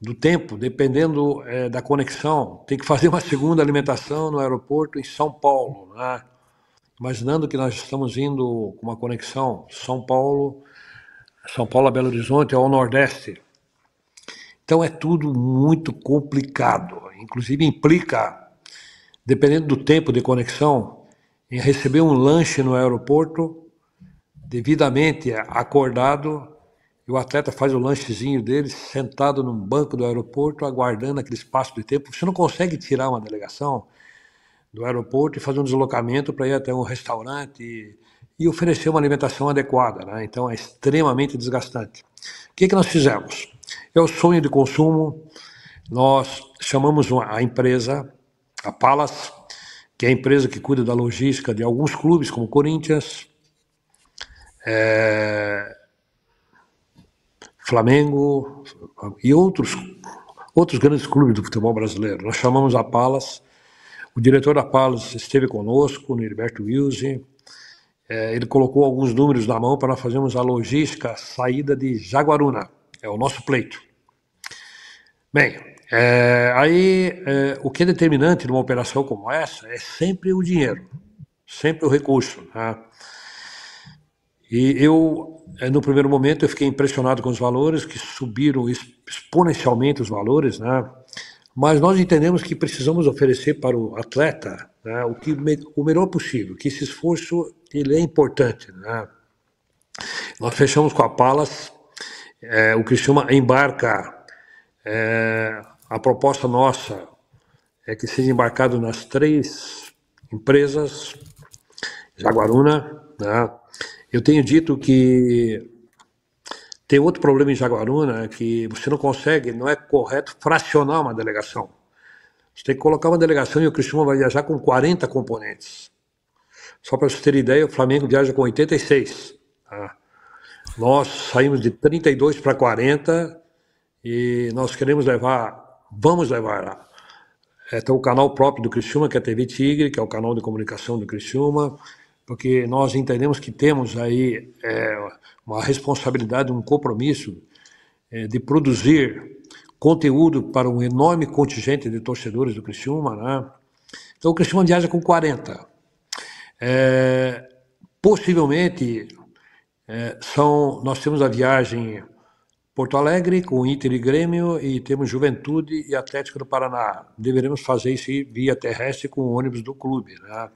do tempo, dependendo é, da conexão, tem que fazer uma segunda alimentação no aeroporto em São Paulo. Né? Imaginando que nós estamos indo com uma conexão São Paulo, São Paulo a Belo Horizonte, ao Nordeste. Então é tudo muito complicado. Inclusive implica, dependendo do tempo de conexão, em receber um lanche no aeroporto devidamente acordado e o atleta faz o lanchezinho dele sentado num banco do aeroporto, aguardando aquele espaço de tempo. Você não consegue tirar uma delegação do aeroporto e fazer um deslocamento para ir até um restaurante e, e, oferecer uma alimentação adequada. Né? Então é extremamente desgastante. O que, que nós fizemos? É o sonho de consumo. Nós chamamos uma, a empresa, a Palas, que é a empresa que cuida da logística de alguns clubes, como Corinthians, é, Flamengo e outros, outros grandes clubes do futebol brasileiro. Nós chamamos a Palas, o diretor da Palas esteve conosco, o Heriberto Wilson, é, ele colocou alguns números na mão para nós fazermos a logística a saída de Jaguaruna, é o nosso pleito. Bem, é, aí é, o que é determinante numa operação como essa é sempre o dinheiro, sempre o recurso. Né? E eu no primeiro momento eu fiquei impressionado com os valores, que subiram exponencialmente os valores, né? mas nós entendemos que precisamos oferecer para o atleta né, o, que, o melhor possível, que esse esforço ele é importante. Né? Nós fechamos com a Palas, é, o Cristiano embarca, é, a proposta nossa é que seja embarcado nas três empresas, Jaguaruna, né, eu tenho dito que tem outro problema em Jaguaruna, é que você não consegue, não é correto fracionar uma delegação. Você tem que colocar uma delegação e o Cristiano vai viajar com 40 componentes. Só para vocês terem ideia, o Flamengo viaja com 86. Tá? Nós saímos de 32 para 40 e nós queremos levar, vamos levar. É, tem o canal próprio do Criciúma, que é a TV Tigre, que é o canal de comunicação do Criciúma porque nós entendemos que temos aí é, uma responsabilidade, um compromisso é, de produzir conteúdo para um enorme contingente de torcedores do Criciúma, né? Então o Criciúma viaja com 40. É, possivelmente é, são, nós temos a viagem Porto Alegre com Inter e Grêmio e temos Juventude e Atlético do Paraná. Deveremos fazer isso via terrestre com o ônibus do clube, né?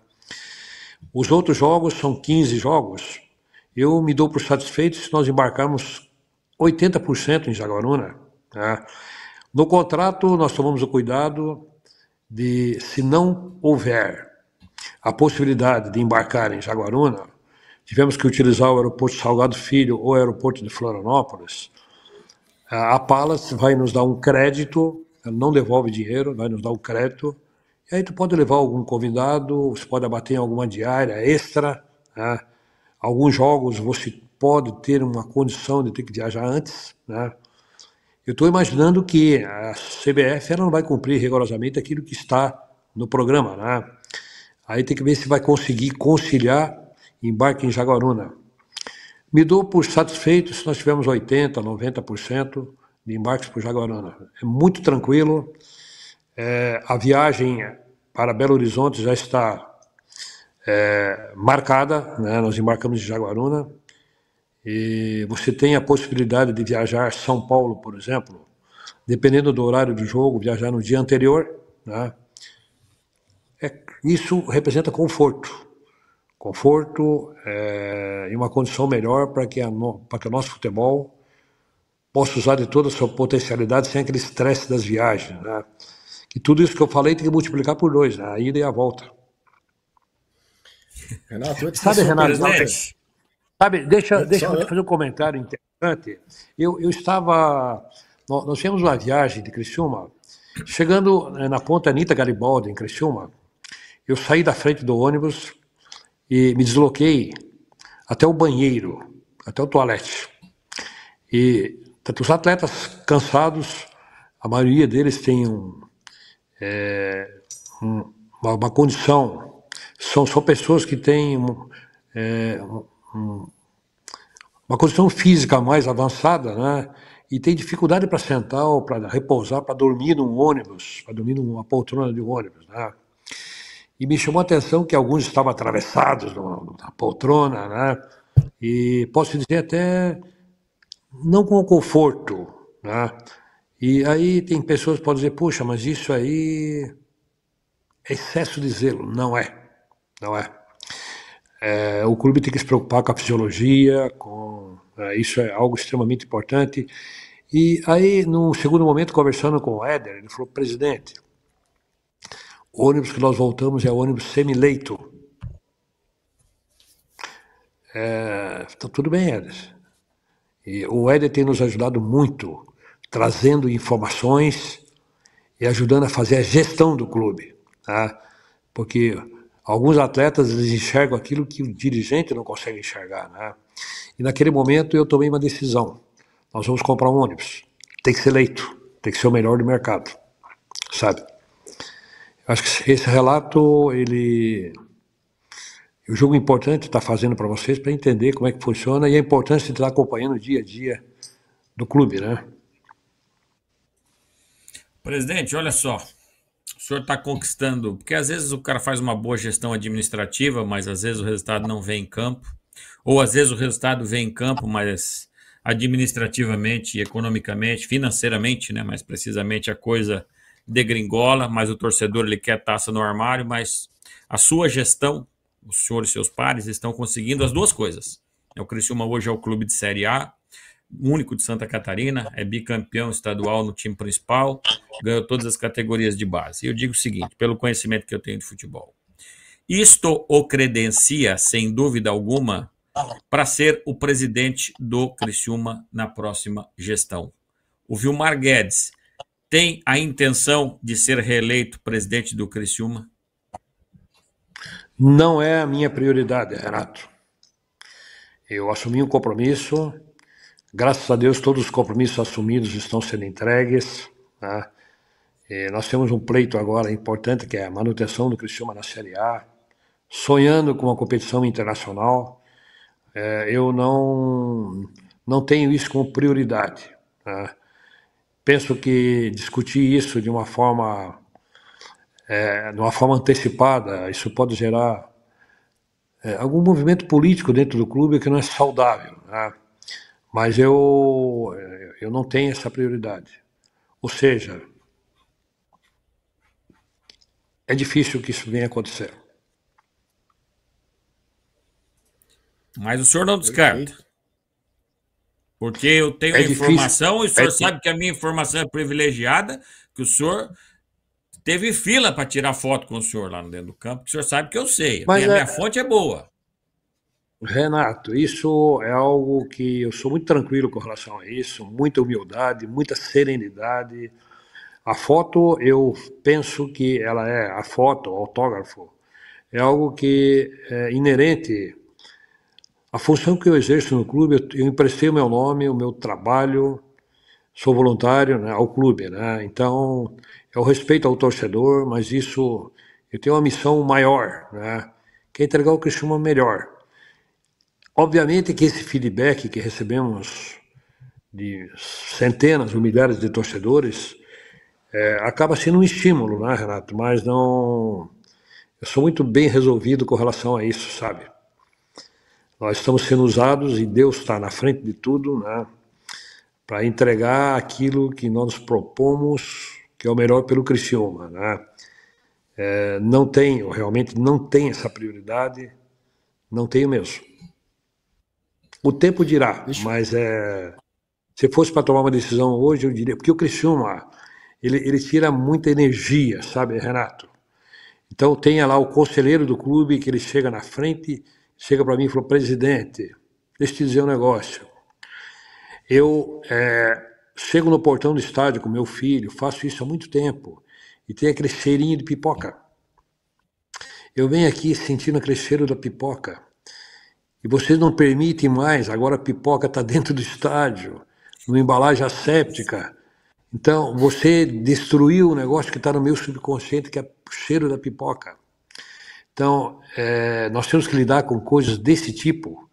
Os outros jogos são 15 jogos. Eu me dou por satisfeito se nós embarcarmos 80% em Jaguaruna. Né? No contrato, nós tomamos o cuidado de, se não houver a possibilidade de embarcar em Jaguaruna, tivemos que utilizar o aeroporto Salgado Filho ou o aeroporto de Florianópolis. A Palas vai nos dar um crédito, não devolve dinheiro, vai nos dar um crédito e aí tu pode levar algum convidado, você pode abater em alguma diária extra. Né? Alguns jogos você pode ter uma condição de ter que viajar antes. Né? Eu estou imaginando que a CBF ela não vai cumprir rigorosamente aquilo que está no programa. Né? Aí tem que ver se vai conseguir conciliar embarque em Jaguaruna. Me dou por satisfeito se nós tivermos 80%, 90% de embarques por Jaguaruna. É muito tranquilo. É, a viagem para Belo Horizonte já está é, marcada, né? nós embarcamos em Jaguaruna, e você tem a possibilidade de viajar São Paulo, por exemplo, dependendo do horário do jogo, viajar no dia anterior, né? é, isso representa conforto, conforto é, e uma condição melhor para que, que o nosso futebol possa usar de toda a sua potencialidade sem aquele estresse das viagens, né? E tudo isso que eu falei tem que multiplicar por dois, né? a ida e a volta. Renato, antes sabe, Renato, sabe, deixa, eu deixa só, eu te fazer um comentário interessante. Eu, eu estava. Nós, tínhamos fizemos uma viagem de Criciúma, chegando eh, na ponta Anitta Garibaldi, em Criciúma, eu saí da frente do ônibus e me desloquei até o banheiro, até o toalete. E os atletas cansados, a maioria deles tem um, é, uma, uma, condição. São só pessoas que têm é, um, uma condição física mais avançada, né? E tem dificuldade para sentar ou para repousar, para dormir num ônibus, para dormir numa poltrona de ônibus, né? E me chamou a atenção que alguns estavam atravessados na poltrona, né? E posso dizer até não com conforto, né? E aí tem pessoas que podem dizer, puxa, mas isso aí é excesso de zelo. Não é, não é. é o clube tem que se preocupar com a fisiologia, com é, isso é algo extremamente importante. E aí, num segundo momento, conversando com o Éder, ele falou, presidente, o ônibus que nós voltamos é o ônibus semileito. É, tá tudo bem, Éder. E o Éder tem nos ajudado muito trazendo informações e ajudando a fazer a gestão do clube. Tá? Porque alguns atletas eles enxergam aquilo que o dirigente não consegue enxergar. Né? E naquele momento eu tomei uma decisão. Nós vamos comprar um ônibus. Tem que ser leito, tem que ser o melhor do mercado, sabe? Acho que esse relato, ele... Eu julgo importante estar tá fazendo para vocês para entender como é que funciona e a importância de estar acompanhando o dia a dia do clube, né? Presidente, olha só. O senhor está conquistando, porque às vezes o cara faz uma boa gestão administrativa, mas às vezes o resultado não vem em campo. Ou às vezes o resultado vem em campo, mas administrativamente, economicamente, financeiramente, né? Mais precisamente a coisa degringola, mas o torcedor ele quer taça no armário, mas a sua gestão, o senhor e seus pares estão conseguindo as duas coisas. É o Criciúma hoje é o clube de Série A, único de Santa Catarina, é bicampeão estadual no time principal, ganhou todas as categorias de base. E eu digo o seguinte, pelo conhecimento que eu tenho de futebol, isto o credencia, sem dúvida alguma, para ser o presidente do Criciúma na próxima gestão. O Vilmar Guedes tem a intenção de ser reeleito presidente do Criciúma? Não é a minha prioridade, Renato. Eu assumi um compromisso Graças a Deus, todos os compromissos assumidos estão sendo entregues. Né? nós temos um pleito agora importante, que é a manutenção do Criciúma na Série A, sonhando com uma competição internacional. É, eu não, não tenho isso como prioridade. Né? Penso que discutir isso de uma forma, é, de uma forma antecipada, isso pode gerar é, algum movimento político dentro do clube que não é saudável. Né? Mas eu, eu não tenho essa prioridade. Ou seja, é difícil que isso venha acontecer. Mas o senhor não descarta. Porque eu tenho é informação difícil. e o é senhor é sabe que a minha informação é privilegiada, que o senhor teve fila para tirar foto com o senhor lá dentro do campo, que o senhor sabe que eu sei. a minha, é... minha fonte é boa. Renato, isso é algo que eu sou muito tranquilo com relação a isso, muita humildade, muita serenidade. A foto, eu penso que ela é, a foto, o autógrafo, é algo que é inerente à função que eu exerço no clube. Eu, emprestei o meu nome, o meu trabalho, sou voluntário né, ao clube, né? Então, é o respeito ao torcedor, mas isso, eu tenho uma missão maior, né? Que é entregar o que chama melhor Obviamente que esse feedback que recebemos de centenas ou milhares de torcedores é, acaba sendo um estímulo, né, Renato? Mas não. Eu sou muito bem resolvido com relação a isso, sabe? Nós estamos sendo usados e Deus está na frente de tudo, né? Para entregar aquilo que nós propomos, que é o melhor pelo Criciúma, né? É, não tenho, realmente não tenho essa prioridade, não tenho mesmo. O tempo dirá, mas é, se fosse para tomar uma decisão hoje, eu diria, porque o Criciúma, ele, ele tira muita energia, sabe, Renato? Então tenha lá o conselheiro do clube que ele chega na frente, chega para mim e fala: presidente, deixa eu te dizer um negócio. Eu é, chego no portão do estádio com meu filho, faço isso há muito tempo, e tem aquele cheirinho de pipoca. Eu venho aqui sentindo aquele cheiro da pipoca e vocês não permitem mais, agora a pipoca está dentro do estádio, numa embalagem asséptica. Então, você destruiu um negócio que está no meu subconsciente, que é o cheiro da pipoca. Então, é, nós temos que lidar com coisas desse tipo.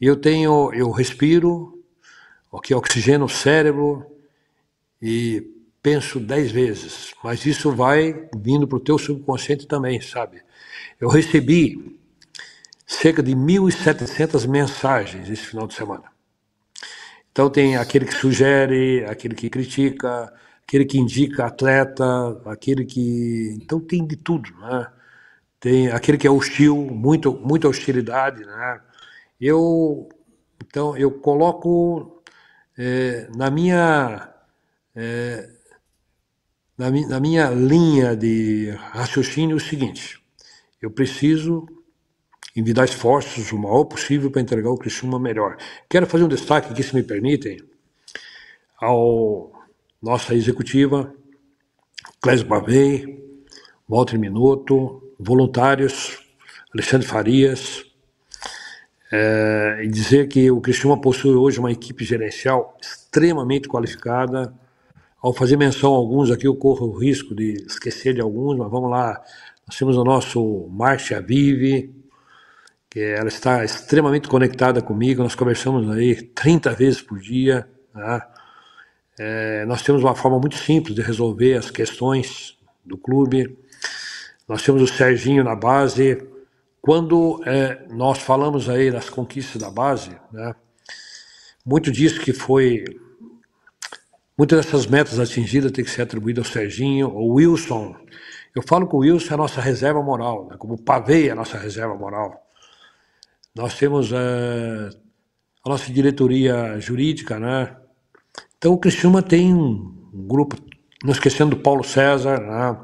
Eu tenho, eu respiro, ok, oxigeno o cérebro e penso dez vezes, mas isso vai vindo para o teu subconsciente também, sabe? Eu recebi cerca de 1.700 mensagens esse final de semana. Então tem aquele que sugere, aquele que critica, aquele que indica atleta, aquele que. Então tem de tudo, né? Tem aquele que é hostil, muito, muita hostilidade, né? Eu, então, eu coloco é, na minha. É, na, na minha linha de raciocínio o seguinte: eu preciso envidar esforços o maior possível para entregar o Criciúma melhor. Quero fazer um destaque aqui, se me permitem, ao nossa executiva, Clésio Bavei, Walter Minuto, voluntários, Alexandre Farias, é, e dizer que o Criciúma possui hoje uma equipe gerencial extremamente qualificada. Ao fazer menção a alguns aqui, eu corro o risco de esquecer de alguns, mas vamos lá. Nós temos o nosso marcha Vive, que ela está extremamente conectada comigo, nós conversamos aí 30 vezes por dia. Tá? É, nós temos uma forma muito simples de resolver as questões do clube. Nós temos o Serginho na base. Quando é, nós falamos aí das conquistas da base, né, muito disso que foi. Muitas dessas metas atingidas tem que ser atribuído ao Serginho, ao Wilson. Eu falo que o Wilson é a nossa reserva moral, né, como o Pavei é a nossa reserva moral. Nós temos eh, a nossa diretoria jurídica, né? Então, o Criciúma tem um, um grupo, não esquecendo do Paulo César, né?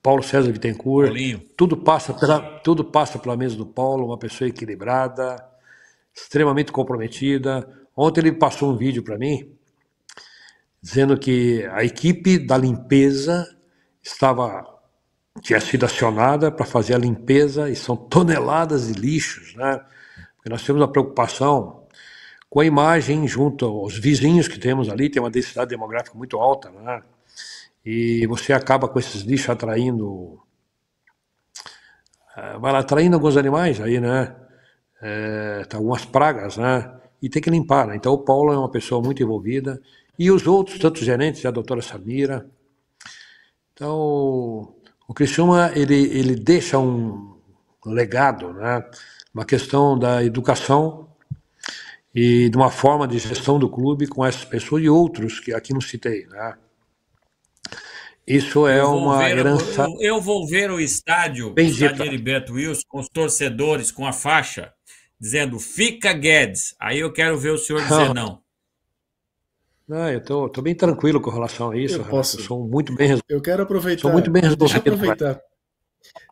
Paulo César Bittencourt. Tudo passa, pela, tudo passa pela mesa do Paulo, uma pessoa equilibrada, extremamente comprometida. Ontem ele passou um vídeo para mim dizendo que a equipe da limpeza estava tinha é sido acionada para fazer a limpeza e são toneladas de lixos, né? Porque nós temos a preocupação com a imagem junto aos vizinhos que temos ali, tem uma densidade demográfica muito alta, né? E você acaba com esses lixos atraindo eh, vai lá atraindo alguns animais aí, né? É, tá algumas pragas, né? E tem que limpar, né? Então o Paulo é uma pessoa muito envolvida e os outros, tantos gerentes, a doutora Samira. Então, o Criciúma ele, ele deixa um legado, né? uma questão da educação e de uma forma de gestão do clube com essas pessoas e outros que aqui não citei. Né? Isso é uma ver, herança. Eu, eu, vou ver o estádio, o estádio Heriberto Wilson, com os torcedores, com a faixa, dizendo fica Guedes. Aí eu quero ver o senhor dizer não. não. Não, eu tô, bem tranquilo com relação a isso. Eu posso. sou muito bem resolvido. Eu quero aproveitar. Sou muito bem resolvido. Deixa eu aproveitar.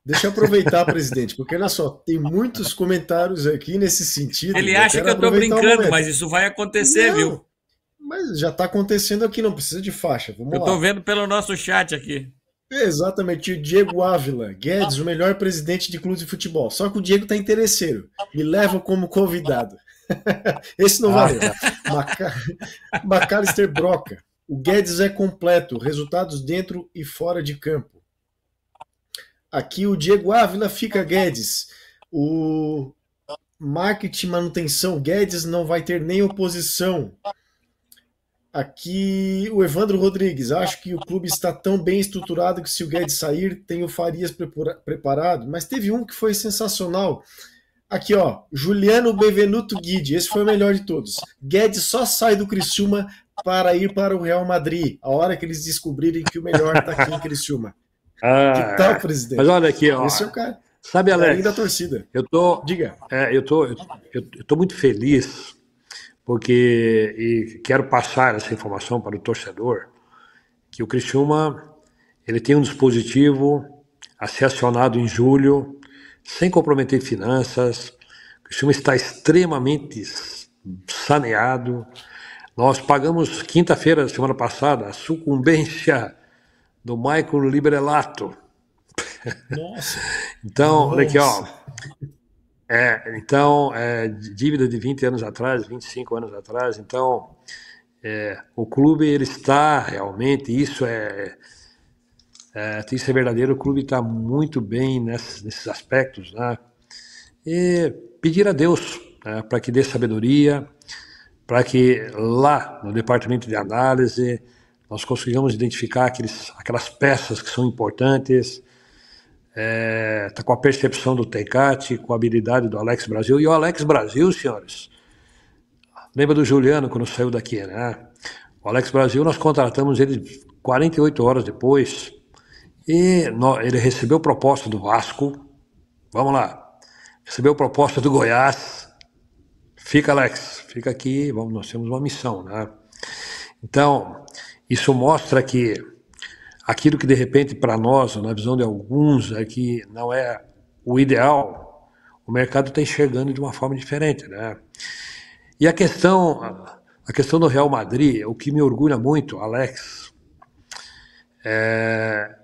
Deixa eu aproveitar, presidente, porque olha só, tem muitos comentários aqui nesse sentido. Ele né? acha eu que eu estou brincando, mas isso vai acontecer, não, viu? Mas já está acontecendo aqui, não precisa de faixa. Vamos eu estou vendo pelo nosso chat aqui. Exatamente, o Diego Ávila, Guedes, o melhor presidente de clube de futebol. Só que o Diego está interesseiro, me leva como convidado. Esse não ah. valeu. Ah. McAllister broca. O Guedes é completo, resultados dentro e fora de campo. Aqui o Diego Ávila fica Guedes. O marketing manutenção Guedes não vai ter nem oposição. Aqui o Evandro Rodrigues, acho que o clube está tão bem estruturado que se o Guedes sair, tem o Farias preparado, mas teve um que foi sensacional Aqui, ó, Juliano Bevenuto Guide, esse foi o melhor de todos. Guedes só sai do Criciúma para ir para o Real Madrid, a hora que eles descobrirem que o melhor está aqui em Criciúma. Ah, que tal, presidente? Mas olha aqui, ó. Esse é o cara. Sabe, é Alex? da torcida. Eu tô, Diga. É, eu, tô, eu, eu tô muito feliz, porque e quero passar essa informação para o torcedor, que o Criciúma ele tem um dispositivo a ser acionado em julho sem comprometer finanças, o filme está extremamente saneado. Nós pagamos quinta-feira, semana passada, a sucumbência do Michael Librelato. Nossa. então, Nossa. olha aqui, ó. É, então, é, dívida de 20 anos atrás, 25 anos atrás. Então, é, o clube ele está realmente, isso é é, tem que ser verdadeiro, o clube está muito bem nessas, nesses aspectos. Né? E pedir a Deus né, para que dê sabedoria, para que lá no departamento de análise nós consigamos identificar aqueles, aquelas peças que são importantes, é, tá com a percepção do Tecate, com a habilidade do Alex Brasil. E o Alex Brasil, senhores, lembra do Juliano quando saiu daqui, né? O Alex Brasil, nós contratamos ele 48 horas depois, e ele recebeu proposta do Vasco, vamos lá, recebeu proposta do Goiás, fica Alex, fica aqui, vamos, nós temos uma missão, né? Então, isso mostra que aquilo que de repente para nós, na visão de alguns, é que não é o ideal, o mercado está enxergando de uma forma diferente, né? E a questão, a questão do Real Madrid, o que me orgulha muito, Alex, é,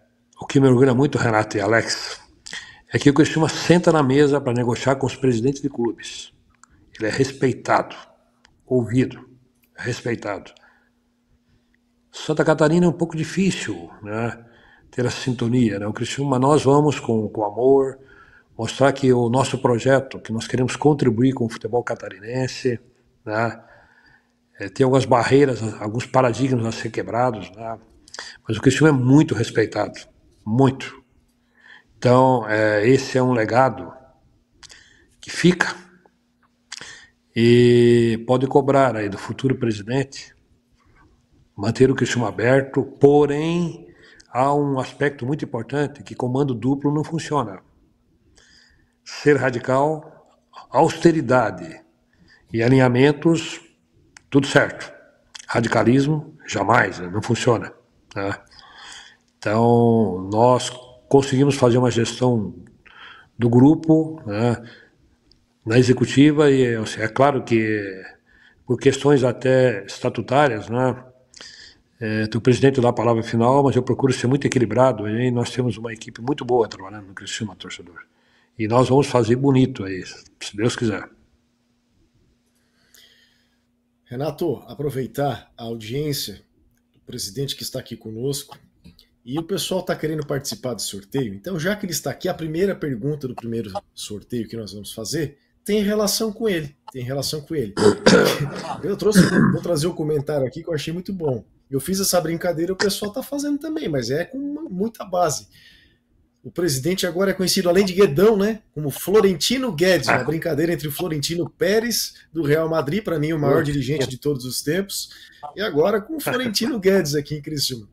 o que me orgulha muito, Renato e Alex, é que o Cristiano senta na mesa para negociar com os presidentes de clubes. Ele é respeitado, ouvido, é respeitado. Santa Catarina é um pouco difícil né, ter essa sintonia. Né? O Criciúma, nós vamos com, com amor, mostrar que o nosso projeto, que nós queremos contribuir com o futebol catarinense, né? É, tem algumas barreiras, alguns paradigmas a ser quebrados, né? mas o Cristiano é muito respeitado muito. Então, é, esse é um legado que fica e pode cobrar aí do futuro presidente manter o questão aberto, porém há um aspecto muito importante que comando duplo não funciona. Ser radical, austeridade e alinhamentos, tudo certo. Radicalismo, jamais, né, não funciona. Tá? Então, nós conseguimos fazer uma gestão do grupo né, na executiva, e assim, é claro que por questões até estatutárias, né, é, o presidente dá a palavra final, mas eu procuro ser muito equilibrado e nós temos uma equipe muito boa trabalhando no Criciúma Torcedor. E nós vamos fazer bonito aí, se Deus quiser. Renato, aproveitar a audiência do presidente que está aqui conosco, e o pessoal está querendo participar do sorteio. Então, já que ele está aqui, a primeira pergunta do primeiro sorteio que nós vamos fazer tem relação com ele. Tem relação com ele. Eu trouxe, vou trazer o um comentário aqui que eu achei muito bom. Eu fiz essa brincadeira, o pessoal está fazendo também, mas é com muita base. O presidente agora é conhecido, além de Guedão, né? Como Florentino Guedes, uma brincadeira entre o Florentino Pérez, do Real Madrid, para mim o maior dirigente de todos os tempos, e agora com o Florentino Guedes aqui em Criciúma.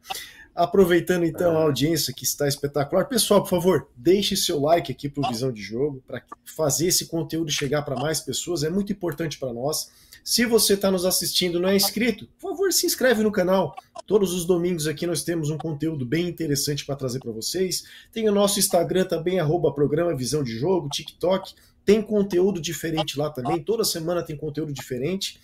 Aproveitando então a é. audiência que está espetacular, pessoal, por favor, deixe seu like aqui para o ah. Visão de Jogo, para fazer esse conteúdo chegar para mais pessoas, é muito importante para nós. Se você está nos assistindo e não é inscrito, por favor, se inscreve no canal. Todos os domingos aqui nós temos um conteúdo bem interessante para trazer para vocês. Tem o nosso Instagram também, arroba programa Visão de Jogo, TikTok. Tem conteúdo diferente lá também, toda semana tem conteúdo diferente.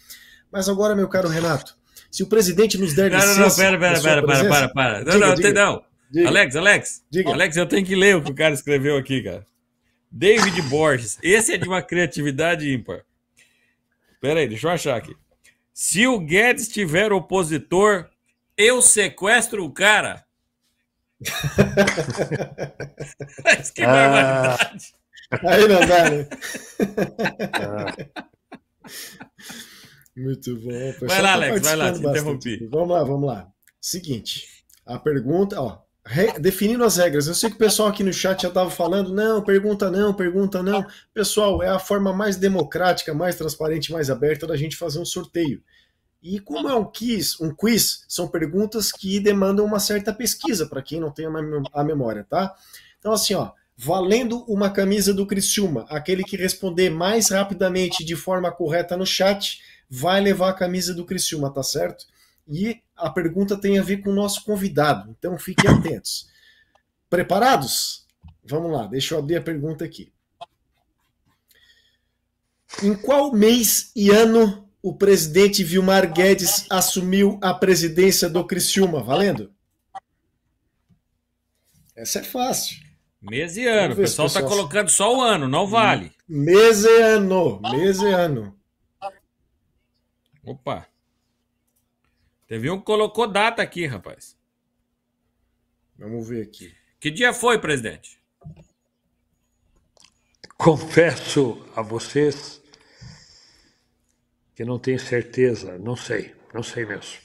Mas agora, meu caro Renato, se o presidente nos der não, licença. Não, não, pera, pera, pera, para, para, para. Não, diga, não, diga, não. Diga. Alex, Alex. Diga. Alex, eu tenho que ler o que o cara escreveu aqui, cara. David Borges. Esse é de uma criatividade ímpar. Pera aí, deixa eu achar aqui. Se o Guedes tiver opositor, eu sequestro o cara. Mas que ah. barbaridade. Aí não dá, né? ah. Muito bom. vai lá, tá Alex, vai lá, te interrompi. Vamos lá, vamos lá. Seguinte, a pergunta, ó, re, definindo as regras. Eu sei que o pessoal aqui no chat já estava falando, não, pergunta não, pergunta não. Pessoal, é a forma mais democrática, mais transparente, mais aberta da gente fazer um sorteio. E como é um quiz, um quiz, são perguntas que demandam uma certa pesquisa, para quem não tem a memória, tá? Então, assim, ó, valendo uma camisa do Criciúma, aquele que responder mais rapidamente de forma correta no chat vai levar a camisa do Criciúma, tá certo? E a pergunta tem a ver com o nosso convidado, então fiquem atentos. Preparados? Vamos lá, deixa eu abrir a pergunta aqui. Em qual mês e ano o presidente Vilmar Guedes assumiu a presidência do Criciúma? Valendo? Essa é fácil. Mês e ano. O pessoal está colocando só o ano, não vale. Mês e ano. Mês e ano. Opa. Teve um que colocou data aqui, rapaz. Vamos ver aqui. Que dia foi, presidente? Confesso a vocês que não tenho certeza, não sei, não sei mesmo.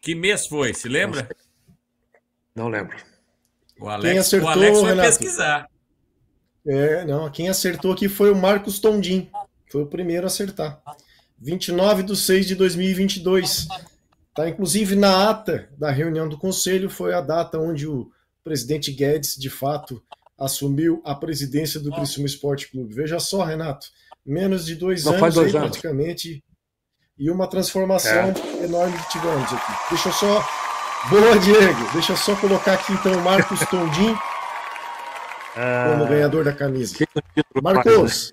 Que mês foi, se lembra? Não, não lembro. O Alex, acertou, o Alex Renato. pesquisar. É, não, quem acertou aqui foi o Marcos Tondim. Foi o primeiro a acertar. 29 de 6 de 2022. Tá, inclusive, na ata da reunião do Conselho, foi a data onde o presidente Guedes, de fato, assumiu a presidência do Criciúma Esporte Clube. Veja só, Renato, menos de dois Não anos, dois aí, anos. praticamente, e uma transformação é. enorme que tivemos aqui. Deixa eu só... Boa, Diego! Deixa eu só colocar aqui, então, o Marcos Tondim é. como ganhador da camisa. É Marcos,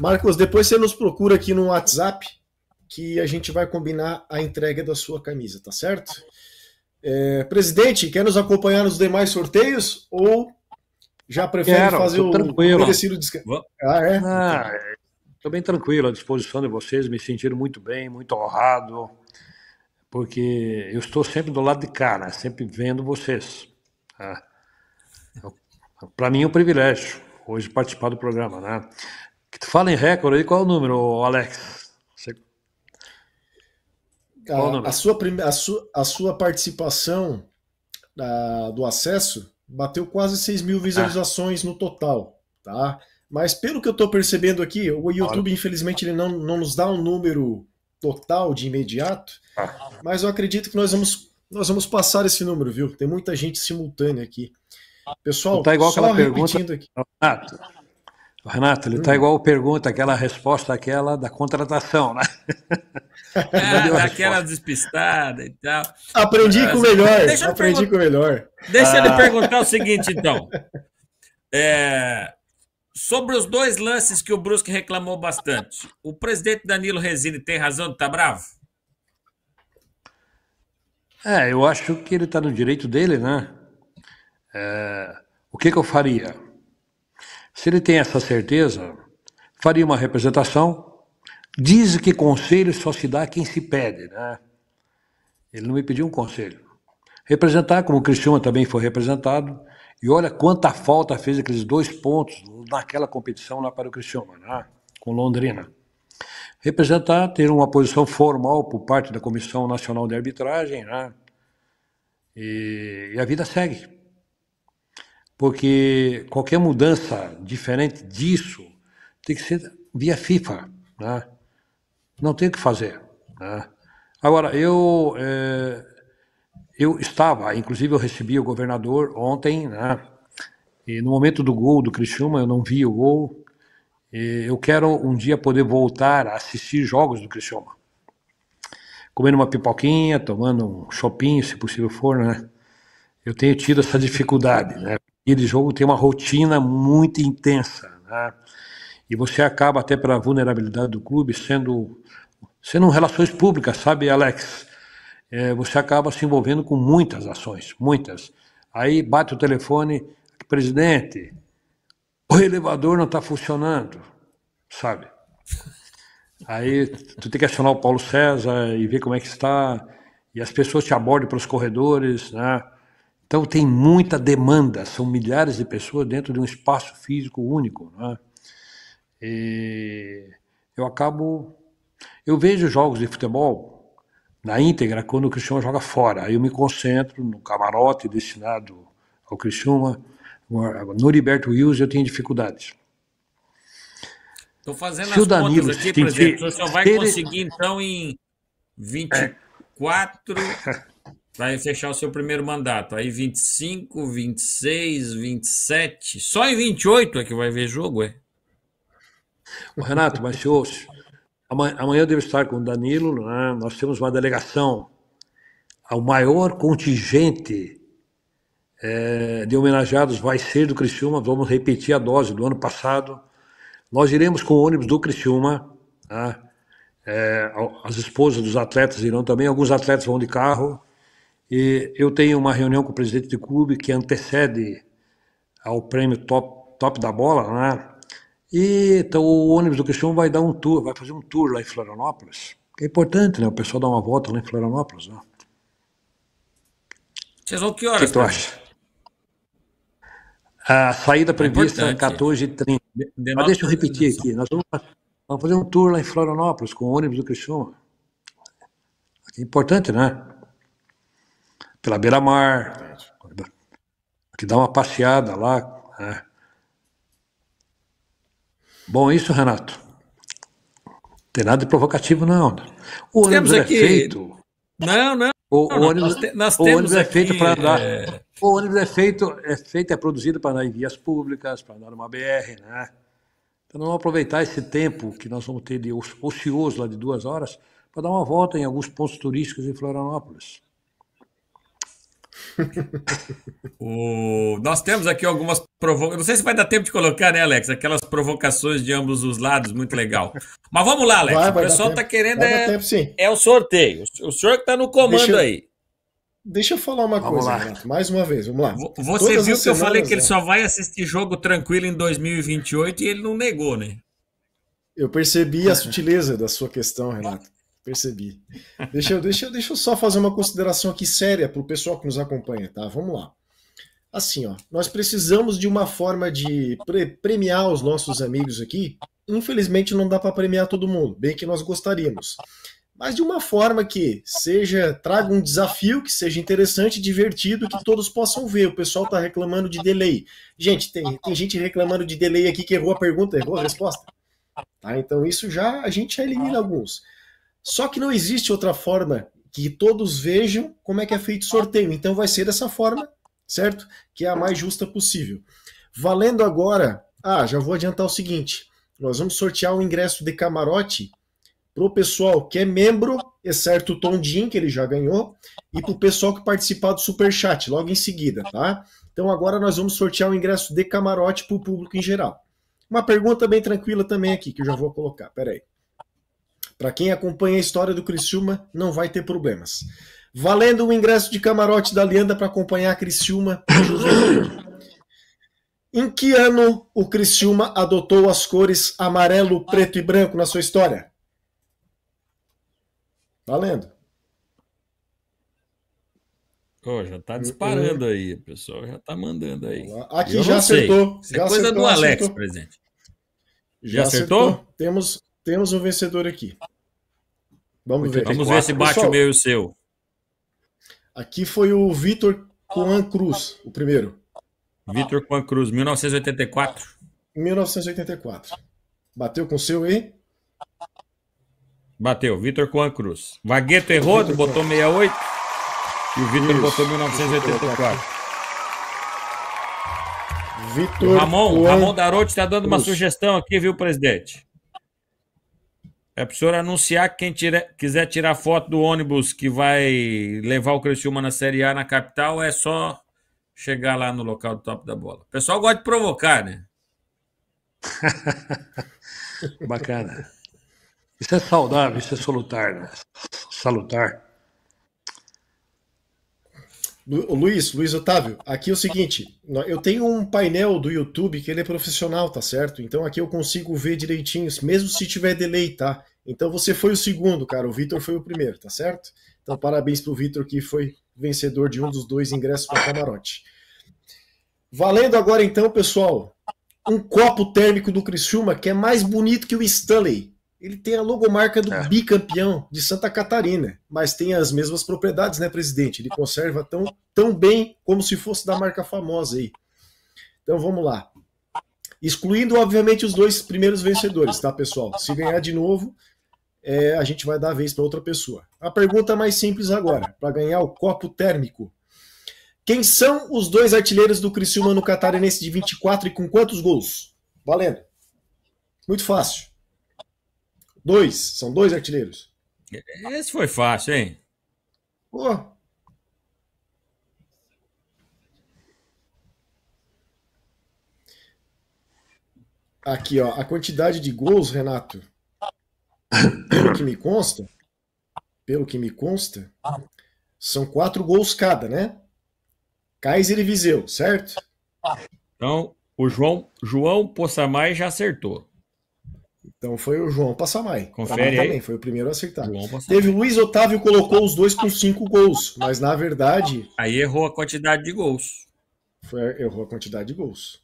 Marcos, depois você nos procura aqui no WhatsApp que a gente vai combinar a entrega da sua camisa, tá certo? É, presidente, quer nos acompanhar nos demais sorteios ou já prefere Quero, fazer o tranquilo. merecido descanso? Ah, é? Ah, Estou bem tranquilo, à disposição de vocês, me sentiram muito bem, muito honrado, porque eu estou sempre do lado de cá, né? sempre vendo vocês. Tá? Para mim é um privilégio hoje participar do programa. Né? Que tu fala em recorde aí, qual é o número, Alex? Você... A, a, sua prime... a, sua a sua participação da... Ah, do acesso bateu quase 6 mil visualizações ah. no total, tá? Mas pelo que eu estou percebendo aqui, o YouTube, Olha. infelizmente, ele não, não nos dá um número total de imediato, ah. mas eu acredito que nós vamos, nós vamos passar esse número, viu? Tem muita gente simultânea aqui. Pessoal, tá igual só aquela repetindo pergunta, aqui. Renato, Renato, ele está hum. igual pergunta, aquela resposta aquela da contratação, né? É, daquela despistada e tal. Aprendi Mas, com o melhor. Deixa aprendi com o melhor. Deixa ah. ele perguntar o seguinte, então. É, sobre os dois lances que o Brusque reclamou bastante, o presidente Danilo Resini tem razão de estar tá bravo? É, eu acho que ele está no direito dele, né? É, o que, que eu faria? Se ele tem essa certeza, faria uma representação. Diz que conselho só se dá a quem se pede, né? Ele não me pediu um conselho. Representar, como o Cristiano também foi representado, e olha quanta falta fez aqueles dois pontos naquela competição lá para o Cristiano, né? com Londrina. Representar, ter uma posição formal por parte da Comissão Nacional de Arbitragem, né? e, e a vida segue porque qualquer mudança diferente disso tem que ser via FIFA, né? Não tem o que fazer, né? Agora, eu, é, eu estava, inclusive eu recebi o governador ontem, né? E no momento do gol do Criciúma, eu não vi o gol. eu quero um dia poder voltar a assistir jogos do Criciúma. Comendo uma pipoquinha, tomando um chopinho, se possível for, né? Eu tenho tido essa dificuldade, né? e eles jogam, tem uma rotina muito intensa. Né? E você acaba, até pela vulnerabilidade do clube, sendo, sendo relações públicas, sabe, Alex? É, você acaba se envolvendo com muitas ações, muitas. Aí bate o telefone, presidente, o elevador não está funcionando, sabe? Aí tu tem que acionar o Paulo César e ver como é que está, e as pessoas te abordam para os corredores, né? Então tem muita demanda, são milhares de pessoas dentro de um espaço físico único. Né? E eu acabo. Eu vejo jogos de futebol na íntegra quando o Cristiano joga fora. Aí eu me concentro no camarote destinado ao Cristiano. No Liberto Wills eu tenho dificuldades. Estou fazendo Se as contas aqui, por exemplo. Que... Você vai conseguir, então, em 24. É. Vai fechar o seu primeiro mandato. Aí 25, 26, 27. Só em 28 é que vai ver jogo, é? O Renato, mas se ouça, amanhã eu devo estar com o Danilo. Né? Nós temos uma delegação ao maior contingente é, de homenageados vai ser do Criciúma. Vamos repetir a dose do ano passado. Nós iremos com o ônibus do Criciúma. Tá? É, as esposas dos atletas irão também. Alguns atletas vão de carro. E eu tenho uma reunião com o presidente do clube que antecede ao prêmio Top, top da Bola, né? E então, o ônibus do Cristiano vai dar um tour, vai fazer um tour lá em Florianópolis. É importante, né? O pessoal dá uma volta lá em Florianópolis, né? Vocês vão que horas? O que tu né? acha? A saída é prevista é 14h30. De Mas deixa eu repetir né, aqui. Nós vamos, vamos, fazer um tour lá em Florianópolis com o ônibus do Cristiano. É importante, né? pela beira-mar, que dá uma passeada lá. Né? Bom, isso, Renato. Tem nada de provocativo, não. Né? O ônibus é aqui... é feito. Não, não. O, não, ônibus, nós, te, nós o ônibus é aqui, é feito para andar. É... O ônibus é feito, é feito, é produzido para andar em vias públicas, para andar numa BR, né? Então vamos aproveitar esse tempo que nós vamos ter de ocioso lá de duas horas para dar uma volta em alguns pontos turísticos em Florianópolis o... Nós temos aqui algumas provocações. Não sei se vai dar tempo de colocar, né, Alex? Aquelas provocações de ambos os lados, muito legal. Mas vamos lá, Alex. Vai, vai o pessoal está querendo. É... Tempo, é... o sorteio. O senhor que está no comando deixa eu... aí. Deixa eu falar uma vamos coisa, Renato. Mais uma vez, vamos lá. Você Todas viu que eu falei que ele só vai assistir jogo tranquilo em 2028 e ele não negou, né? Eu percebi a sutileza da sua questão, Renato percebi. Deixa eu, deixa, eu, deixa eu só fazer uma consideração aqui séria para o pessoal que nos acompanha, tá? Vamos lá. Assim, ó, nós precisamos de uma forma de pre premiar os nossos amigos aqui. Infelizmente não dá para premiar todo mundo, bem que nós gostaríamos. Mas de uma forma que seja traga um desafio que seja interessante, divertido, que todos possam ver. O pessoal está reclamando de delay. Gente, tem, tem gente reclamando de delay aqui que errou a pergunta, errou a resposta. Tá? Então isso já a gente já elimina alguns. Só que não existe outra forma que todos vejam como é que é feito o sorteio. Então vai ser dessa forma, certo? Que é a mais justa possível. Valendo agora, ah, já vou adiantar o seguinte: nós vamos sortear o um ingresso de camarote pro pessoal que é membro, exceto o Tom que ele já ganhou, e pro pessoal que participar do super chat logo em seguida, tá? Então agora nós vamos sortear o um ingresso de camarote pro público em geral. Uma pergunta bem tranquila também aqui que eu já vou colocar. Peraí. aí. Para quem acompanha a história do Criciúma, não vai ter problemas. Valendo o ingresso de camarote da Lianda para acompanhar a Criciúma Em que ano o Criciúma adotou as cores amarelo, preto e branco na sua história? Valendo. Oh, já tá disparando uhum. aí, pessoal. Já tá mandando aí. Aqui é já acertou. Já é coisa acertou, do Alex, presente. Já, acertou? Temos temos um vencedor aqui. Vamos ver. Vamos ver se bate Pessoal, o meu e o seu. Aqui foi o Vitor Juan Cruz, o primeiro. Vitor Juan Cruz, 1984. 1984. Bateu com o seu aí? Bateu, Vitor Juan Cruz. Vagueto errou, Victor botou Juan. 68 e o Vitor botou 1984. Vitor Ramon, Juan Ramon Darote está dando Cruz. uma sugestão aqui, viu, presidente? É para o senhor anunciar que quem tira, quiser tirar foto do ônibus que vai levar o Criciúma na Série A na capital é só chegar lá no local do top da bola. O pessoal gosta de provocar, né? Bacana. Isso é saudável, isso é salutar, né? Salutar. Luiz, Luiz Otávio, aqui é o seguinte, eu tenho um painel do YouTube que ele é profissional, tá certo? Então aqui eu consigo ver direitinho, mesmo se tiver delay, tá? Então você foi o segundo, cara, o Vitor foi o primeiro, tá certo? Então parabéns pro Vitor que foi vencedor de um dos dois ingressos para camarote. Valendo agora então, pessoal, um copo térmico do Criciúma que é mais bonito que o Stanley ele tem a logomarca do é. bicampeão de Santa Catarina, mas tem as mesmas propriedades, né, presidente? Ele conserva tão, tão bem como se fosse da marca famosa aí. Então vamos lá. Excluindo, obviamente, os dois primeiros vencedores, tá, pessoal? Se ganhar de novo, é, a gente vai dar a vez para outra pessoa. A pergunta mais simples agora, para ganhar o copo térmico. Quem são os dois artilheiros do Criciúma no Catarinense de 24 e com quantos gols? Valendo. Muito fácil. Dois, são dois artilheiros. Esse foi fácil, hein? Pô. Aqui, ó, a quantidade de gols, Renato, pelo que me consta, pelo que me consta, são quatro gols cada, né? Kaiser e Viseu, certo? Então, o João, João Poçamai já acertou. Então foi o João Passamai. Confere também, foi o primeiro a acertar. Teve o Luiz Otávio colocou os dois com cinco gols, mas na verdade. Aí errou a quantidade de gols. Foi, errou a quantidade de gols.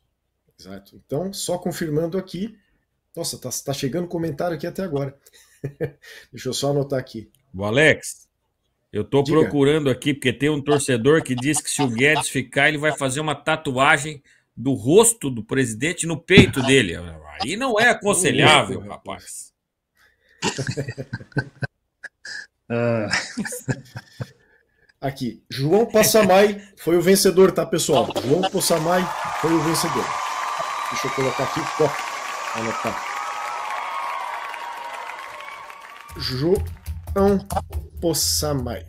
Exato. Então, só confirmando aqui. Nossa, tá, tá chegando comentário aqui até agora. Deixa eu só anotar aqui. O Alex, eu tô Diga. procurando aqui, porque tem um torcedor que diz que se o Guedes ficar, ele vai fazer uma tatuagem do rosto do presidente no peito ah. dele. Aí não é aconselhável, é, é. rapaz. Ah. Aqui, João Passamai foi o vencedor, tá, pessoal? João Passamai foi o vencedor. Deixa eu colocar aqui, ó, anotar. Tá. João Passamai.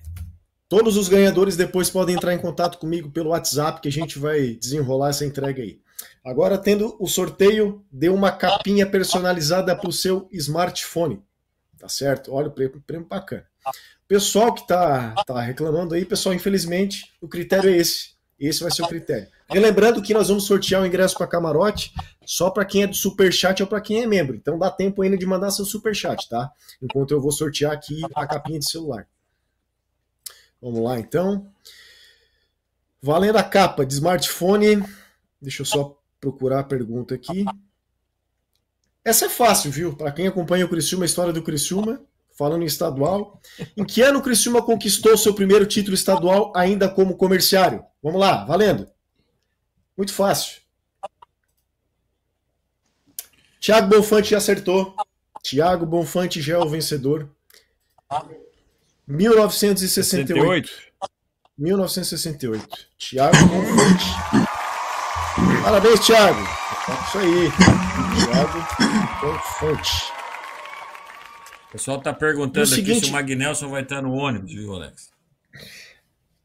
Todos os ganhadores depois podem entrar em contato comigo pelo WhatsApp que a gente vai desenrolar essa entrega aí. Agora, tendo o sorteio, dê uma capinha personalizada para o seu smartphone. Tá certo? Olha o prêmio, prêmio bacana. Pessoal que está tá reclamando aí, pessoal, infelizmente, o critério é esse. Esse vai ser o critério. lembrando que nós vamos sortear o ingresso para camarote só para quem é do superchat ou para quem é membro. Então dá tempo ainda de mandar seu superchat, tá? Enquanto eu vou sortear aqui a capinha de celular. Vamos lá então. Valendo a capa de smartphone. Deixa eu só procurar a pergunta aqui. Essa é fácil, viu? Para quem acompanha o Criciúma, a história do Criciúma, falando em estadual. Em que ano o Criciúma conquistou seu primeiro título estadual ainda como comerciário? Vamos lá, valendo. Muito fácil. Tiago Bonfante acertou. Tiago Bonfante já é o vencedor. 1968. 1968. Tiago Confonte. Parabéns, Tiago. É isso aí. Tiago Confonte. O pessoal está perguntando seguinte... aqui se o Magnelson vai estar no ônibus, viu, Alex?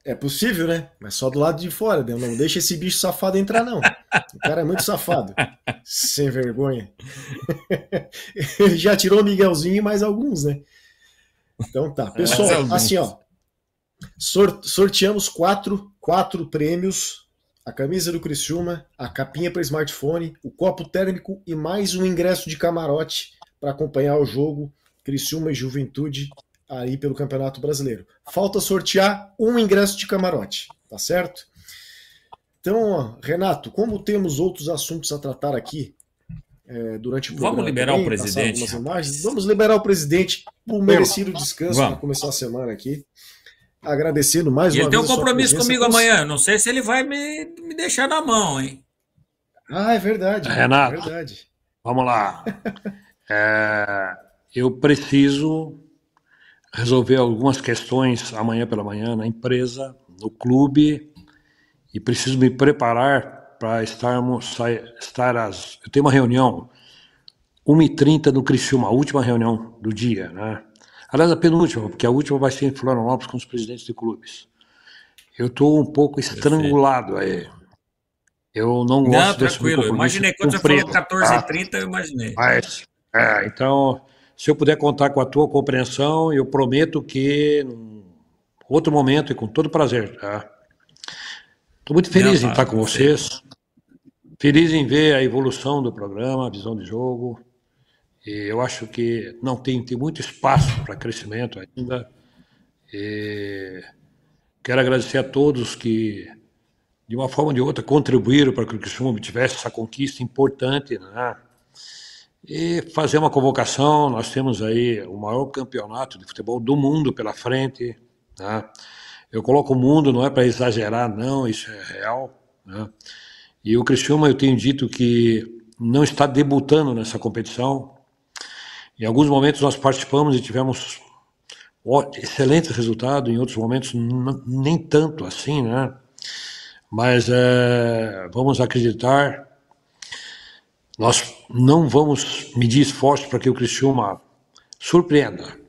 É possível, né? Mas só do lado de fora, né? não deixa esse bicho safado entrar, não. O cara é muito safado. Sem vergonha. Ele já tirou o Miguelzinho e mais alguns, né? Então tá. É, Pessoal, é, assim, ó. Sorteamos quatro, quatro prêmios a camisa do Criciúma, a capinha para smartphone, o copo térmico e mais um ingresso de camarote para acompanhar o jogo Criciúma e Juventude aí pelo Campeonato Brasileiro. Falta sortear um ingresso de camarote, tá certo? Então, Renato, como temos outros assuntos a tratar aqui, é, durante o programa. Vamos liberar também, o presidente. Vamos liberar o presidente por merecido descanso para começar a semana aqui. Agradecendo mais e uma ele vez. Ele tem um compromisso comigo com... amanhã. Não sei se ele vai me, me deixar na mão, hein? Ah, é verdade. Renato, é verdade. vamos lá. é, eu preciso resolver algumas questões amanhã pela manhã na empresa, no clube, e preciso me preparar para estarmos estar às. Eu tenho uma reunião 1h30 no Criciúma, a última reunião do dia, né? Aliás, a penúltima, porque a última vai ser em Florianópolis com os presidentes de clubes. Eu estou um pouco estrangulado aí. Eu não gosto não, tranquilo. Eu imaginei quando você falou 14h30, tá? eu imaginei. Mas, é, então, se eu puder contar com a tua compreensão, eu prometo que em outro momento e com todo prazer, tá? Estou muito feliz não, em tá, estar com vocês. Feliz em ver a evolução do programa, a visão de jogo. E eu acho que não tem, tem muito espaço para crescimento ainda. E quero agradecer a todos que, de uma forma ou de outra, contribuíram para que o Criciúma tivesse essa conquista importante. Né? E fazer uma convocação, nós temos aí o maior campeonato de futebol do mundo pela frente. Né? Eu coloco o mundo, não é para exagerar, não, isso é real. Né? E o Criciúma, eu tenho dito que não está debutando nessa competição. Em alguns momentos nós participamos e tivemos excelente resultado, em outros momentos nem tanto assim, né? Mas é, vamos acreditar, nós não vamos medir esforço para que o Criciúma surpreenda.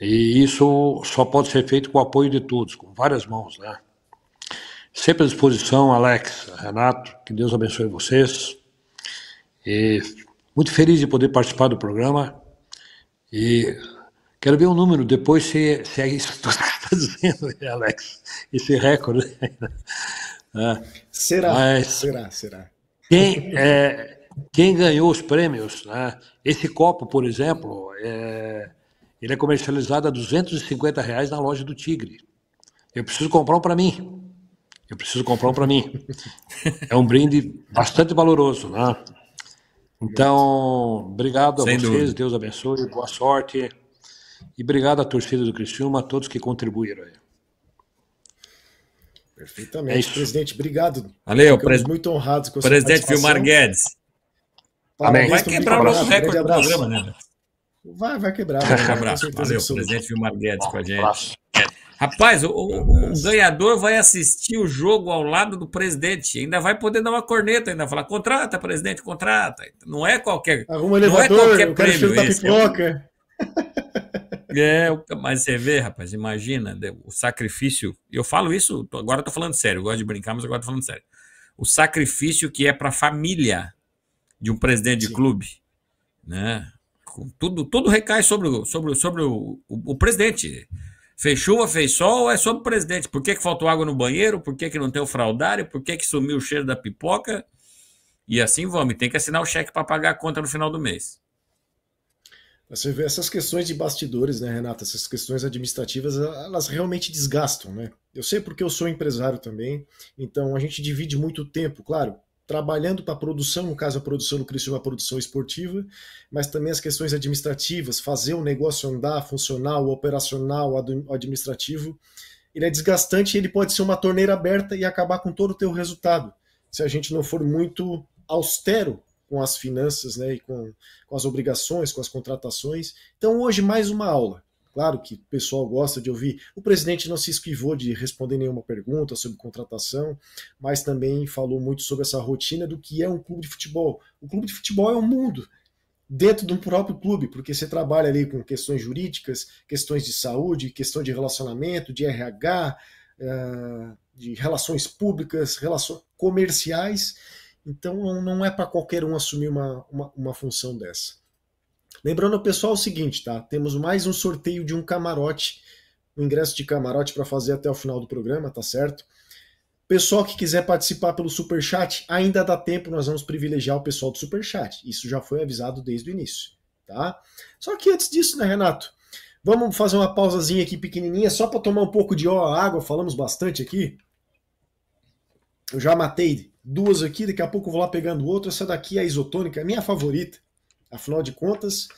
E isso só pode ser feito com o apoio de todos, com várias mãos, né? Sempre à disposição, Alex, Renato, que Deus abençoe vocês. E muito feliz de poder participar do programa. E quero ver o um número depois se, se é isso que está dizendo, Alex, esse recorde. Né? Ah, será, mas será, será. Quem, é, quem ganhou os prêmios, né? esse copo, por exemplo, é, ele é comercializado a 250 reais na loja do Tigre. Eu preciso comprar um para mim. Eu preciso comprar um para mim. É um brinde bastante valoroso, né? Então, obrigado a vocês, dúvida. Deus abençoe, boa sorte. E obrigado à torcida do Criciúma, a todos que contribuíram aí. Perfeitamente, é presidente. Obrigado. Valeu, pres... muito honrados com a Presidente Vilmar Guedes. Parabéns, Vai quebrar o nosso recorde do programa, né? Vai, vai quebrar. Vai, um abraço. Valeu, presidente Vilmar Guedes com a gente. Rapaz, o, o, ganhador vai assistir o jogo ao lado do presidente. Ainda vai poder dar uma corneta, ainda falar: contrata, presidente, contrata. Não é qualquer. Arruma elevador, não é qualquer prêmio. Esse, pipoca. É, mas você vê, rapaz, imagina né, o sacrifício. Eu falo isso, agora eu tô falando sério, eu gosto de brincar, mas agora tô falando sério. O sacrifício que é para a família de um presidente Sim. de clube, né? Tudo, tudo recai sobre, sobre, sobre o, o, o presidente. Fez chuva, fez sol, é sobre o presidente. Por que, que faltou água no banheiro? Por que, que não tem o fraudário? Por que, que sumiu o cheiro da pipoca? E assim vamos. tem que assinar o cheque para pagar a conta no final do mês. Você vê essas questões de bastidores, né, Renata? Essas questões administrativas, elas realmente desgastam, né? Eu sei porque eu sou empresário também, então a gente divide muito tempo, claro trabalhando para a produção, no caso a produção do Cristiano, a produção esportiva, mas também as questões administrativas, fazer o negócio andar, funcional, operacional, administrativo, ele é desgastante e ele pode ser uma torneira aberta e acabar com todo o teu resultado, se a gente não for muito austero com as finanças né, e com, com as obrigações, com as contratações. Então hoje mais uma aula. Claro que o pessoal gosta de ouvir. O presidente não se esquivou de responder nenhuma pergunta sobre contratação, mas também falou muito sobre essa rotina do que é um clube de futebol. O clube de futebol é um mundo dentro do próprio clube, porque você trabalha ali com questões jurídicas, questões de saúde, questão de relacionamento, de RH, eh, de relações públicas, relações comerciais. Então não é para qualquer um assumir uma, uma, uma função dessa. Lembrando pessoal o seguinte, tá? Temos mais um sorteio de um camarote, um ingresso de camarote para fazer até o final do programa, tá certo? Pessoal que quiser participar pelo super chat, ainda dá tempo, nós vamos privilegiar o pessoal do super chat. Isso já foi avisado desde o início, tá? Só que antes disso, né, Renato? Vamos fazer uma pausazinha aqui pequenininha só para tomar um pouco de água, falamos bastante aqui. Eu já matei duas aqui, daqui a pouco eu vou lá pegando outra. Essa daqui é a isotônica, é minha favorita. Afinal de contas,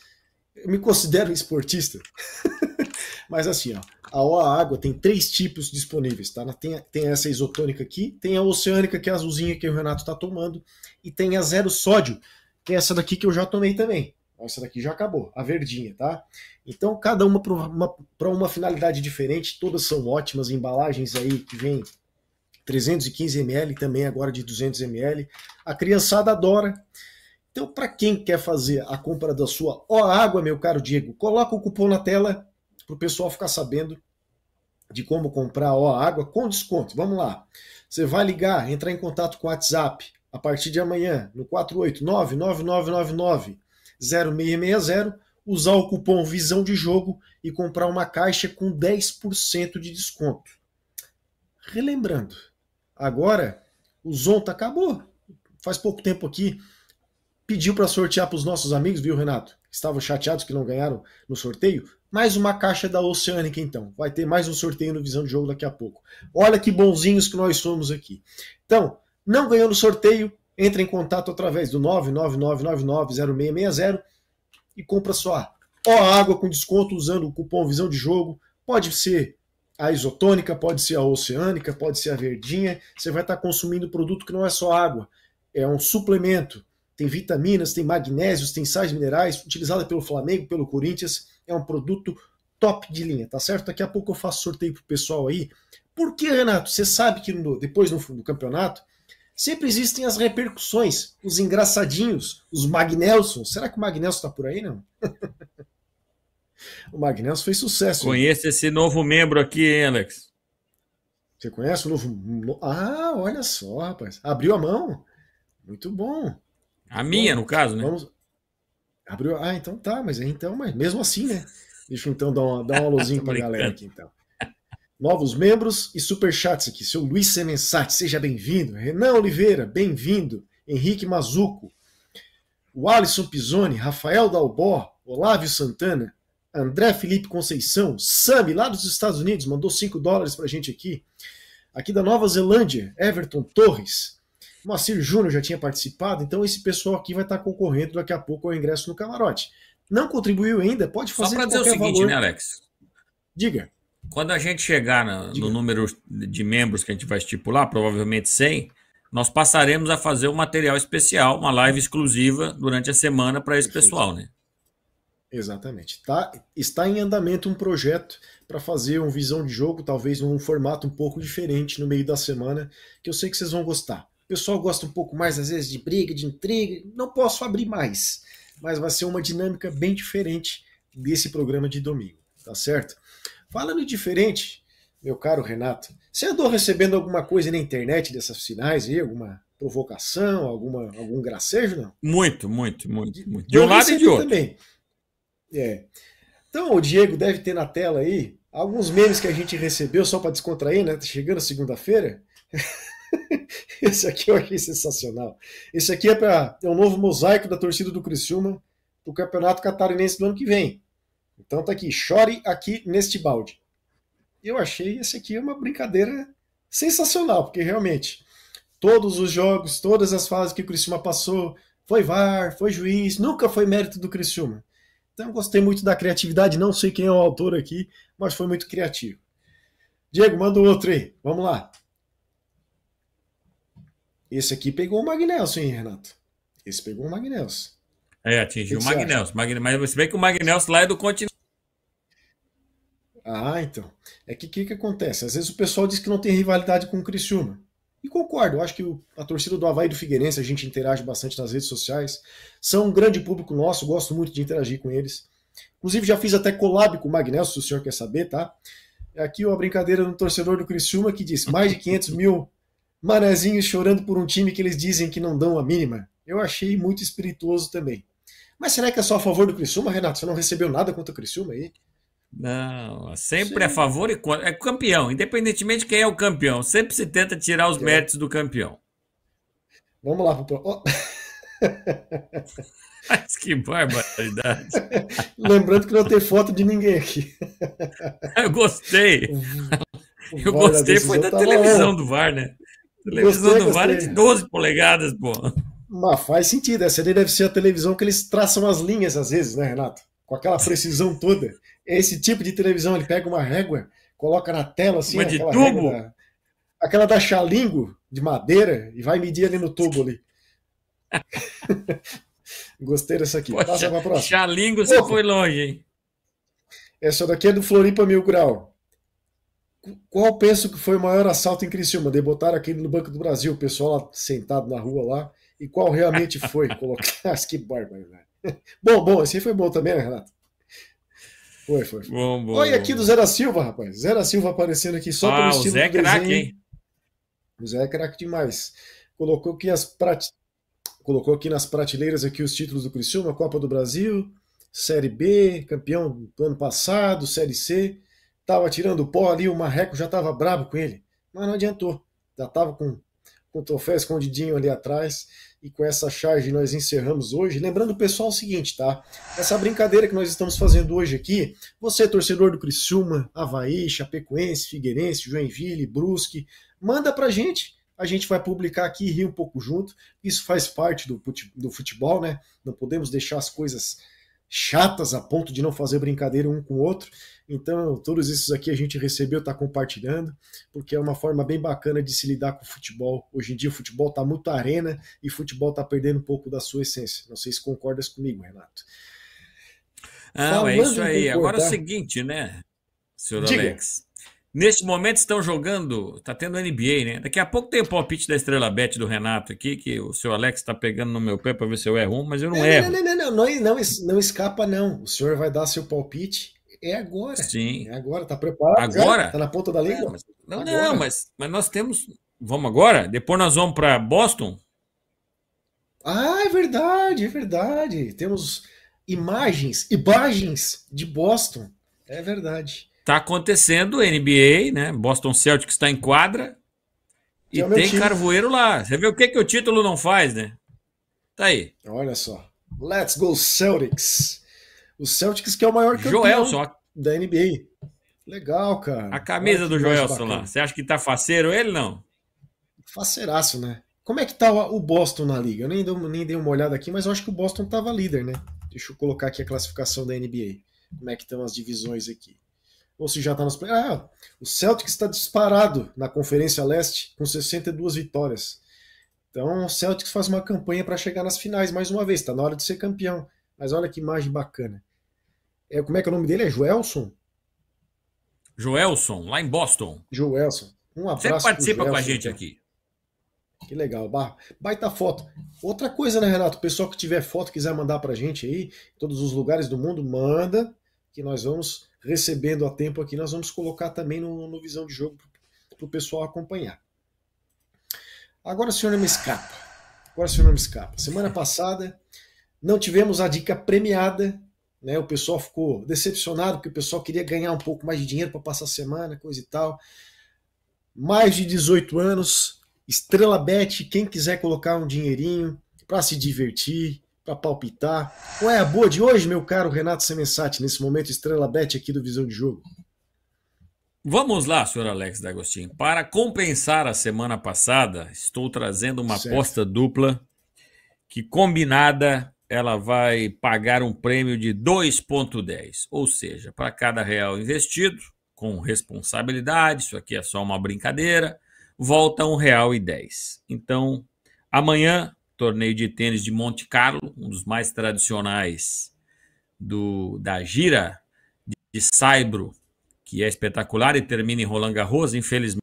eu me considero esportista. Mas assim, ó, a OA água tem três tipos disponíveis, tá? Tem, tem essa isotônica aqui, tem a oceânica, que é a azulzinha que o Renato tá tomando, e tem a zero sódio, que é essa daqui que eu já tomei também. Essa daqui já acabou, a verdinha, tá? Então, cada uma para uma, uma, finalidade diferente, todas são ótimas, embalagens aí que vem 315 ml, também agora de 200 ml. A criançada adora. Então, para quem quer fazer a compra da sua ó água, meu caro Diego, coloca o cupom na tela para o pessoal ficar sabendo de como comprar ó água com desconto. Vamos lá. Você vai ligar, entrar em contato com o WhatsApp a partir de amanhã no 489-9999-0660, usar o cupom Visão de Jogo e comprar uma caixa com 10% de desconto. Relembrando, agora o Zonta acabou. Faz pouco tempo aqui pediu para sortear para os nossos amigos, viu, Renato? Estavam chateados que não ganharam no sorteio. Mais uma caixa da Oceânica, então. Vai ter mais um sorteio no Visão de Jogo daqui a pouco. Olha que bonzinhos que nós somos aqui. Então, não ganhou no sorteio, entre em contato através do 999990660 e compra sua ó água com desconto usando o cupom Visão de Jogo. Pode ser a isotônica, pode ser a oceânica, pode ser a verdinha. Você vai estar consumindo produto que não é só água, é um suplemento tem vitaminas, tem magnésios, tem sais minerais, utilizada pelo Flamengo, pelo Corinthians, é um produto top de linha, tá certo? Daqui a pouco eu faço sorteio pro pessoal aí. Por que, Renato? Você sabe que no, depois no, no campeonato sempre existem as repercussões, os engraçadinhos, os Magnelson. Será que o Magnelson tá por aí, não? o Magnelson fez sucesso. Conhece hein? esse novo membro aqui, hein, Alex? Você conhece o novo. Ah, olha só, rapaz. Abriu a mão. Muito bom. A minha, então, no caso, né? Vamos... Abriu. Ah, então tá, mas então, mas mesmo assim, né? Deixa eu então dar uma, dar uma alôzinha pra galera aqui, então. Novos membros e superchats aqui. Seu Luiz Semensati, seja bem-vindo. Renan Oliveira, bem-vindo. Henrique Mazuco. O Alisson Pisoni, Rafael Dalbó, Olávio Santana, André Felipe Conceição, Sami, lá dos Estados Unidos, mandou 5 dólares pra gente aqui. Aqui da Nova Zelândia, Everton Torres. Moacir Júnior já tinha participado, então esse pessoal aqui vai estar concorrendo daqui a pouco ao ingresso no camarote. Não contribuiu ainda, pode fazer Só para dizer o seguinte, valor. né, Alex? Diga. Quando a gente chegar no, no, número de membros que a gente vai estipular, provavelmente 100, nós passaremos a fazer um material especial, uma live exclusiva durante a semana para esse Perfeito. pessoal, né? Exatamente. Tá, está em andamento um projeto para fazer um visão de jogo, talvez num formato um pouco diferente no meio da semana, que eu sei que vocês vão gostar. O pessoal gosta um pouco mais, às vezes, de briga, de intriga. Não posso abrir mais, mas vai ser uma dinâmica bem diferente desse programa de domingo, tá certo? Falando diferente, meu caro Renato, você andou recebendo alguma coisa na internet dessas finais aí? Alguma provocação, alguma, algum gracejo, não? Muito, muito, muito. muito. De um lado e de outro. Também. É. Então, o Diego deve ter na tela aí alguns memes que a gente recebeu só para descontrair, né? Chegando tá chegando segunda-feira. Esse aqui eu achei sensacional. Esse aqui é, pra, é um novo mosaico da torcida do Criciúma para o Campeonato Catarinense do ano que vem. Então tá aqui, chore aqui neste balde. Eu achei esse aqui uma brincadeira sensacional, porque realmente todos os jogos, todas as fases que o Criciúma passou, foi VAR, foi juiz, nunca foi mérito do Criciúma. Então gostei muito da criatividade, não sei quem é o autor aqui, mas foi muito criativo. Diego, manda outro aí, vamos lá. Esse aqui pegou o Magnelson, hein, Renato? Esse pegou o Magnelson. É, atingiu o Magnelson. Magne... Mas você vê que o Magnelson lá é do continente. Ah, então. É que o que, que, acontece? Às vezes o pessoal diz que não tem rivalidade com o Criciúma. E concordo, eu acho que a torcida do Havaí e do Figueirense, a gente interage bastante nas redes sociais. São um grande público nosso, gosto muito de interagir com eles. Inclusive já fiz até collab com o Magnelson, se o senhor quer saber, tá? É aqui uma brincadeira do torcedor do Criciúma que diz mais de 500 mil Manezinhos chorando por um time que eles dizem que não dão a mínima. Eu achei muito espirituoso também. Mas será que é só a favor do Criciúma, Renato? Você não recebeu nada contra o Criciúma aí? Não, sempre Sim. a favor e contra. É campeão, independentemente de quem é o campeão. Sempre se tenta tirar os é. méritos do campeão. Vamos lá, pro... oh. Mas que barbaridade. Lembrando que não tem foto de ninguém aqui. Eu gostei. Eu gostei, foi da tá televisão do VAR, né? Televisão do Vale de 12 polegadas, pô. Mas faz sentido, essa ali deve ser a televisão que eles traçam as linhas às vezes, né, Renato? Com aquela precisão toda. Esse tipo de televisão, ele pega uma régua, coloca na tela assim, uma de tubo? Da, aquela da Xalingo, de madeira, e vai medir ali no tubo ali. Gostei dessa aqui. Poxa, Passa pra próxima. Xalingo, você Opa. foi longe, hein? Essa daqui é do Floripa Mil Grau. Qual penso que foi o maior assalto em Criciúma? De botar aquele no Banco do Brasil, o pessoal lá sentado na rua lá. E qual realmente foi? Colocar. que barba. velho. Bom, bom, esse foi bom também, né, Renato? Foi, foi. foi. Bom, bom, Olha aqui do da Silva, rapaz. da Silva aparecendo aqui só ah, pelo estilo o Zé do é craque, hein? O Zé é craque demais. Colocou aqui, as prate... Colocou aqui nas prateleiras aqui os títulos do Criciúma, Copa do Brasil, Série B, campeão do ano passado, Série C. Tava tirando pó ali, o Marreco já tava brabo com ele. Mas não adiantou. Já tava com, com o troféu escondidinho ali atrás. E com essa charge nós encerramos hoje. Lembrando o pessoal o seguinte, tá? Essa brincadeira que nós estamos fazendo hoje aqui, você torcedor do Criciúma, Havaí, Chapecoense, Figueirense, Joinville, Brusque, manda pra gente a gente vai publicar aqui e rir um pouco junto. Isso faz parte do, do futebol, né? Não podemos deixar as coisas chatas a ponto de não fazer brincadeira um com o outro. Então, todos esses aqui a gente recebeu, está compartilhando, porque é uma forma bem bacana de se lidar com o futebol. Hoje em dia, o futebol está muito arena e o futebol está perdendo um pouco da sua essência. Não sei se concordas comigo, Renato. Não, é Falando é isso aí. Agora é o seguinte, né, senhor Diga. Alex? Neste momento estão jogando, tá tendo NBA, né? Daqui a pouco tem o palpite da Estrela Bet do Renato aqui, que o seu Alex está pegando no meu pé para ver se eu erro um, mas eu não, não erro. Não, não, não, não, não, não, escapa não. O senhor vai dar seu palpite é agora. Sim. É agora, tá preparado? Né? Agora? Está Tá na ponta da língua? É, não, não, mas, mas nós temos. Vamos agora? Depois nós vamos para Boston? Ah, é verdade, é verdade. Temos imagens, imagens de Boston. É verdade. Tá acontecendo NBA, né? Boston Celtics está em quadra. e é tem time. Carvoeiro lá. Você vê o que, que o título não faz, né? Tá aí. Olha só. Let's go Celtics. O Celtics que é o maior campeão Joelson. da NBA. Legal, cara. A camisa do Joelson lá. Você acha que tá faceiro ele, não? Faceiraço, né? Como é que tá o Boston na liga? Eu nem, nem dei uma olhada aqui, mas eu acho que o Boston tava líder, né? Deixa eu colocar aqui a classificação da NBA. Como é que estão as divisões aqui ou se já está nos. Ah, o Celtic está disparado na Conferência Leste com 62 vitórias. Então o Celtic faz uma campanha para chegar nas finais mais uma vez, está na hora de ser campeão. Mas olha que imagem bacana. É, como é que é o nome dele? É Joelson? Joelson, lá em Boston. Joelson. Um abraço. Você participa Joelson, com a gente então. aqui. Que legal, baita foto. Outra coisa, né, Renato? O pessoal que tiver foto, quiser mandar pra gente aí, em todos os lugares do mundo, manda que nós vamos recebendo a tempo aqui, nós vamos colocar também no, no visão de jogo para o pessoal acompanhar. Agora, senhor, não me escapa. Agora, senhor, não me escapa. Semana passada não tivemos a dica premiada, né? O pessoal ficou decepcionado porque o pessoal queria ganhar um pouco mais de dinheiro para passar a semana, coisa e tal. Mais de 18 anos, Estrela Bet, quem quiser colocar um dinheirinho para se divertir, para palpitar. Qual é a boa de hoje, meu caro Renato Semensati, nesse momento estrela bet aqui do Visão de Jogo? Vamos lá, senhor Alex D'Agostinho. Para compensar a semana passada, estou trazendo uma certo. aposta dupla que combinada ela vai pagar um prêmio de 2.10, ou seja, para cada real investido, com responsabilidade, isso aqui é só uma brincadeira, volta um real e 10. Então, amanhã torneio de tênis de Monte Carlo, um dos mais tradicionais do, da gira de, Saibro, que é espetacular e termina em Roland Garros, infelizmente.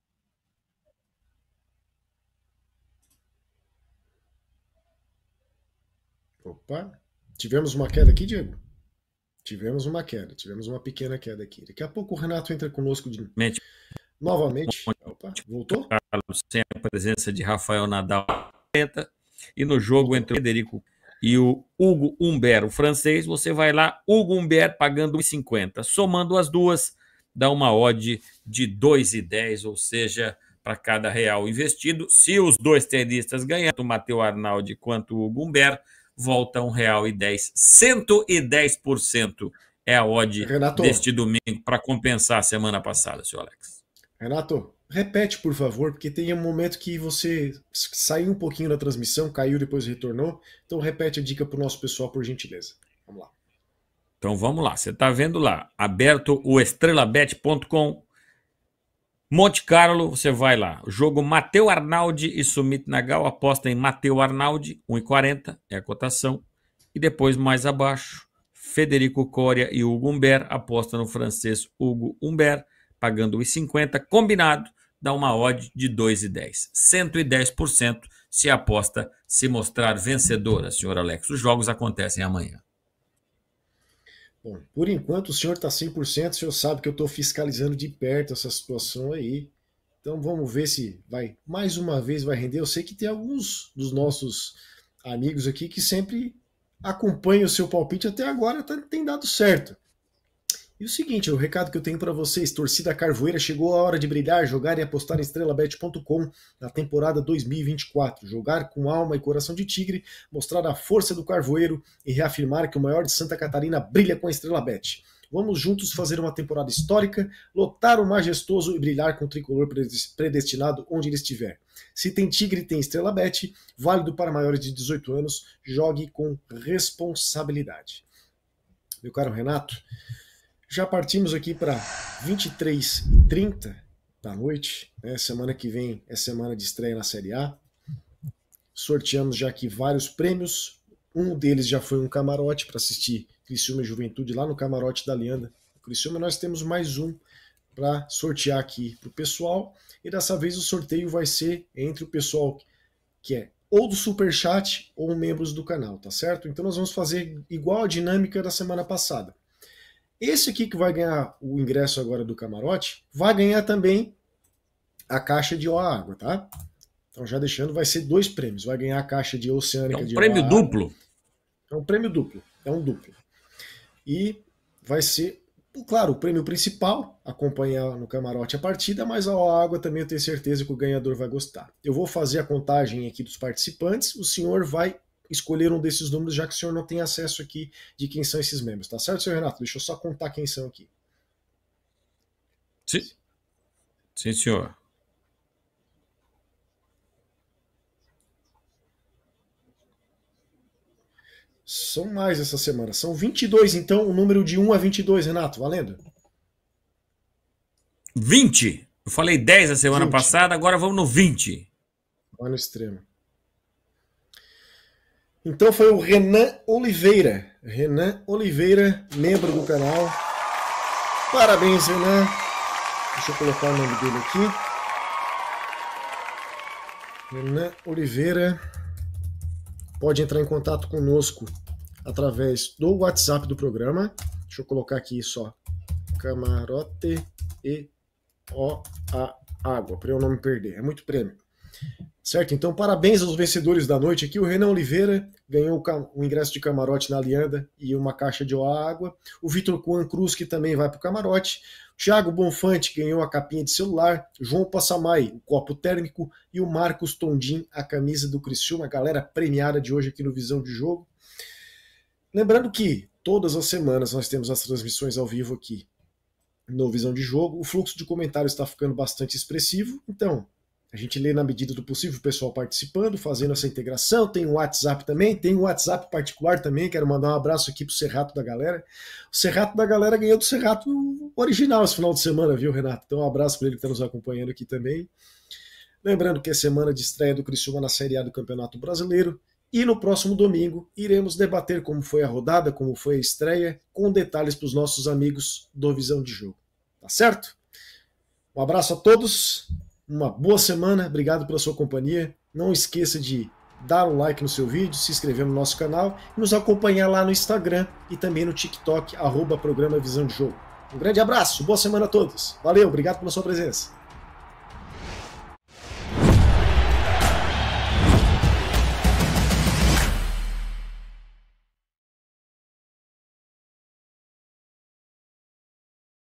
Opa, tivemos uma queda aqui, Diego? Tivemos uma queda, tivemos uma pequena queda aqui. Daqui a pouco o Renato entra conosco de Mente. novamente. Opa, voltou? Sem a presença de Rafael Nadal, e no jogo entre o Federico e o Hugo Humbert, o francês, você vai lá, Hugo Humbert pagando 1,50. Somando as duas, dá uma odd de 2,10, ou seja, para cada real investido. Se os dois tenistas ganharem, tanto o Matheus Arnaldi quanto o Hugo Humbert, volta R$ 1,10. 110% é a odd Renato. deste domingo para compensar a semana passada, senhor Alex. Renato, Repete, por favor, porque tem um momento que você saiu um pouquinho da transmissão, caiu, depois retornou. Então repete a dica para o nosso pessoal, por gentileza. Vamos lá. Então vamos lá. Você está vendo lá, aberto o estrelabet.com. Monte Carlo, você vai lá. Jogo Mateu Arnaldi e Sumit Nagal. Aposta em Mateu Arnaldi, 1,40 é a cotação. E depois, mais abaixo, Federico Coria e Hugo Humbert. Aposta no francês Hugo Humbert, pagando 1,50. Combinado, dá uma odd de 2,10. 110% se a aposta se mostrar vencedora, assim, senhor Alex. Os jogos acontecem amanhã. Bom, por enquanto o senhor está 100%, o senhor sabe que eu estou fiscalizando de perto essa situação aí. Então vamos ver se vai, mais uma vez, vai render. Eu sei que tem alguns dos nossos amigos aqui que sempre acompanham o seu palpite até agora, tá, tem dado certo. E o seguinte, o recado que eu tenho para vocês, torcida carvoeira, chegou a hora de brilhar, jogar e apostar em estrelabet.com na temporada 2024. Jogar com alma e coração de tigre, mostrar a força do carvoeiro e reafirmar que o maior de Santa Catarina brilha com a Estrelabet. Vamos juntos fazer uma temporada histórica, lotar o majestoso e brilhar com o tricolor predestinado onde ele estiver. Se tem Tigre, tem Estrela Bet, válido para maiores de 18 anos, jogue com responsabilidade. Meu caro Renato, já partimos aqui para 23 e 30 da noite. Né? Semana que vem é semana de estreia na Série A. Sorteamos já aqui vários prêmios. Um deles já foi um camarote para assistir Criciúma e Juventude lá no camarote da Leanda. Criciúma, nós temos mais um para sortear aqui para o pessoal. E dessa vez o sorteio vai ser entre o pessoal que é ou do super chat ou membros do canal, tá certo? Então nós vamos fazer igual a dinâmica da semana passada. Esse aqui que vai ganhar o ingresso agora do camarote, vai ganhar também a caixa de OA Água, tá? Então já deixando, vai ser dois prêmios. Vai ganhar a caixa de oceânica de é um de prêmio OA duplo. Água. É um prêmio duplo, é um duplo. E vai ser, claro, o prêmio principal, acompanhar no camarote a partida, mas a OA Água também eu tenho certeza que o ganhador vai gostar. Eu vou fazer a contagem aqui dos participantes, o senhor vai escolher um desses números, já que o senhor não tem acesso aqui de quem são esses membros, tá certo, senhor Renato? Deixa eu só contar quem são aqui. Sim, Sim senhor. São mais essa semana. São 22, então, o número de 1 a 22, Renato, valendo? 20. Eu falei 10 a semana 20. passada, agora vamos no 20. Vai no extremo. Então foi o Renan Oliveira. Renan Oliveira, membro do canal. Parabéns, Renan. Deixa eu colocar o nome dele aqui. Renan Oliveira pode entrar em contato conosco através do WhatsApp do programa. Deixa eu colocar aqui só. Camarote e O A Água, para eu não me perder. É muito prêmio. Certo? Então, parabéns aos vencedores da noite aqui. O Renan Oliveira ganhou o um ingresso de camarote na Alianda e uma caixa de água. O Vitor Juan Cruz, que também vai para o camarote. O Thiago Bonfante ganhou a capinha de celular. João Passamai, o um copo térmico. E o Marcos Tondim, a camisa do Criciúma. A galera premiada de hoje aqui no Visão de Jogo. Lembrando que todas as semanas nós temos as transmissões ao vivo aqui no Visão de Jogo. O fluxo de comentários está ficando bastante expressivo. Então, a gente lê na medida do possível o pessoal participando, fazendo essa integração. Tem o um WhatsApp também, tem o um WhatsApp particular também. Quero mandar um abraço aqui o Serrato da Galera. O Serrato da Galera ganhou do Serrato original esse final de semana, viu, Renato? Então, um abraço para ele que está nos acompanhando aqui também. Lembrando que é semana de estreia do Criciúma na Série A do Campeonato Brasileiro. E no próximo domingo iremos debater como foi a rodada, como foi a estreia, com detalhes para os nossos amigos do Visão de Jogo. Tá certo? Um abraço a todos uma boa semana, obrigado pela sua companhia. Não esqueça de dar um like no seu vídeo, se inscrever no nosso canal e nos acompanhar lá no Instagram e também no TikTok, arroba programa Visão de Jogo. Um grande abraço, boa semana a todos. Valeu, obrigado pela sua presença.